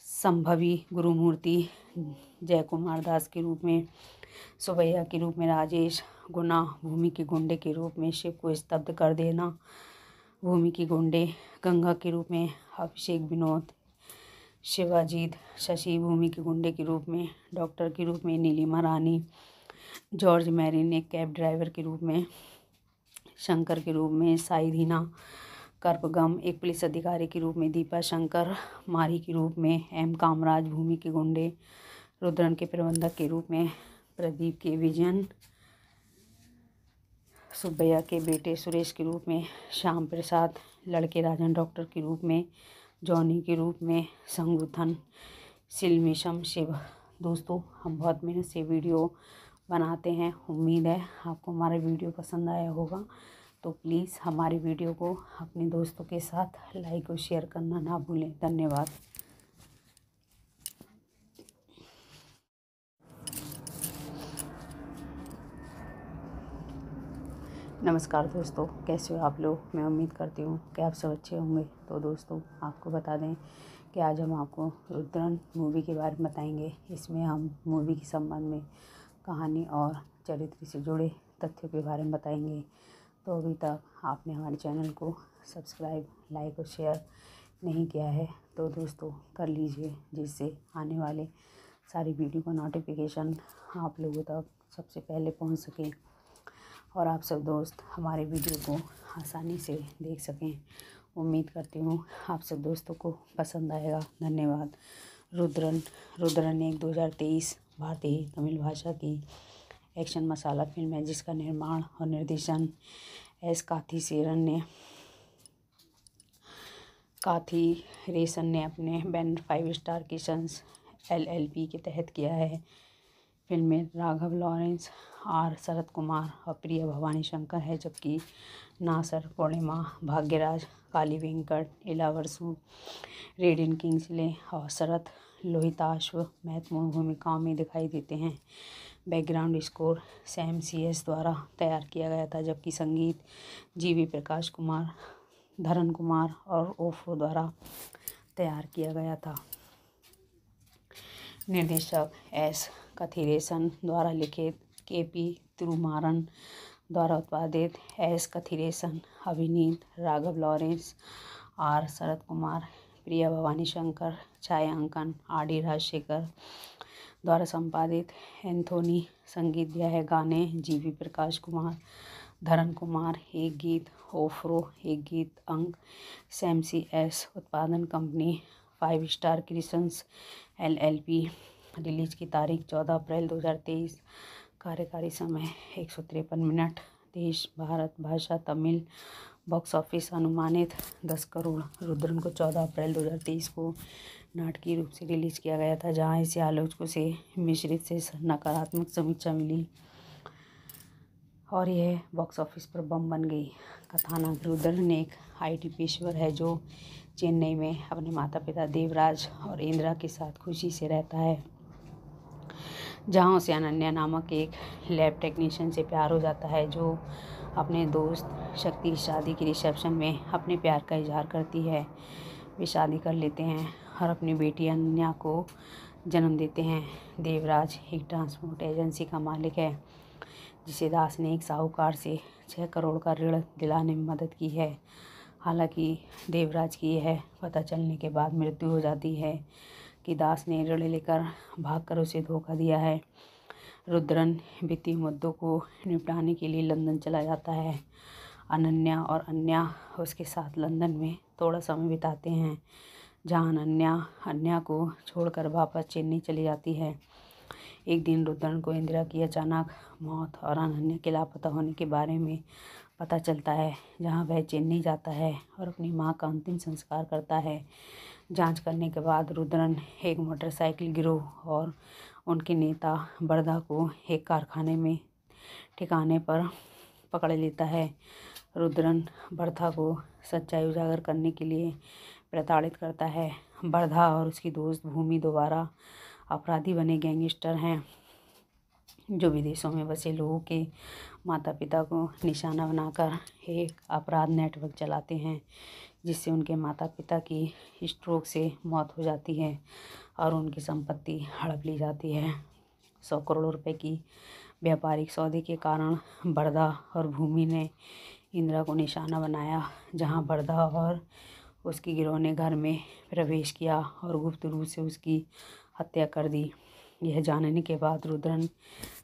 संभवी गुरुमूर्ति जय कुमार दास के रूप में सुबैया के रूप में राजेश गुना भूमि के गुंडे के रूप में शिव को स्तब्ध कर देना भूमि के गुंडे गंगा के रूप में अभिषेक विनोद शिवाजीत शशि भूमि के गुंडे के रूप में डॉक्टर के रूप में नीलिमा रानी जॉर्ज मैरिन एक कैब ड्राइवर के रूप में शंकर के रूप में साई धीना कर्पगम एक पुलिस अधिकारी के रूप में दीपा शंकर मारी के रूप में एम कामराज भूमि के गुंडे रुद्रन के प्रबंधक के रूप में प्रदीप के विजन सुब्बैया के बेटे सुरेश के रूप में श्याम प्रसाद लड़के राजन डॉक्टर के रूप में जॉनी के रूप में संगठन सिलमिशम शिव दोस्तों हम बहुत मेहनत से वीडियो बनाते हैं उम्मीद है आपको हमारा वीडियो पसंद आया होगा तो प्लीज़ हमारे वीडियो को अपने दोस्तों के साथ लाइक और शेयर करना ना भूलें धन्यवाद नमस्कार दोस्तों कैसे हो आप लोग मैं उम्मीद करती हूँ कि आप सब अच्छे होंगे तो दोस्तों आपको बता दें कि आज हम आपको रुद्रन मूवी के बारे में बताएंगे इसमें हम मूवी के संबंध में कहानी और चरित्र से जुड़े तथ्यों के बारे में बताएंगे तो अभी तक आपने हमारे चैनल को सब्सक्राइब लाइक और शेयर नहीं किया है तो दोस्तों कर लीजिए जिससे आने वाले सारी वीडियो का नोटिफिकेशन आप लोगों तक सबसे पहले पहुँच सके और आप सब दोस्त हमारे वीडियो को आसानी से देख सकें उम्मीद करती हूँ आप सब दोस्तों को पसंद आएगा धन्यवाद रुद्रन रुद्रन एक 2023 भारतीय तमिल भाषा की एक्शन मसाला फिल्म है जिसका निर्माण और निर्देशन एस काथी सेरन ने काथी रेसन ने अपने banner five star creations LLP के तहत किया है फिल्म में राघव लॉरेंस आर शरद कुमार और प्रिया भवानी शंकर है जबकि नासर पूर्णिमा भाग्यराज काली वेंकट इलावरसु किंग्स किंग्सले और शरद लोहिताश्व महत्वपूर्ण भूमिकाओं में दिखाई देते हैं background score Sam C S द्वारा तैयार किया गया था जबकि संगीत जी वी प्रकाश कुमार धरन कुमार और ओफो द्वारा तैयार किया गया था निर्देशक एस कथिरेशन द्वारा लिखित के पी तिरुमारन द्वारा उत्पादित एस कथिरेशन अभिनीत राघव लॉरेंस आर शरद कुमार प्रिया भवानी शंकर छायांकन आर डी राजशेखर द्वारा संपादित एंथोनी संगीत दिया है गाने जी वी प्रकाश कुमार धरन कुमार एक गीत ओफ्रो एक गीत अंक सैमसी एस उत्पादन company five star creations L L P release की तारीख चौदह अप्रैल तेईस कार्यकारी समय एक सौ तिरपन मिनट देश भारत भाषा तमिल बॉक्स ऑफिस अनुमानित दस करोड़ रुद्रन को चौदह अप्रैल दो हजार तेईस को नाटकीय रूप से रिलीज किया गया था जहां इसे आलोचकों से मिश्रित से नकारात्मक समीक्षा मिली और यह बॉक्स ऑफिस पर बम बन गई कथानक रुद्रन एक आईटी पेशवर है जो चेन्नई में अपने माता पिता देवराज और इंदिरा के साथ खुशी से रहता है जहाँ उसे अनन्या नामक एक लैब टेक्नीशियन से प्यार हो जाता है जो अपने दोस्त शक्ति की शादी के रिसेप्शन में अपने प्यार का इजहार करती है वे शादी कर लेते हैं और अपनी बेटी अनन्या को जन्म देते हैं देवराज एक ट्रांसपोर्ट एजेंसी का मालिक है जिसे दास ने एक साहूकार से छः करोड़ का ऋण दिलाने में मदद की है हालांकि देवराज की यह पता चलने के बाद मृत्यु हो जाती है कि दास ने ऋण लेकर भागकर उसे धोखा दिया है रुद्रन वित्तीय मुद्दों को निपटाने के लिए लंदन चला जाता है अनन्या और अन्या उसके साथ लंदन में थोड़ा समय बिताते हैं जहाँ अनन्या अन्या को छोड़कर वापस चेन्नई चली जाती है एक दिन रुद्रन को इंदिरा की अचानक मौत और अनन्या के लापता होने के बारे में पता चलता है जहाँ वह चेन्नई जाता है और अपनी माँ का अंतिम संस्कार करता है जांच करने के बाद रुद्रन एक मोटरसाइकिल गिरोह और उनके नेता बरदा को एक कारखाने में ठिकाने पर पकड़ लेता है रुद्रन बर्धा को सच्चाई उजागर करने के लिए प्रताड़ित करता है बर्धा और उसकी दोस्त भूमि दोबारा अपराधी बने गैंगस्टर हैं जो विदेशों में बसे लोगों के माता पिता को निशाना बनाकर एक अपराध नेटवर्क चलाते हैं जिससे उनके माता पिता की स्ट्रोक से मौत हो जाती है और उनकी संपत्ति हड़प ली जाती है सौ करोड़ रुपए की व्यापारिक सौदे के कारण बड़दा और भूमि ने इंदिरा को निशाना बनाया जहां बड़दा और उसकी गिरोह ने घर में प्रवेश किया और गुप्त रूप से उसकी हत्या कर दी यह जानने के बाद रुद्रन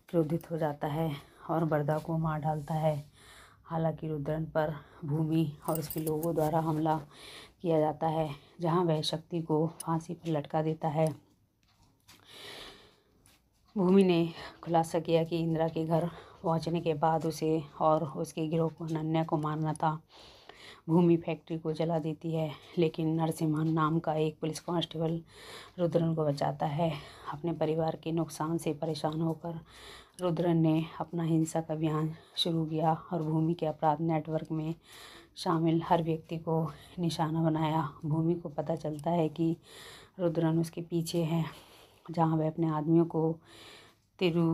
क्रोधित हो जाता है और बरदा को मार डालता है हालांकि रुद्रन पर भूमि और उसके लोगों द्वारा हमला किया जाता है जहां वह शक्ति को फांसी पर लटका देता है भूमि ने खुलासा किया कि इंदिरा के घर पहुंचने के बाद उसे और उसके गिरोह को अनन्या को मारना था भूमि फैक्ट्री को जला देती है लेकिन नरसिम्हन नाम का एक पुलिस कांस्टेबल रुद्रन को बचाता है अपने परिवार के नुकसान से परेशान होकर रुद्रन ने अपना हिंसक अभियान शुरू किया और भूमि के अपराध नेटवर्क में शामिल हर व्यक्ति को निशाना बनाया भूमि को पता चलता है कि रुद्रन उसके पीछे है जहाँ वह अपने आदमियों को तिरु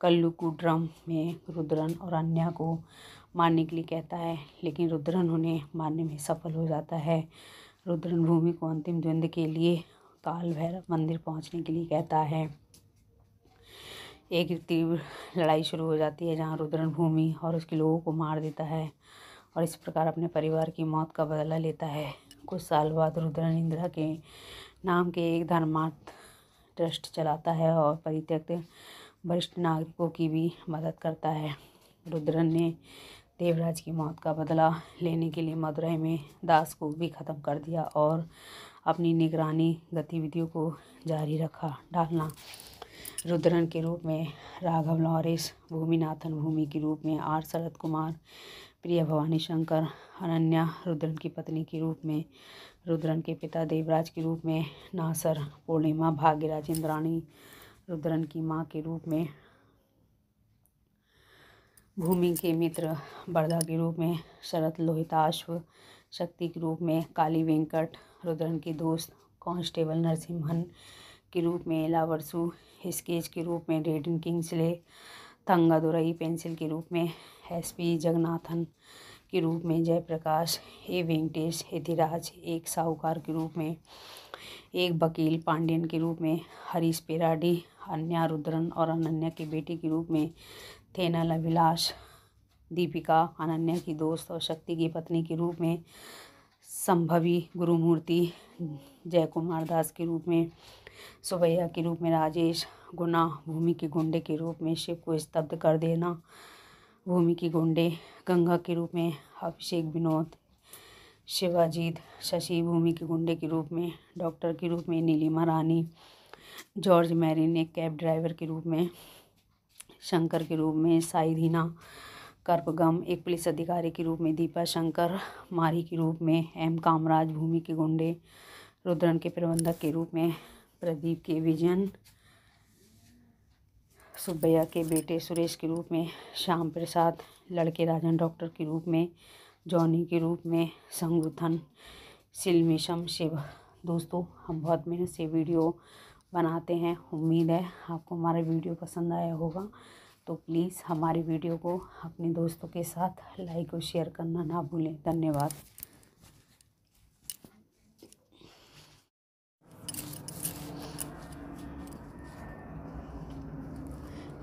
कल्लुकुड्रम में रुद्रन और अन्य को मारने के लिए कहता है लेकिन रुद्रन उन्हें मारने में सफल हो जाता है रुद्रन भूमि को अंतिम द्वंद्व के लिए काल भैरव मंदिर पहुंचने के लिए कहता है एक तीव्र लड़ाई शुरू हो जाती है जहाँ रुद्रन भूमि और उसके लोगों को मार देता है और इस प्रकार अपने परिवार की मौत का बदला लेता है कुछ साल बाद रुद्रन इंदिरा के नाम के एक धर्मार्थ ट्रस्ट चलाता है और परित्यक्त वरिष्ठ नागरिकों की भी मदद करता है रुद्रन ने देवराज की मौत का बदला लेने के लिए मदुरई में दास को भी ख़त्म कर दिया और अपनी निगरानी गतिविधियों को जारी रखा डालना रुद्रन के रूप में राघव लॉरिस भूमिनाथन भूमि के रूप में आर शरद कुमार प्रिया भवानी शंकर अनन्या रुद्रन की पत्नी के रूप में रुद्रन के पिता देवराज के रूप में नासर पूर्णिमा भाग्यराज इंद्राणी रुद्रन की माँ के रूप में भूमि के मित्र बरदा के रूप में शरद लोहिताश्व शक्ति के रूप में काली वेंकट रुद्रन के दोस्त कांस्टेबल नरसिम्हन के रूप में एला वर्सू स्केच के रूप में रेडन किंग्सले थंगादुरई पेंसिल के रूप में एस पी जगन्नाथन के रूप में जयप्रकाश ए वेंकटेश यतिराज एक साहूकार के रूप में एक वकील पांडियन के रूप में हरीश पेराडी अन्या रुद्रन और अनन्या के बेटे के रूप में थेनल अभिलाष दीपिका अनन्या की दोस्त और शक्ति की पत्नी के रूप में संभवी गुरुमूर्ति जय कुमार दास के रूप में सुबैया के रूप में राजेश गुना भूमि के गुंडे के रूप में शिव को स्तब्ध कर देना भूमि के गुंडे गंगा के रूप में अभिषेक विनोद शिवाजीत शशि भूमि के गुंडे के रूप में डॉक्टर के रूप में नीलिमा रानी जॉर्ज मैरी ने कैब ड्राइवर के रूप में शंकर के रूप में साई कर्पगम एक पुलिस अधिकारी के रूप में दीपा शंकर मारी के रूप में एम कामराज भूमि के गुंडे रुद्रन के प्रबंधक के रूप में प्रदीप के विजन सुब्बैया के बेटे सुरेश के रूप में श्याम प्रसाद लड़के राजन डॉक्टर के रूप में जॉनी के रूप में संगुथन सिलमिशम शिव दोस्तों हम बहुत मेहनत से वीडियो बनाते हैं उम्मीद है आपको हमारा वीडियो पसंद आया होगा तो प्लीज़ हमारी वीडियो को अपने दोस्तों के साथ लाइक और शेयर करना ना भूलें धन्यवाद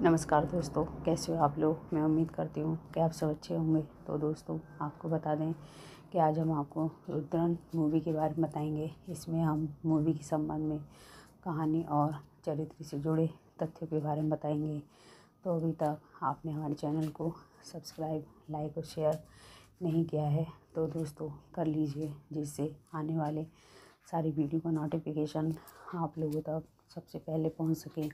नमस्कार दोस्तों कैसे हो आप लोग मैं उम्मीद करती हूँ कि आप सब अच्छे होंगे तो दोस्तों आपको बता दें कि आज हम आपको रुद्रन मूवी के बारे में बताएंगे इसमें हम मूवी के संबंध में कहानी और चरित्र से जुड़े तथ्यों के बारे में बताएंगे तो अभी तक आपने हमारे चैनल को सब्सक्राइब लाइक और शेयर नहीं किया है तो दोस्तों कर लीजिए जिससे आने वाले सारी वीडियो का नोटिफिकेशन आप लोगों तक सबसे पहले पहुँच सकें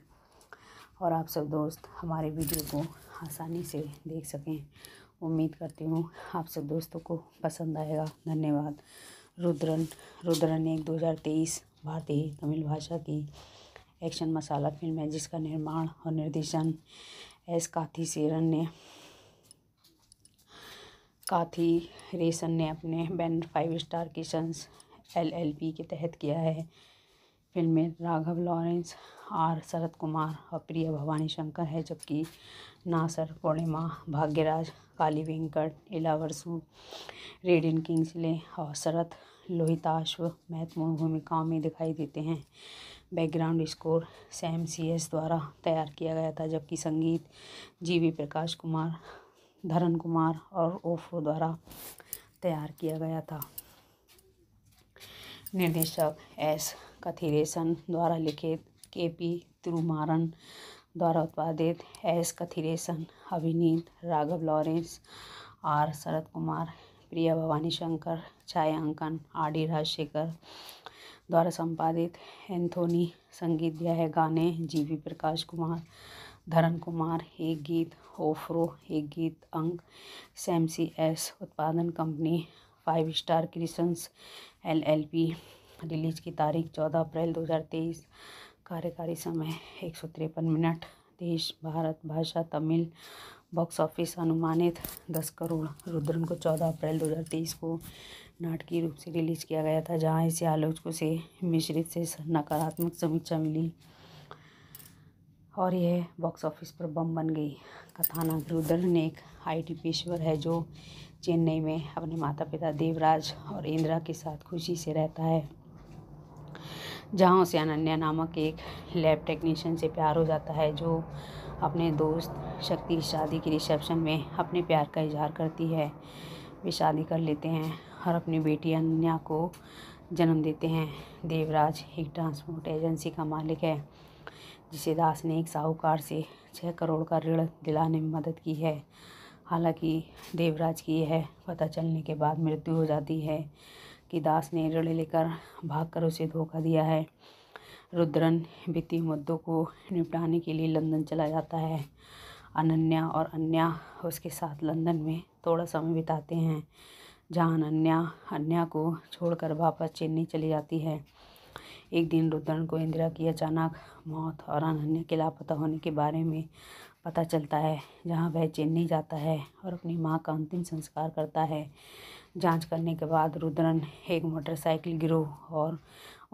और आप सब दोस्त हमारे वीडियो को आसानी से देख सकें उम्मीद करती हूँ आप सब दोस्तों को पसंद आएगा धन्यवाद रुद्रन रुद्रन एक 2023 भारतीय तमिल भाषा की एक्शन मसाला फिल्म है जिसका निर्माण और निर्देशन एस काथी सेरन ने काथी रेसन ने अपने banner five star creations LLP के तहत किया है फिल्म में राघव लॉरेंस आर शरद कुमार और प्रिया भवानी शंकर है जबकि नासर पूर्णिमा भाग्यराज काली वेंकट इलावरसु किंग्स किंग्सले और शरद लोहिताश्व महत्वपूर्ण भूमिकाओं में दिखाई देते हैं background score Sam C S द्वारा तैयार किया गया था जबकि संगीत जी वी प्रकाश कुमार धरन कुमार और ओफो द्वारा तैयार किया गया था निर्देशक एस कथिरेशन द्वारा लिखित के पी तिरुमारन द्वारा उत्पादित एस कथिरेशन अभिनीत राघव लॉरेंस आर शरद कुमार प्रिया भवानी शंकर छायांकन आर डी राजशेखर द्वारा संपादित एंथोनी संगीत दिया है गाने जी वी प्रकाश कुमार धरन कुमार एक गीत ओफ्रो एक गीत अंक सैमसी एस उत्पादन company five star creations L L P release की तारीख चौदह अप्रैल तेईस कार्यकारी समय एक सौ तिरपन मिनट देश भारत भाषा तमिल बॉक्स ऑफिस अनुमानित दस करोड़ रुद्रन को चौदह अप्रैल तेईस को नाटकीय रूप से रिलीज किया गया था जहां इसे आलोचकों से मिश्रित से नकारात्मक समीक्षा मिली और यह बॉक्स ऑफिस पर बम बन गई कथानक रुद्रन एक आईटी पेशवर है जो चेन्नई में अपने माता पिता देवराज और इंदिरा के साथ खुशी से रहता है जहाँ उसे अनन्या नामक एक लैब टेक्नीशियन से प्यार हो जाता है जो अपने दोस्त शक्ति की शादी के रिसेप्शन में अपने प्यार का इजहार करती है वे शादी कर लेते हैं और अपनी बेटी अनन्या को जन्म देते हैं देवराज एक ट्रांसपोर्ट एजेंसी का मालिक है जिसे दास ने एक साहूकार से छः करोड़ का ऋण दिलाने में मदद की है हालांकि देवराज की यह पता चलने के बाद मृत्यु हो जाती है कि दास ने ऋण लेकर भागकर उसे धोखा दिया है रुद्रन वित्तीय मुद्दों को निपटाने के लिए लंदन चला जाता है अनन्या और अन्या उसके साथ लंदन में थोड़ा समय बिताते हैं जहाँ अनन्या अन्या को छोड़कर वापस चेन्नई चली जाती है एक दिन रुद्रन को इंदिरा की अचानक मौत और अनन्या के लापता होने के बारे में पता चलता है जहाँ वह चेन्नई जाता है और अपनी माँ का अंतिम संस्कार करता है जांच करने के बाद रुद्रन एक मोटरसाइकिल गिरोह और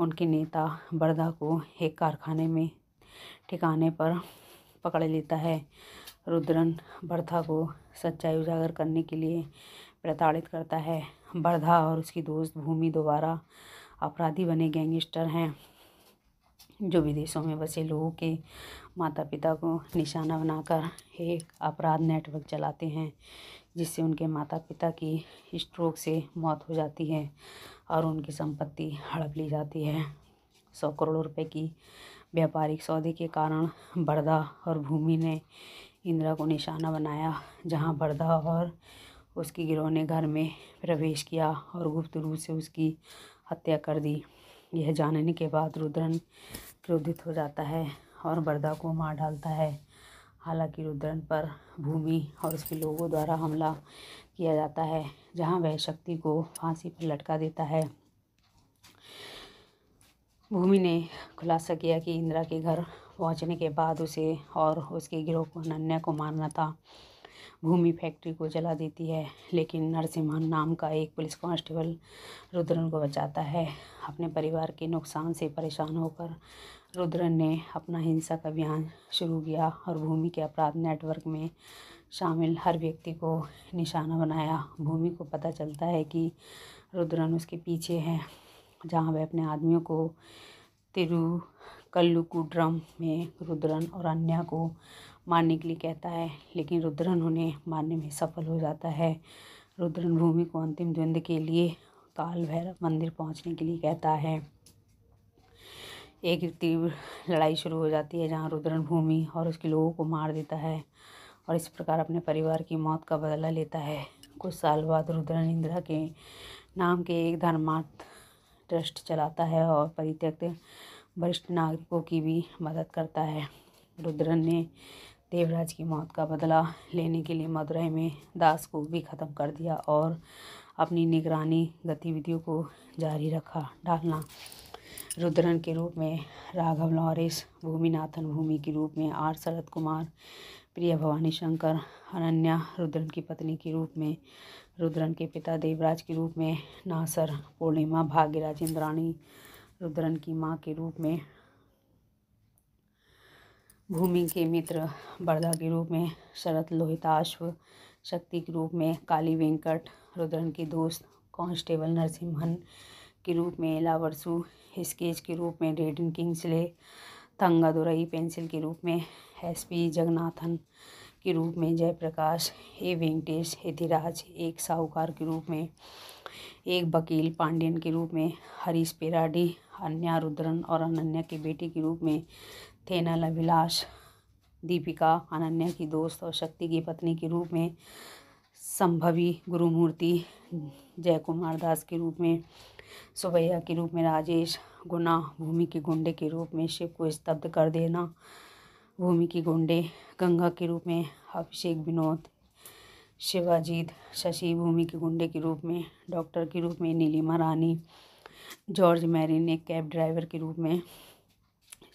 उनके नेता बरदा को एक कारखाने में ठिकाने पर पकड़ लेता है रुद्रन बरदा को सच्चाई उजागर करने के लिए प्रताड़ित करता है बरधा और उसकी दोस्त भूमि दोबारा अपराधी बने गैंगस्टर हैं जो विदेशों में बसे लोगों के माता पिता को निशाना बनाकर एक अपराध नेटवर्क चलाते हैं जिससे उनके माता पिता की स्ट्रोक से मौत हो जाती है और उनकी संपत्ति हड़प ली जाती है सौ करोड़ रुपए की व्यापारिक सौदे के कारण बड़दा और भूमि ने इंदिरा को निशाना बनाया जहां बड़दा और उसकी गिरोह ने घर में प्रवेश किया और गुप्त रूप से उसकी हत्या कर दी यह जानने के बाद रुद्रन क्रोधित हो जाता है और बरदा को मार डालता है हालांकि रुद्रन पर भूमि और उसके लोगों द्वारा हमला किया जाता है जहां वह शक्ति को फांसी पर लटका देता है भूमि ने खुलासा किया कि इंदिरा के घर पहुंचने के बाद उसे और उसके गिरोह को अनन्या को मारना था भूमि फैक्ट्री को जला देती है लेकिन नरसिम्हन नाम का एक पुलिस कांस्टेबल रुद्रन को बचाता है अपने परिवार के नुकसान से परेशान होकर रुद्रन ने अपना हिंसक अभियान शुरू किया और भूमि के अपराध नेटवर्क में शामिल हर व्यक्ति को निशाना बनाया भूमि को पता चलता है कि रुद्रन उसके पीछे है जहाँ वह अपने आदमियों को तिरुकल्लुकुड्रम में रुद्रन और अन्य को मारने के लिए कहता है लेकिन रुद्रन उन्हें मारने में सफल हो जाता है रुद्रन भूमि को अंतिम द्वंद्व के लिए काल भैरव मंदिर पहुंचने के लिए कहता है एक तीव्र लड़ाई शुरू हो जाती है जहाँ रुद्रन भूमि और उसके लोगों को मार देता है और इस प्रकार अपने परिवार की मौत का बदला लेता है कुछ साल बाद रुद्रन इंदिरा के नाम के एक धर्मार्थ ट्रस्ट चलाता है और परित्यक्त वरिष्ठ नागरिकों की भी मदद करता है रुद्रन ने देवराज की मौत का बदला लेने के लिए मदुरई में दास को भी ख़त्म कर दिया और अपनी निगरानी गतिविधियों को जारी रखा डालना रुद्रन के रूप में राघव लॉरिस भूमिनाथन भूमि के रूप में आर शरद कुमार प्रिया भवानी शंकर अनन्या रुद्रन की पत्नी के रूप में रुद्रन के पिता देवराज के रूप में नासर पूर्णिमा भाग्य राजेंद्राणी रुद्रन की माँ के रूप में भूमि के मित्र बरदा के रूप में शरत लोहिताश्व शक्ति के रूप में काली वेंकट रुद्रन के दोस्त कांस्टेबल नरसिम्हन के रूप में लावरसू स्केच के रूप में रेडन किंग्सले तंगादुरई पेंसिल के रूप में एस पी जगन्नाथन के रूप में जयप्रकाश ए वेंकटेश यतिराज एक साहूकार के रूप में एक वकील पांडियन के रूप में हरीश पेराडी अन्या रुद्रन और अनन्या के बेटे के रूप में थेनल अभिलाष दीपिका अनन्या की दोस्त और शक्ति की पत्नी के रूप में संभवी गुरुमूर्ति जय कुमार दास के रूप में सुबैया के रूप में राजेश गुना भूमि के गुंडे के रूप में शिव को स्तब्ध कर देना भूमि की गुंडे गंगा के रूप में अभिषेक विनोद शिवाजीत शशि भूमि के गुंडे के रूप में डॉक्टर के रूप में नीलिमा रानी जॉर्ज मैरिन एक कैब ड्राइवर के रूप में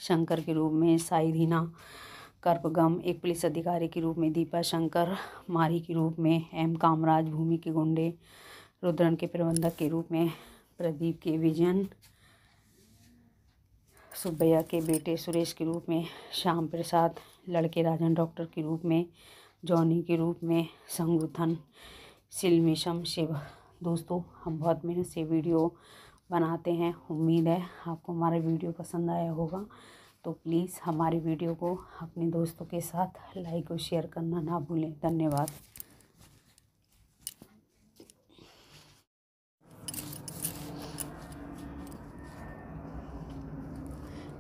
शंकर के रूप में साई रीना कर्पगम एक पुलिस अधिकारी के रूप में दीपा शंकर मारी के रूप में एम कामराज भूमि के गुंडे रुद्रन के प्रबंधक के रूप में प्रदीप के विजन सुब्बैया के बेटे सुरेश के रूप में श्याम प्रसाद लड़के राजन डॉक्टर के रूप में जॉनी के रूप में संगुथन सिलमिशम शिव दोस्तों हम बहुत मेहनत से वीडियो बनाते हैं उम्मीद है आपको हमारा वीडियो पसंद आया होगा तो प्लीज़ हमारी वीडियो को अपने दोस्तों के साथ लाइक और शेयर करना ना भूलें धन्यवाद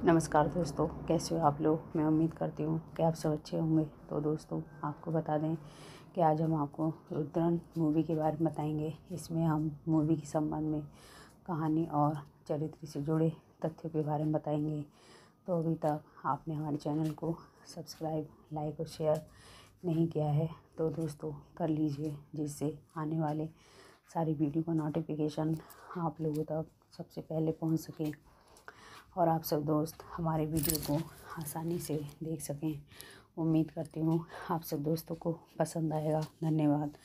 नमस्कार दोस्तों कैसे हो आप लोग मैं उम्मीद करती हूँ कि आप सब अच्छे होंगे तो दोस्तों आपको बता दें कि आज हम आपको रुद्रन मूवी के बारे में बताएंगे इसमें हम मूवी के संबंध में कहानी और चरित्र से जुड़े तथ्यों के बारे में बताएंगे तो अभी तक आपने हमारे चैनल को सब्सक्राइब लाइक और शेयर नहीं किया है तो दोस्तों कर लीजिए जिससे आने वाले सारी वीडियो का नोटिफिकेशन आप लोगों तक सबसे पहले पहुंच सके और आप सब दोस्त हमारे वीडियो को आसानी से देख सकें उम्मीद करती हूँ आप सब दोस्तों को पसंद आएगा धन्यवाद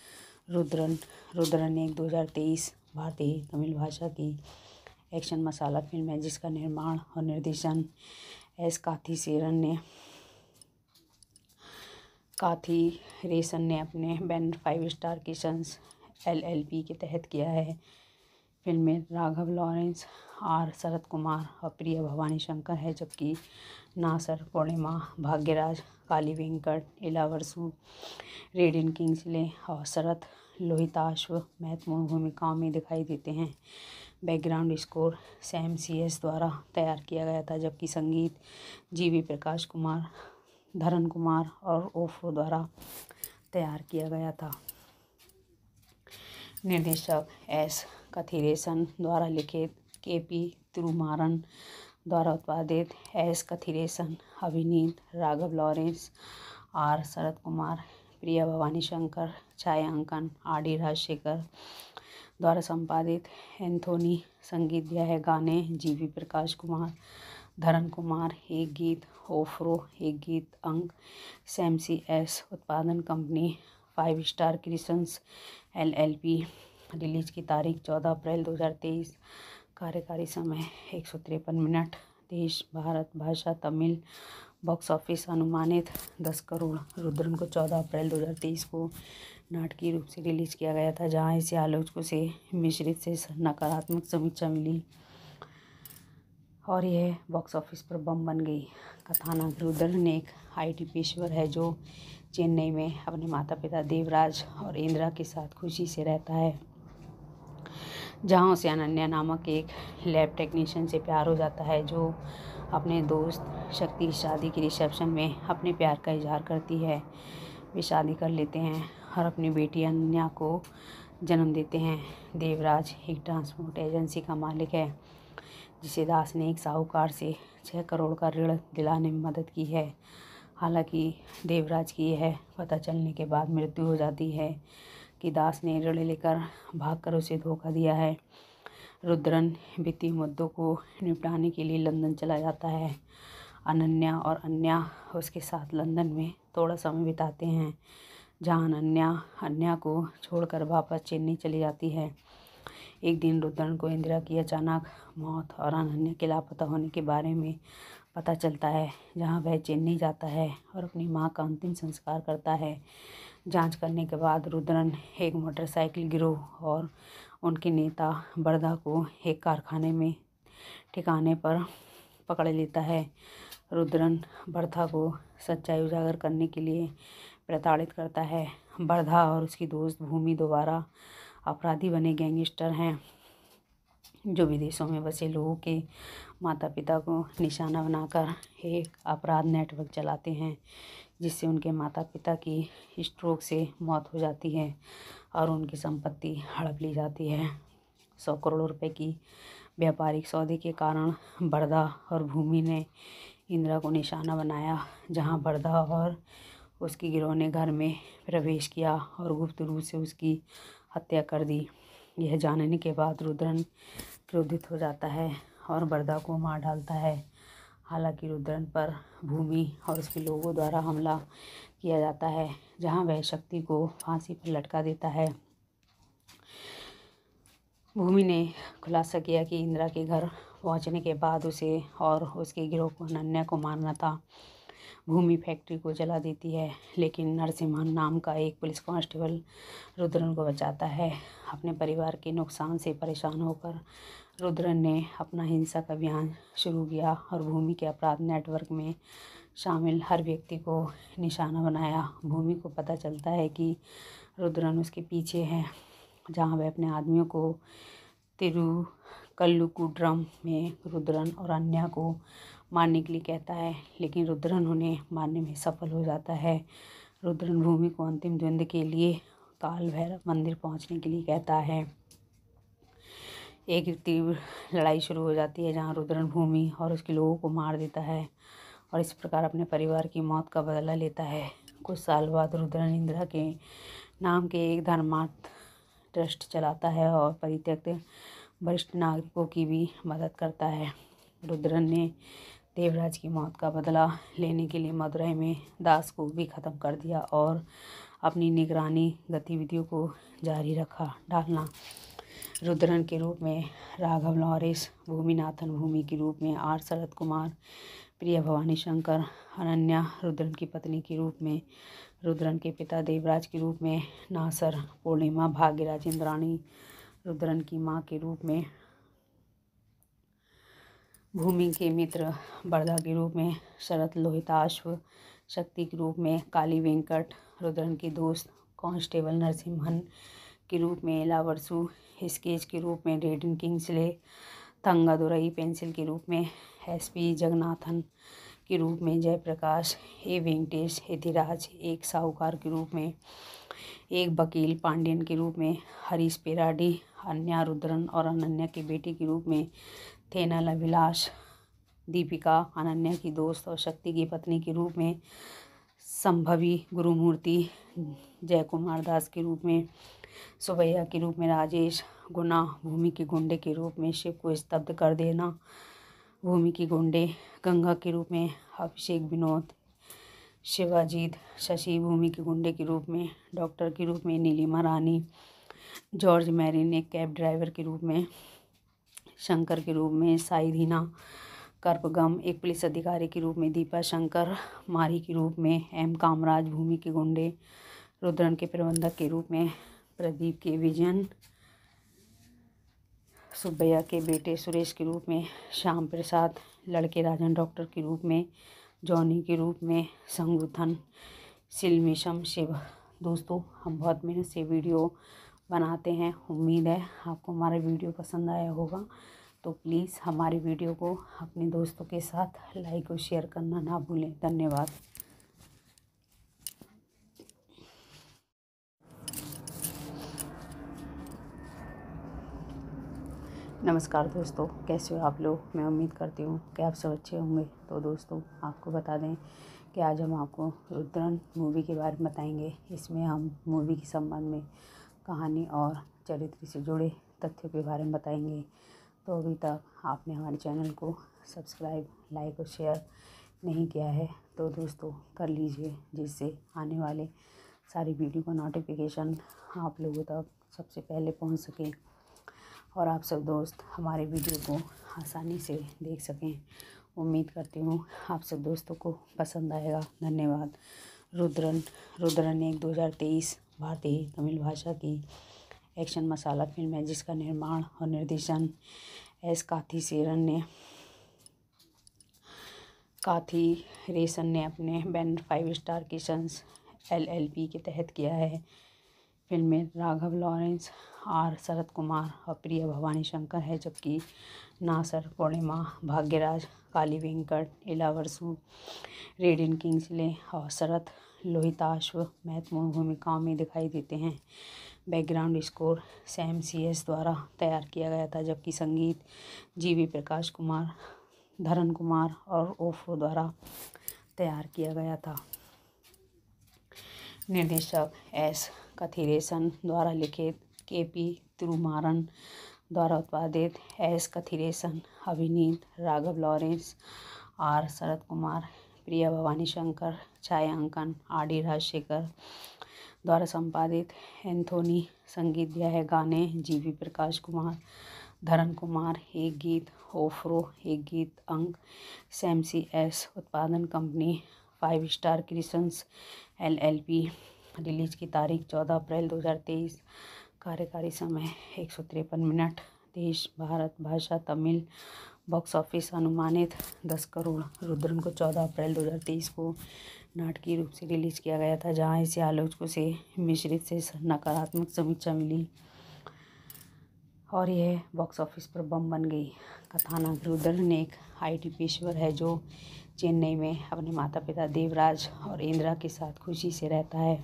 रुद्रन रुद्रन एक दो हज़ार तेईस भारतीय तमिल भाषा की एक्शन मसाला फिल्म है जिसका निर्माण और निर्देशन एस काथी सेरन ने काथी रेसन ने अपने banner five star creations L L P के तहत किया है फिल्म में राघव लॉरेंस आर शरद कुमार और प्रिया भवानी शंकर है जबकि नासर पूर्णिमा भाग्यराज काली वेंकट इलावरसू रेडियन किंग्सले और शरद लोहिताश्व महत्वपूर्ण भूमिकाओं में दिखाई देते हैं background score Sam C S द्वारा तैयार किया गया था जबकि संगीत जी वी प्रकाश कुमार धरन कुमार और ओफो द्वारा तैयार किया गया था निर्देशक एस कथिरेशन द्वारा लिखित के पी तिरुमारन द्वारा उत्पादित एस कथिरेशन अभिनीत राघव लॉरेंस आर शरद कुमार प्रिया भवानी शंकर छायांकन आर डी राजशेखर द्वारा संपादित एंथोनी संगीत दिया है गाने जी वी प्रकाश कुमार धरन कुमार एक गीत ओफ्रो एक गीत अंक सैम सी एस उत्पादन company five star creations L L P release की तारीख चौदह अप्रैल दो हज़ार तेईस कार्यकारी समय एक सौ तिरपन मिनट देश भारत भाषा तमिल बॉक्स ऑफिस अनुमानित दस करोड़ रुद्रन को चौदह अप्रैल दो हजार तेईस को नाटकीय रूप से रिलीज किया गया था जहां इसे आलोचकों से मिश्रित से नकारात्मक समीक्षा मिली और यह बॉक्स ऑफिस पर बम बन गई कथानक रुद्रन एक आईटी पेशवर है जो चेन्नई में अपने माता पिता देवराज और इंदिरा के साथ खुशी से रहता है जहाँ उसे अनन्या नामक एक लैब टेक्नीशियन से प्यार हो जाता है जो अपने दोस्त शक्ति शादी के रिसेप्शन में अपने प्यार का इजहार करती है वे शादी कर लेते हैं और अपनी बेटी अनन्या को जन्म देते हैं देवराज एक ट्रांसपोर्ट एजेंसी का मालिक है जिसे दास ने एक साहूकार से छः करोड़ का ऋण दिलाने में मदद की है हालांकि देवराज की यह पता चलने के बाद मृत्यु हो जाती है कि दास ने ऋण लेकर भागकर उसे धोखा दिया है रुद्रन वित्तीय मुद्दों को निपटाने के लिए लंदन चला जाता है अनन्या और अन्या उसके साथ लंदन में थोड़ा समय बिताते हैं जहाँ अनन्या अन्या को छोड़कर वापस चेन्नई चली जाती है एक दिन रुद्रन को इंदिरा की अचानक मौत और अनन्या के लापता होने के बारे में पता चलता है जहाँ वह चेन्नई जाता है और अपनी माँ का अंतिम संस्कार करता है जांच करने के बाद रुद्रन एक मोटरसाइकिल गिरोह और उनके नेता बरदा को एक कारखाने में ठिकाने पर पकड़ लेता है रुद्रन बर्धा को सच्चाई उजागर करने के लिए प्रताड़ित करता है बर्धा और उसकी दोस्त भूमि दोबारा अपराधी बने गैंगस्टर हैं जो विदेशों में बसे लोगों के माता पिता को निशाना बनाकर एक अपराध नेटवर्क चलाते हैं जिससे उनके माता पिता की स्ट्रोक से मौत हो जाती है और उनकी संपत्ति हड़प ली जाती है सौ करोड़ रुपए की व्यापारिक सौदे के कारण बरदा और भूमि ने इंदिरा को निशाना बनाया जहाँ बर्दा और उसके गिरोह ने घर में प्रवेश किया और गुप्त रूप से उसकी हत्या कर दी यह जानने के बाद रुद्रन क्रोधित हो जाता है और बरदा को मार डालता है हालांकि रुद्रन पर भूमि और उसके लोगों द्वारा हमला किया जाता है जहां वह शक्ति को फांसी पर लटका देता है भूमि ने खुलासा किया कि इंदिरा के घर पहुंचने के बाद उसे और उसके गिरोह को नन्या को मारना था भूमि फैक्ट्री को जला देती है लेकिन नरसिम्हन नाम का एक पुलिस कांस्टेबल रुद्रन को बचाता है अपने परिवार के नुकसान से परेशान होकर रुद्रन ने अपना हिंसक अभियान शुरू किया और भूमि के अपराध नेटवर्क में शामिल हर व्यक्ति को निशाना बनाया भूमि को पता चलता है कि रुद्रन उसके पीछे है जहाँ वह अपने आदमियों को तिरु कल्लू को ड्रम में रुद्रन और अन्या को मारने के लिए कहता है लेकिन रुद्रन उन्हें मारने में सफल हो जाता है रुद्रन भूमि को अंतिम द्वंद के लिए काल भैरव मंदिर पहुंचने के लिए कहता है एक तीव्र लड़ाई शुरू हो जाती है जहां रुद्रन भूमि और उसके लोगों को मार देता है और इस प्रकार अपने परिवार की मौत का बदला लेता है कुछ साल बाद रुद्रन इंदिरा के नाम के एक धर्मार्थ ट्रस्ट चलाता है और परित्यक्त वरिष्ठ नागरिकों की भी मदद करता है रुद्रन ने देवराज की मौत का बदला लेने के लिए मदुरई में दास को भी ख़त्म कर दिया और अपनी निगरानी गतिविधियों को जारी रखा डालना रुद्रन के रूप में राघव लॉरिस भूमिनाथन भूमि के रूप में आर शरद कुमार प्रिया भवानी शंकर अनन्या रुद्रन की पत्नी के रूप में रुद्रन के पिता देवराज के रूप में नासर पूर्णिमा भाग्यराज इंद्राणी रुद्रन की माँ के रूप में भूमि के मित्र बरदा के रूप में शरत लोहिताश्व शक्ति के रूप में काली वेंकट रुद्रन की दोस्त कांस्टेबल नरसिम्हन के रूप में लावरसु स्केच के रूप में रेडन किंग्सले तंगादुरई पेंसिल के रूप में एस पी जगन्नाथन के रूप में जयप्रकाश ए वेंकटेश यतिराज एक साहूकार के रूप में एक वकील पांडियन के रूप में हरीश पेराडी अन्या रुद्रन और अनन्या के बेटी के रूप में थेनाल अभिलाष दीपिका अनन्या की दोस्त और शक्ति की पत्नी के रूप में संभवी गुरुमूर्ति जय कुमार दास के रूप में सुबैया के रूप में राजेश गुना भूमि के गुंडे के रूप में शिव को स्तब्ध कर देना भूमि के गुंडे गंगा के रूप में अभिषेक विनोद शिवाजीत शशि भूमि के गुंडे के रूप में डॉक्टर के रूप में नीलिमा रानी जॉर्ज मैरी ने कैब ड्राइवर के रूप में शंकर के रूप में साई कर्पगम एक पुलिस अधिकारी के रूप में दीपा शंकर मारी के रूप में एम कामराज भूमि के गुंडे रुद्रन के प्रबंधक के रूप में प्रदीप के विजन सुब्बैया के बेटे सुरेश के रूप में श्याम प्रसाद लड़के राजन डॉक्टर के रूप में जॉनी के रूप में संगुथन सिलमिशम शिव दोस्तों हम बहुत मेहनत से वीडियो बनाते हैं उम्मीद है आपको हमारा वीडियो पसंद आया होगा तो प्लीज़ हमारे वीडियो को अपने दोस्तों के साथ लाइक और शेयर करना ना भूलें धन्यवाद नमस्कार दोस्तों कैसे हो आप लोग मैं उम्मीद करती हूँ कि आप सब अच्छे होंगे तो दोस्तों आपको बता दें कि आज हम आपको रुद्रन मूवी के बारे में बताएंगे इसमें हम मूवी के संबंध में कहानी और चरित्र से जुड़े तथ्यों के बारे में बताएंगे तो अभी तक आपने हमारे चैनल को सब्सक्राइब लाइक और शेयर नहीं किया है तो दोस्तों कर लीजिए जिससे आने वाले सारी वीडियो का नोटिफिकेशन आप लोगों तक सबसे पहले पहुंच सके और आप सब दोस्त हमारे वीडियो को आसानी से देख सकें उम्मीद करती हूँ आप सब दोस्तों को पसंद आएगा धन्यवाद रुद्रन रुद्रन एक दो हजार तेईस भारतीय तमिल भाषा की एक्शन मसाला फिल्म है जिसका निर्माण और निर्देशन एस काथी सेरन ने काथी रेसन ने अपने banner five star creations LLP के तहत किया है फिल्म में राघव लॉरेंस आर शरद कुमार और प्रिया भवानी शंकर है जबकि नासर पूर्णिमा भाग्यराज काली वेंकट सूद रेडियन किंग्सले और शरत लोहिताश्व महत्वपूर्ण भूमिकाओं में दिखाई देते हैं background score Sam C S द्वारा तैयार किया गया था जबकि संगीत जीवी प्रकाश कुमार धरन कुमार और ओफो द्वारा तैयार किया गया था निर्देशक एस कथिरेशन द्वारा लिखित के पी तिरुमारन द्वारा उत्पादित एस कथिरेशन अभिनीत राघव लॉरेंस आर शरद कुमार प्रिया भवानी शंकर छायांकन आर डी राजशेखर द्वारा संपादित एंथोनी संगीत दिया है गाने जी वी प्रकाश कुमार धरन कुमार एक गीत ओफ्रो एक गीत अंक सैम सी एस उत्पादन company five star creations L L P release की तारीख चौदह अप्रैल दो हज़ार तेईस कार्यकारी समय एक सौ तिरपन मिनट देश भारत भाषा तमिल बॉक्स ऑफिस अनुमानित दस करोड़ रुद्रन को चौदह अप्रैल दो को नाटकीय रूप से रिलीज किया गया था जहां इसे आलोचकों से मिश्रित से नकारात्मक समीक्षा मिली और यह बॉक्स ऑफिस पर बम बन गई कथानक रुद्रन एक आईटी पेशवर है जो चेन्नई में अपने माता पिता देवराज और इंदिरा के साथ खुशी से रहता है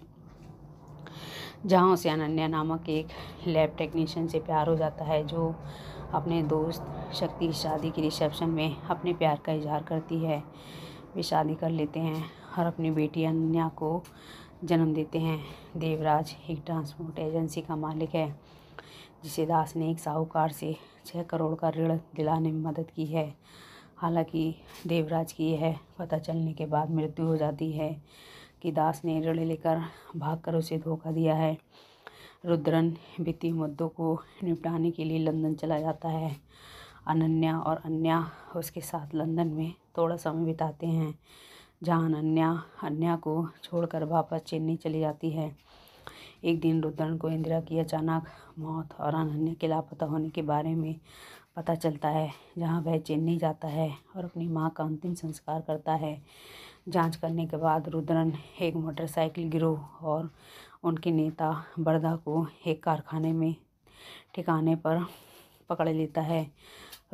जहाँ उसे अनन्या नामक एक लैब टेक्नीशियन से प्यार हो जाता है जो अपने दोस्त शक्ति की शादी के रिसेप्शन में अपने प्यार का इजहार करती है वे शादी कर लेते हैं और अपनी बेटी अनन्या को जन्म देते हैं देवराज एक ट्रांसपोर्ट एजेंसी का मालिक है जिसे दास ने एक साहूकार से छः करोड़ का ऋण दिलाने में मदद की है हालांकि देवराज की यह पता चलने के बाद मृत्यु हो जाती है कि दास ने ऋण लेकर भागकर उसे धोखा दिया है रुद्रन वित्तीय मुद्दों को निपटाने के लिए लंदन चला जाता है अनन्या और अन्या उसके साथ लंदन में थोड़ा समय बिताते हैं जहाँ अनन्या अन्या को छोड़कर वापस चेन्नई चली जाती है एक दिन रुद्रन को इंदिरा की अचानक मौत और अनन्या के लापता होने के बारे में पता चलता है जहाँ वह चेन्नई जाता है और अपनी माँ का अंतिम संस्कार करता है जांच करने के बाद रुद्रन एक मोटरसाइकिल गिरोह और उनके नेता बरदा को एक कारखाने में ठिकाने पर पकड़ लेता है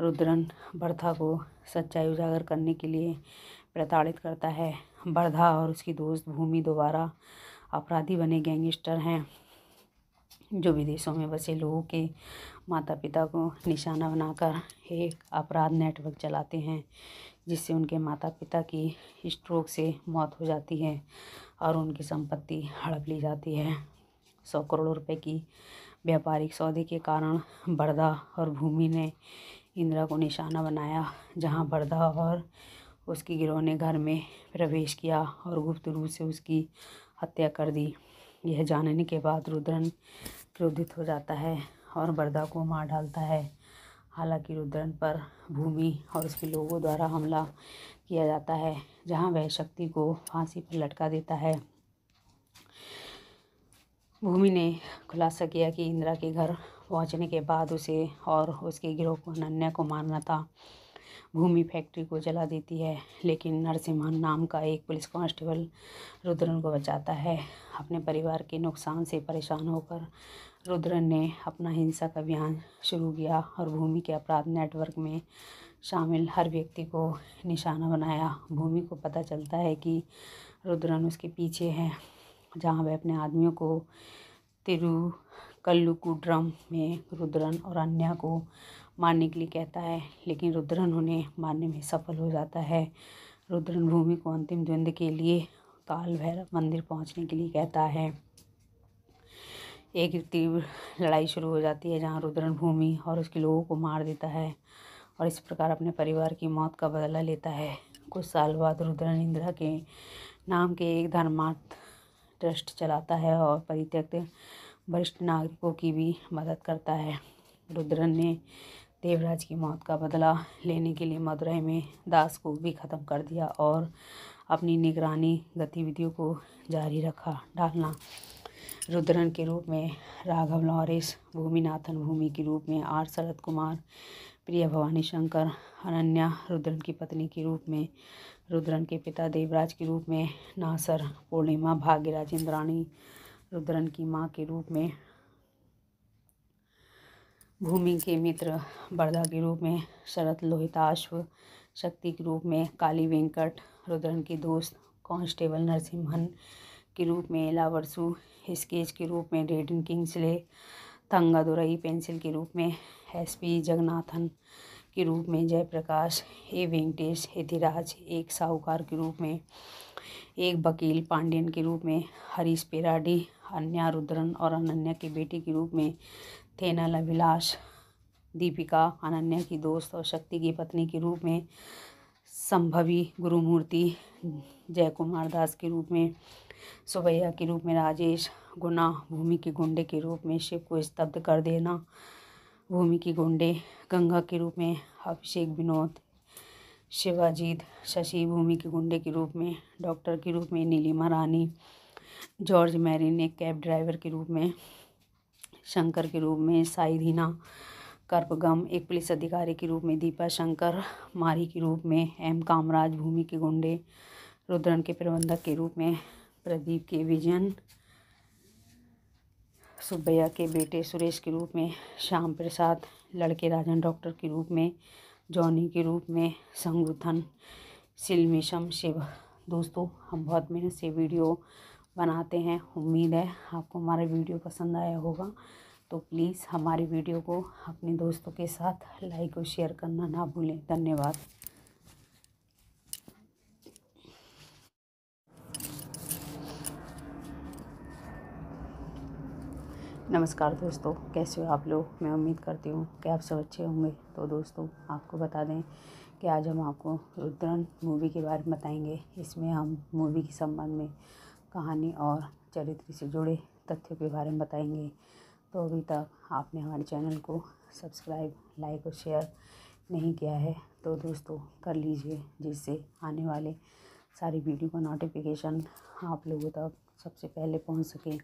रुद्रन बरधा को सच्चाई उजागर करने के लिए प्रताड़ित करता है बरधा और उसकी दोस्त भूमि दोबारा अपराधी बने गैंगस्टर हैं जो विदेशों में बसे लोगों के माता पिता को निशाना बनाकर एक अपराध नेटवर्क चलाते हैं जिससे उनके माता पिता की स्ट्रोक से मौत हो जाती है और उनकी संपत्ति हड़प ली जाती है सौ करोड़ रुपए की व्यापारिक सौदे के कारण बड़दा और भूमि ने इंदिरा को निशाना बनाया जहां बड़दा और उसकी गिरोह ने घर में प्रवेश किया और गुप्त रूप से उसकी हत्या कर दी यह जानने के बाद रुद्रन क्रोधित हो जाता है और बरदा को मार डालता है हालांकि रुद्रन पर भूमि और उसके लोगों द्वारा हमला किया जाता है जहां वह शक्ति को फांसी पर लटका देता है भूमि ने खुलासा किया कि इंदिरा के घर पहुंचने के बाद उसे और उसके गिरोह को अनन्या को मारना था भूमि फैक्ट्री को जला देती है लेकिन नरसिम्हन नाम का एक पुलिस कांस्टेबल रुद्रन को बचाता है अपने परिवार के नुकसान से परेशान होकर रुद्रन ने अपना हिंसा का अभियान शुरू किया और भूमि के अपराध नेटवर्क में शामिल हर व्यक्ति को निशाना बनाया भूमि को पता चलता है कि रुद्रन उसके पीछे है जहाँ वह अपने आदमियों को तिरु कल्लुकुड्रम में रुद्रन और अन्या को मारने के लिए कहता है लेकिन रुद्रन उन्हें मारने में सफल हो जाता है रुद्रन भूमि को अंतिम द्वंद्व के लिए काल भैरव मंदिर पहुंचने के लिए कहता है एक तीव्र लड़ाई शुरू हो जाती है जहाँ रुद्रन भूमि और उसके लोगों को मार देता है और इस प्रकार अपने परिवार की मौत का बदला लेता है कुछ साल बाद रुद्रन इंदिरा के नाम के एक धर्मार्थ ट्रस्ट चलाता है और परित्यक्त वरिष्ठ नागरिकों की भी मदद करता है रुद्रन ने देवराज की मौत का बदला लेने के लिए मदुरई में दास को भी ख़त्म कर दिया और अपनी निगरानी गतिविधियों को जारी रखा डालना रुद्रन के रूप में राघव लॉरिस भूमिनाथन भूमि के रूप में आर शरद कुमार प्रिया भवानी शंकर अनन्या रुद्रन की पत्नी के रूप में रुद्रन के पिता देवराज के रूप में नासर पूर्णिमा भाग्यराज इंद्राणी रुद्रन की माँ के रूप में भूमि के मित्र बरदा के रूप में शरद लोहिताश्व शक्ति के रूप में काली वेंकट रुद्रन के दोस्त कांस्टेबल नरसिम्हन के रूप में लावर्सू स्केच के रूप में रेडिन किंग्सले थंगादुरई पेंसिल के रूप में एस पी जगन्नाथन के रूप में जयप्रकाश ए वेंकटेश हेतिराज एक साहूकार के रूप में एक वकील पांडियन के रूप में हरीश पेराडी अन्या रुद्रन और अनन्या के बेटे के रूप में थेनल अभिलाष दीपिका अनन्या की दोस्त और शक्ति की पत्नी के रूप में संभवी गुरुमूर्ति जय कुमार दास के रूप में सुबैया के रूप में राजेश गुना भूमि के गुंडे के रूप में शिव को स्तब्ध कर देना भूमि के गुंडे गंगा के रूप में अभिषेक विनोद शिवाजीत शशि भूमि के गुंडे के रूप में डॉक्टर के रूप में नीलिमा रानी जॉर्ज मैरी ने कैब ड्राइवर के रूप में शंकर के रूप में साई धीना कर्पगम एक पुलिस अधिकारी के रूप में दीपा शंकर मारी के रूप में एम कामराज भूमि के गुंडे रुद्रन के प्रबंधक के रूप में प्रदीप के विजन सुब्बैया के बेटे सुरेश के रूप में श्याम प्रसाद लड़के राजन डॉक्टर के रूप में जॉनी के रूप में संगठन सिलमिशम शिव दोस्तों हम बहुत मेहनत से वीडियो बनाते हैं उम्मीद है आपको हमारा वीडियो पसंद आया होगा तो प्लीज़ हमारे वीडियो को अपने दोस्तों के साथ लाइक और शेयर करना ना भूलें धन्यवाद नमस्कार दोस्तों कैसे हो आप लोग मैं उम्मीद करती हूँ कि आप सब अच्छे होंगे तो दोस्तों आपको बता दें कि आज हम आपको रुद्रन मूवी के बारे में बताएंगे इसमें हम मूवी के संबंध में कहानी और चरित्र से जुड़े तथ्यों के बारे में बताएंगे तो अभी तक आपने हमारे चैनल को सब्सक्राइब लाइक और शेयर नहीं किया है तो दोस्तों कर लीजिए जिससे आने वाले सारी वीडियो का नोटिफिकेशन आप लोगों तक सबसे पहले पहुंच सके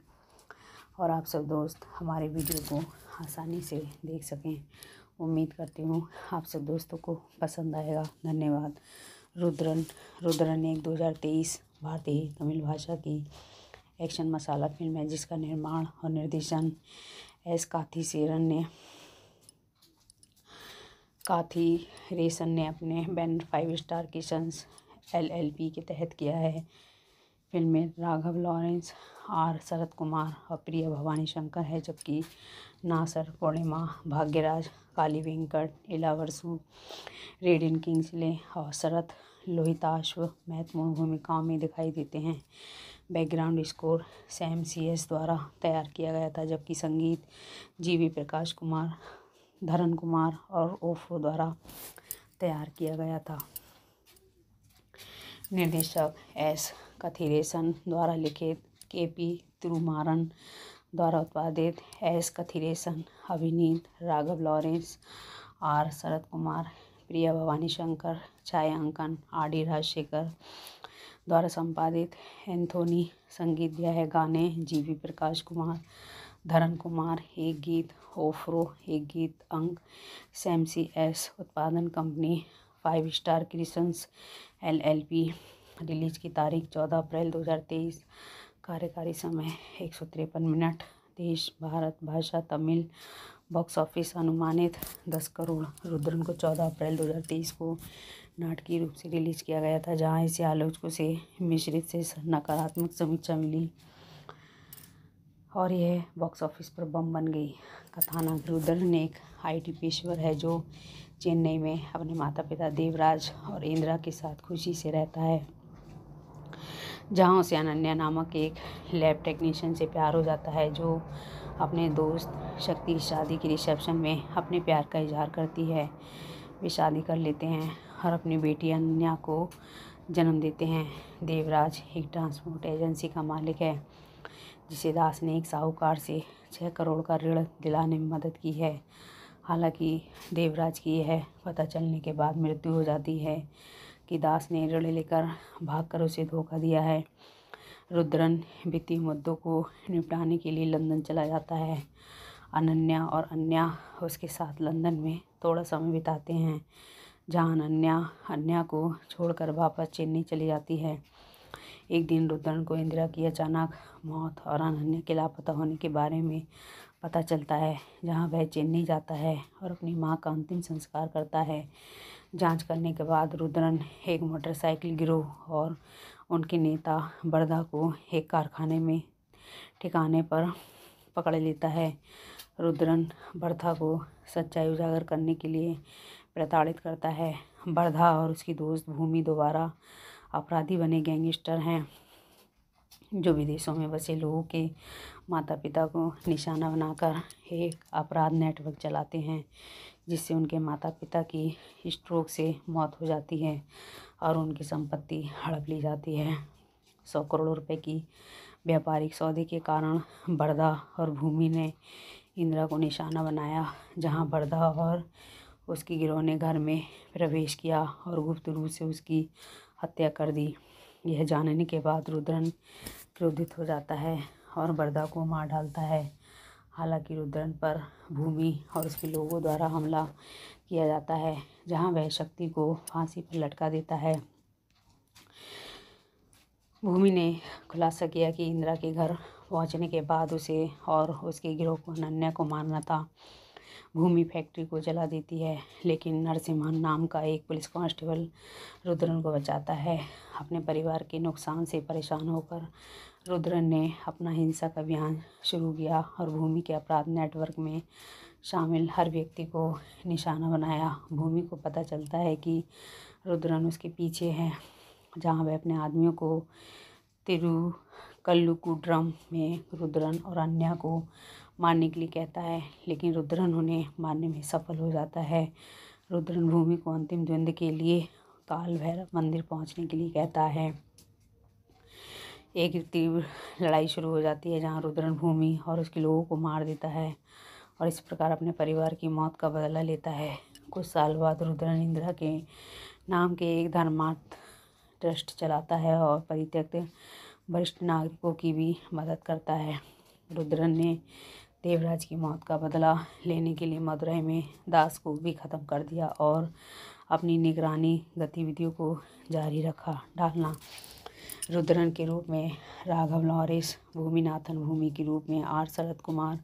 और आप सब दोस्त हमारे वीडियो को आसानी से देख सकें उम्मीद करती हूँ आप सब दोस्तों को पसंद आएगा धन्यवाद रुद्रन रुद्रन एक 2023 भारतीय तमिल भाषा की एक्शन मसाला फिल्म है जिसका निर्माण और निर्देशन एस काथी सेरन ने काथी रेशन ने अपने banner five star creations LLP के तहत किया है फिल्म में राघव लॉरेंस आर शरद कुमार और प्रिया भवानी शंकर है जबकि नासर पूर्णिमा भाग्यराज काली वेंकट इलावरसु रेडियन किंग्सले और शरद लोहिताश्व महत्वपूर्ण भूमिकाओं में दिखाई देते हैं background score Sam C S द्वारा तैयार किया गया था जबकि संगीत जी वी प्रकाश कुमार धरन कुमार और ओफो द्वारा तैयार किया गया था निर्देशक एस कथिरेशन द्वारा लिखित के पी तिरुमारन द्वारा उत्पादित एस कथिरेशन अभिनीत राघव लॉरेंस आर शरद कुमार प्रिया भवानी शंकर छायांकन आर डी राजशेखर द्वारा संपादित एंथोनी संगीत दिया है गाने जीवी प्रकाश कुमार धरन कुमार एक गीत ओफ्रो एक गीत अंक सैमसी एस उत्पादन company five star creations L L P release की तारीख चौदह अप्रैल तेईस कार्यकारी समय एक सौ तिरपन मिनट देश भारत भाषा तमिल बॉक्स ऑफिस अनुमानित दस करोड़ रुद्रन को चौदह अप्रैल दो हज़ार तेईस को नाटकीय रूप से रिलीज़ किया गया था जहां इसे आलोचकों से मिश्रित से नकारात्मक समीक्षा मिली और यह बॉक्स ऑफिस पर बम बन गई कथानक रुद्रन एक आईटी पेशवर है जो चेन्नई में अपने माता पिता देवराज और इंदिरा के साथ खुशी से रहता है जहाँ उसे अनन्या नामक एक लैब टेक्नीशियन से प्यार हो जाता है जो अपने दोस्त शक्ति की शादी के रिसेप्शन में अपने प्यार का इजहार करती है वे शादी कर लेते हैं और अपनी बेटी अनन्या को जन्म देते हैं देवराज एक ट्रांसपोर्ट एजेंसी का मालिक है जिसे दास ने एक साहूकार से छः करोड़ का ऋण दिलाने में मदद की है हालांकि देवराज की यह पता चलने के बाद मृत्यु हो जाती है कि दास ने ऋण लेकर भागकर उसे धोखा दिया है रुद्रन वित्तीय मुद्दों को निपटाने के लिए लंदन चला जाता है अनन्या और अन्या उसके साथ लंदन में थोड़ा समय बिताते हैं जहाँ अनन्या अन्या को छोड़कर वापस चेन्नई चली जाती है एक दिन रुद्रन को इंदिरा की अचानक मौत और अनन्या के लापता होने के बारे में पता चलता है जहाँ वह चेन्नई जाता है और अपनी माँ का अंतिम संस्कार करता है जांच करने के बाद रुद्रन एक मोटरसाइकिल गिरोह और उनके नेता बरदा को एक कारखाने में ठिकाने पर पकड़ लेता है रुद्रन बर्धा को सच्चाई उजागर करने के लिए प्रताड़ित करता है बरधा और उसकी दोस्त भूमि दोबारा अपराधी बने गैंगस्टर हैं जो विदेशों में बसे लोगों के माता पिता को निशाना बनाकर एक अपराध नेटवर्क चलाते हैं जिससे उनके माता पिता की स्ट्रोक से मौत हो जाती है और उनकी संपत्ति हड़प ली जाती है सौ करोड़ रुपए की व्यापारिक सौदे के कारण बड़दा और भूमि ने इंदिरा को निशाना बनाया जहां बड़दा और उसकी गिरोह ने घर में प्रवेश किया और गुप्त रूप से उसकी हत्या कर दी यह जानने के बाद रुद्रन क्रोधित हो जाता है और बड़दा को मार डालता है हालांकि रुद्रन पर भूमि और उसके लोगों द्वारा हमला किया जाता है जहां वह शक्ति को फांसी पर लटका देता है भूमि ने खुलासा किया कि इंदिरा के घर पहुंचने के बाद उसे और उसके गिरोह को अनन्या को मारना था भूमि फैक्ट्री को जला देती है लेकिन नरसिम्हन नाम का एक पुलिस कांस्टेबल रुद्रन को बचाता है अपने परिवार के नुकसान से परेशान होकर रुद्रन ने अपना हिंसक अभियान शुरू किया और भूमि के अपराध नेटवर्क में शामिल हर व्यक्ति को निशाना बनाया भूमि को पता चलता है कि रुद्रन उसके पीछे है जहाँ वह अपने आदमियों को तिरुकल्लुकुड्रम में रुद्रन और अन्य को मारने के लिए कहता है लेकिन रुद्रन उन्हें मारने में सफल हो जाता है रुद्रन भूमि को अंतिम द्वंद्व के लिए काल भैरव मंदिर पहुंचने के लिए कहता है एक तीव्र लड़ाई शुरू हो जाती है जहाँ रुद्रन भूमि और उसके लोगों को मार देता है और इस प्रकार अपने परिवार की मौत का बदला लेता है कुछ साल बाद रुद्रन इंदिरा के नाम के एक धर्मार्थ ट्रस्ट चलाता है और परित्यक्त वरिष्ठ नागरिकों की भी मदद करता है रुद्रन ने देवराज की मौत का बदला लेने के लिए मदुरई में दास को भी ख़त्म कर दिया और अपनी निगरानी गतिविधियों को जारी रखा डालना रुद्रन के रूप में राघव लॉरिस भूमिनाथन भूमि के रूप में आर शरद कुमार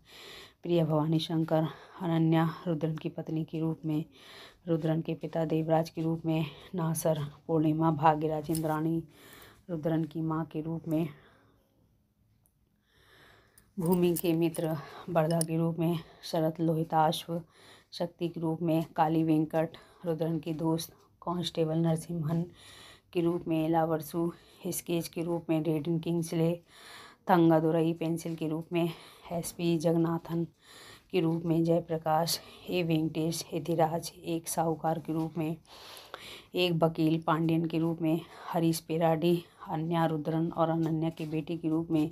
प्रिया भवानी शंकर अनन्या रुद्रन की पत्नी के रूप में रुद्रन के पिता देवराज के रूप में नासर पूर्णिमा भाग्यराज इंद्राणी रुद्रन की माँ के रूप में भूमि के मित्र बरदा के रूप में शरद लोहिताश्व शक्ति के रूप में काली वेंकट रुद्रन के दोस्त कांस्टेबल नरसिम्हन के रूप में लावरसू स्केच के रूप में रेडन किंग्सले थंगादुरई पेंसिल के रूप में एस पी जगन्नाथन के रूप में जयप्रकाश ए वेंकटेश यतिराज एक साहूकार के रूप में एक वकील पांडियन के रूप में हरीश पेराडी अन्या रुद्रन और अनन्या के बेटे के रूप में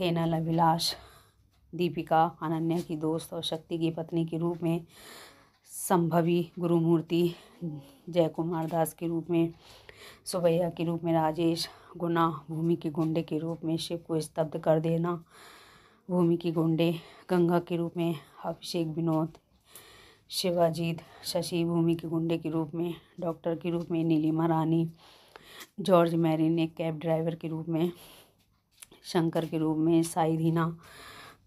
थेनल अभिलाष दीपिका अनन्या की दोस्त और शक्ति की पत्नी के रूप में संभवी गुरुमूर्ति जय कुमार दास के रूप में सुबैया के रूप में राजेश गुना भूमि के गुंडे के रूप में शिव को स्तब्ध कर देना भूमि के गुंडे गंगा के रूप में अभिषेक विनोद शिवाजीत शशि भूमि के गुंडे के रूप में डॉक्टर के रूप में नीलिमा रानी जॉर्ज मैरिन एक कैब ड्राइवर के रूप में शंकर के रूप में साई धीना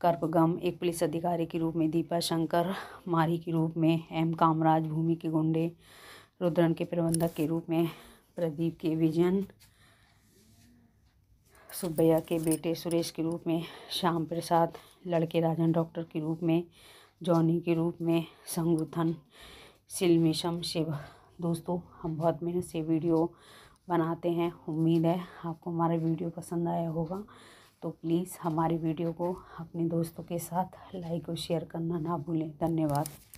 कर्पगम एक पुलिस अधिकारी के रूप में दीपा शंकर मारी के रूप में एम कामराज भूमि के गुंडे रुद्रन के प्रबंधक के रूप में प्रदीप के विजन सुब्बैया के बेटे सुरेश के रूप में श्याम प्रसाद लड़के राजन डॉक्टर के रूप में जॉनी के रूप में संगठन सिलमिशम शिव दोस्तों हम बहुत मेहनत से वीडियो बनाते हैं उम्मीद है आपको हमारा वीडियो पसंद आया होगा तो प्लीज़ हमारे वीडियो को अपने दोस्तों के साथ लाइक और शेयर करना ना भूलें धन्यवाद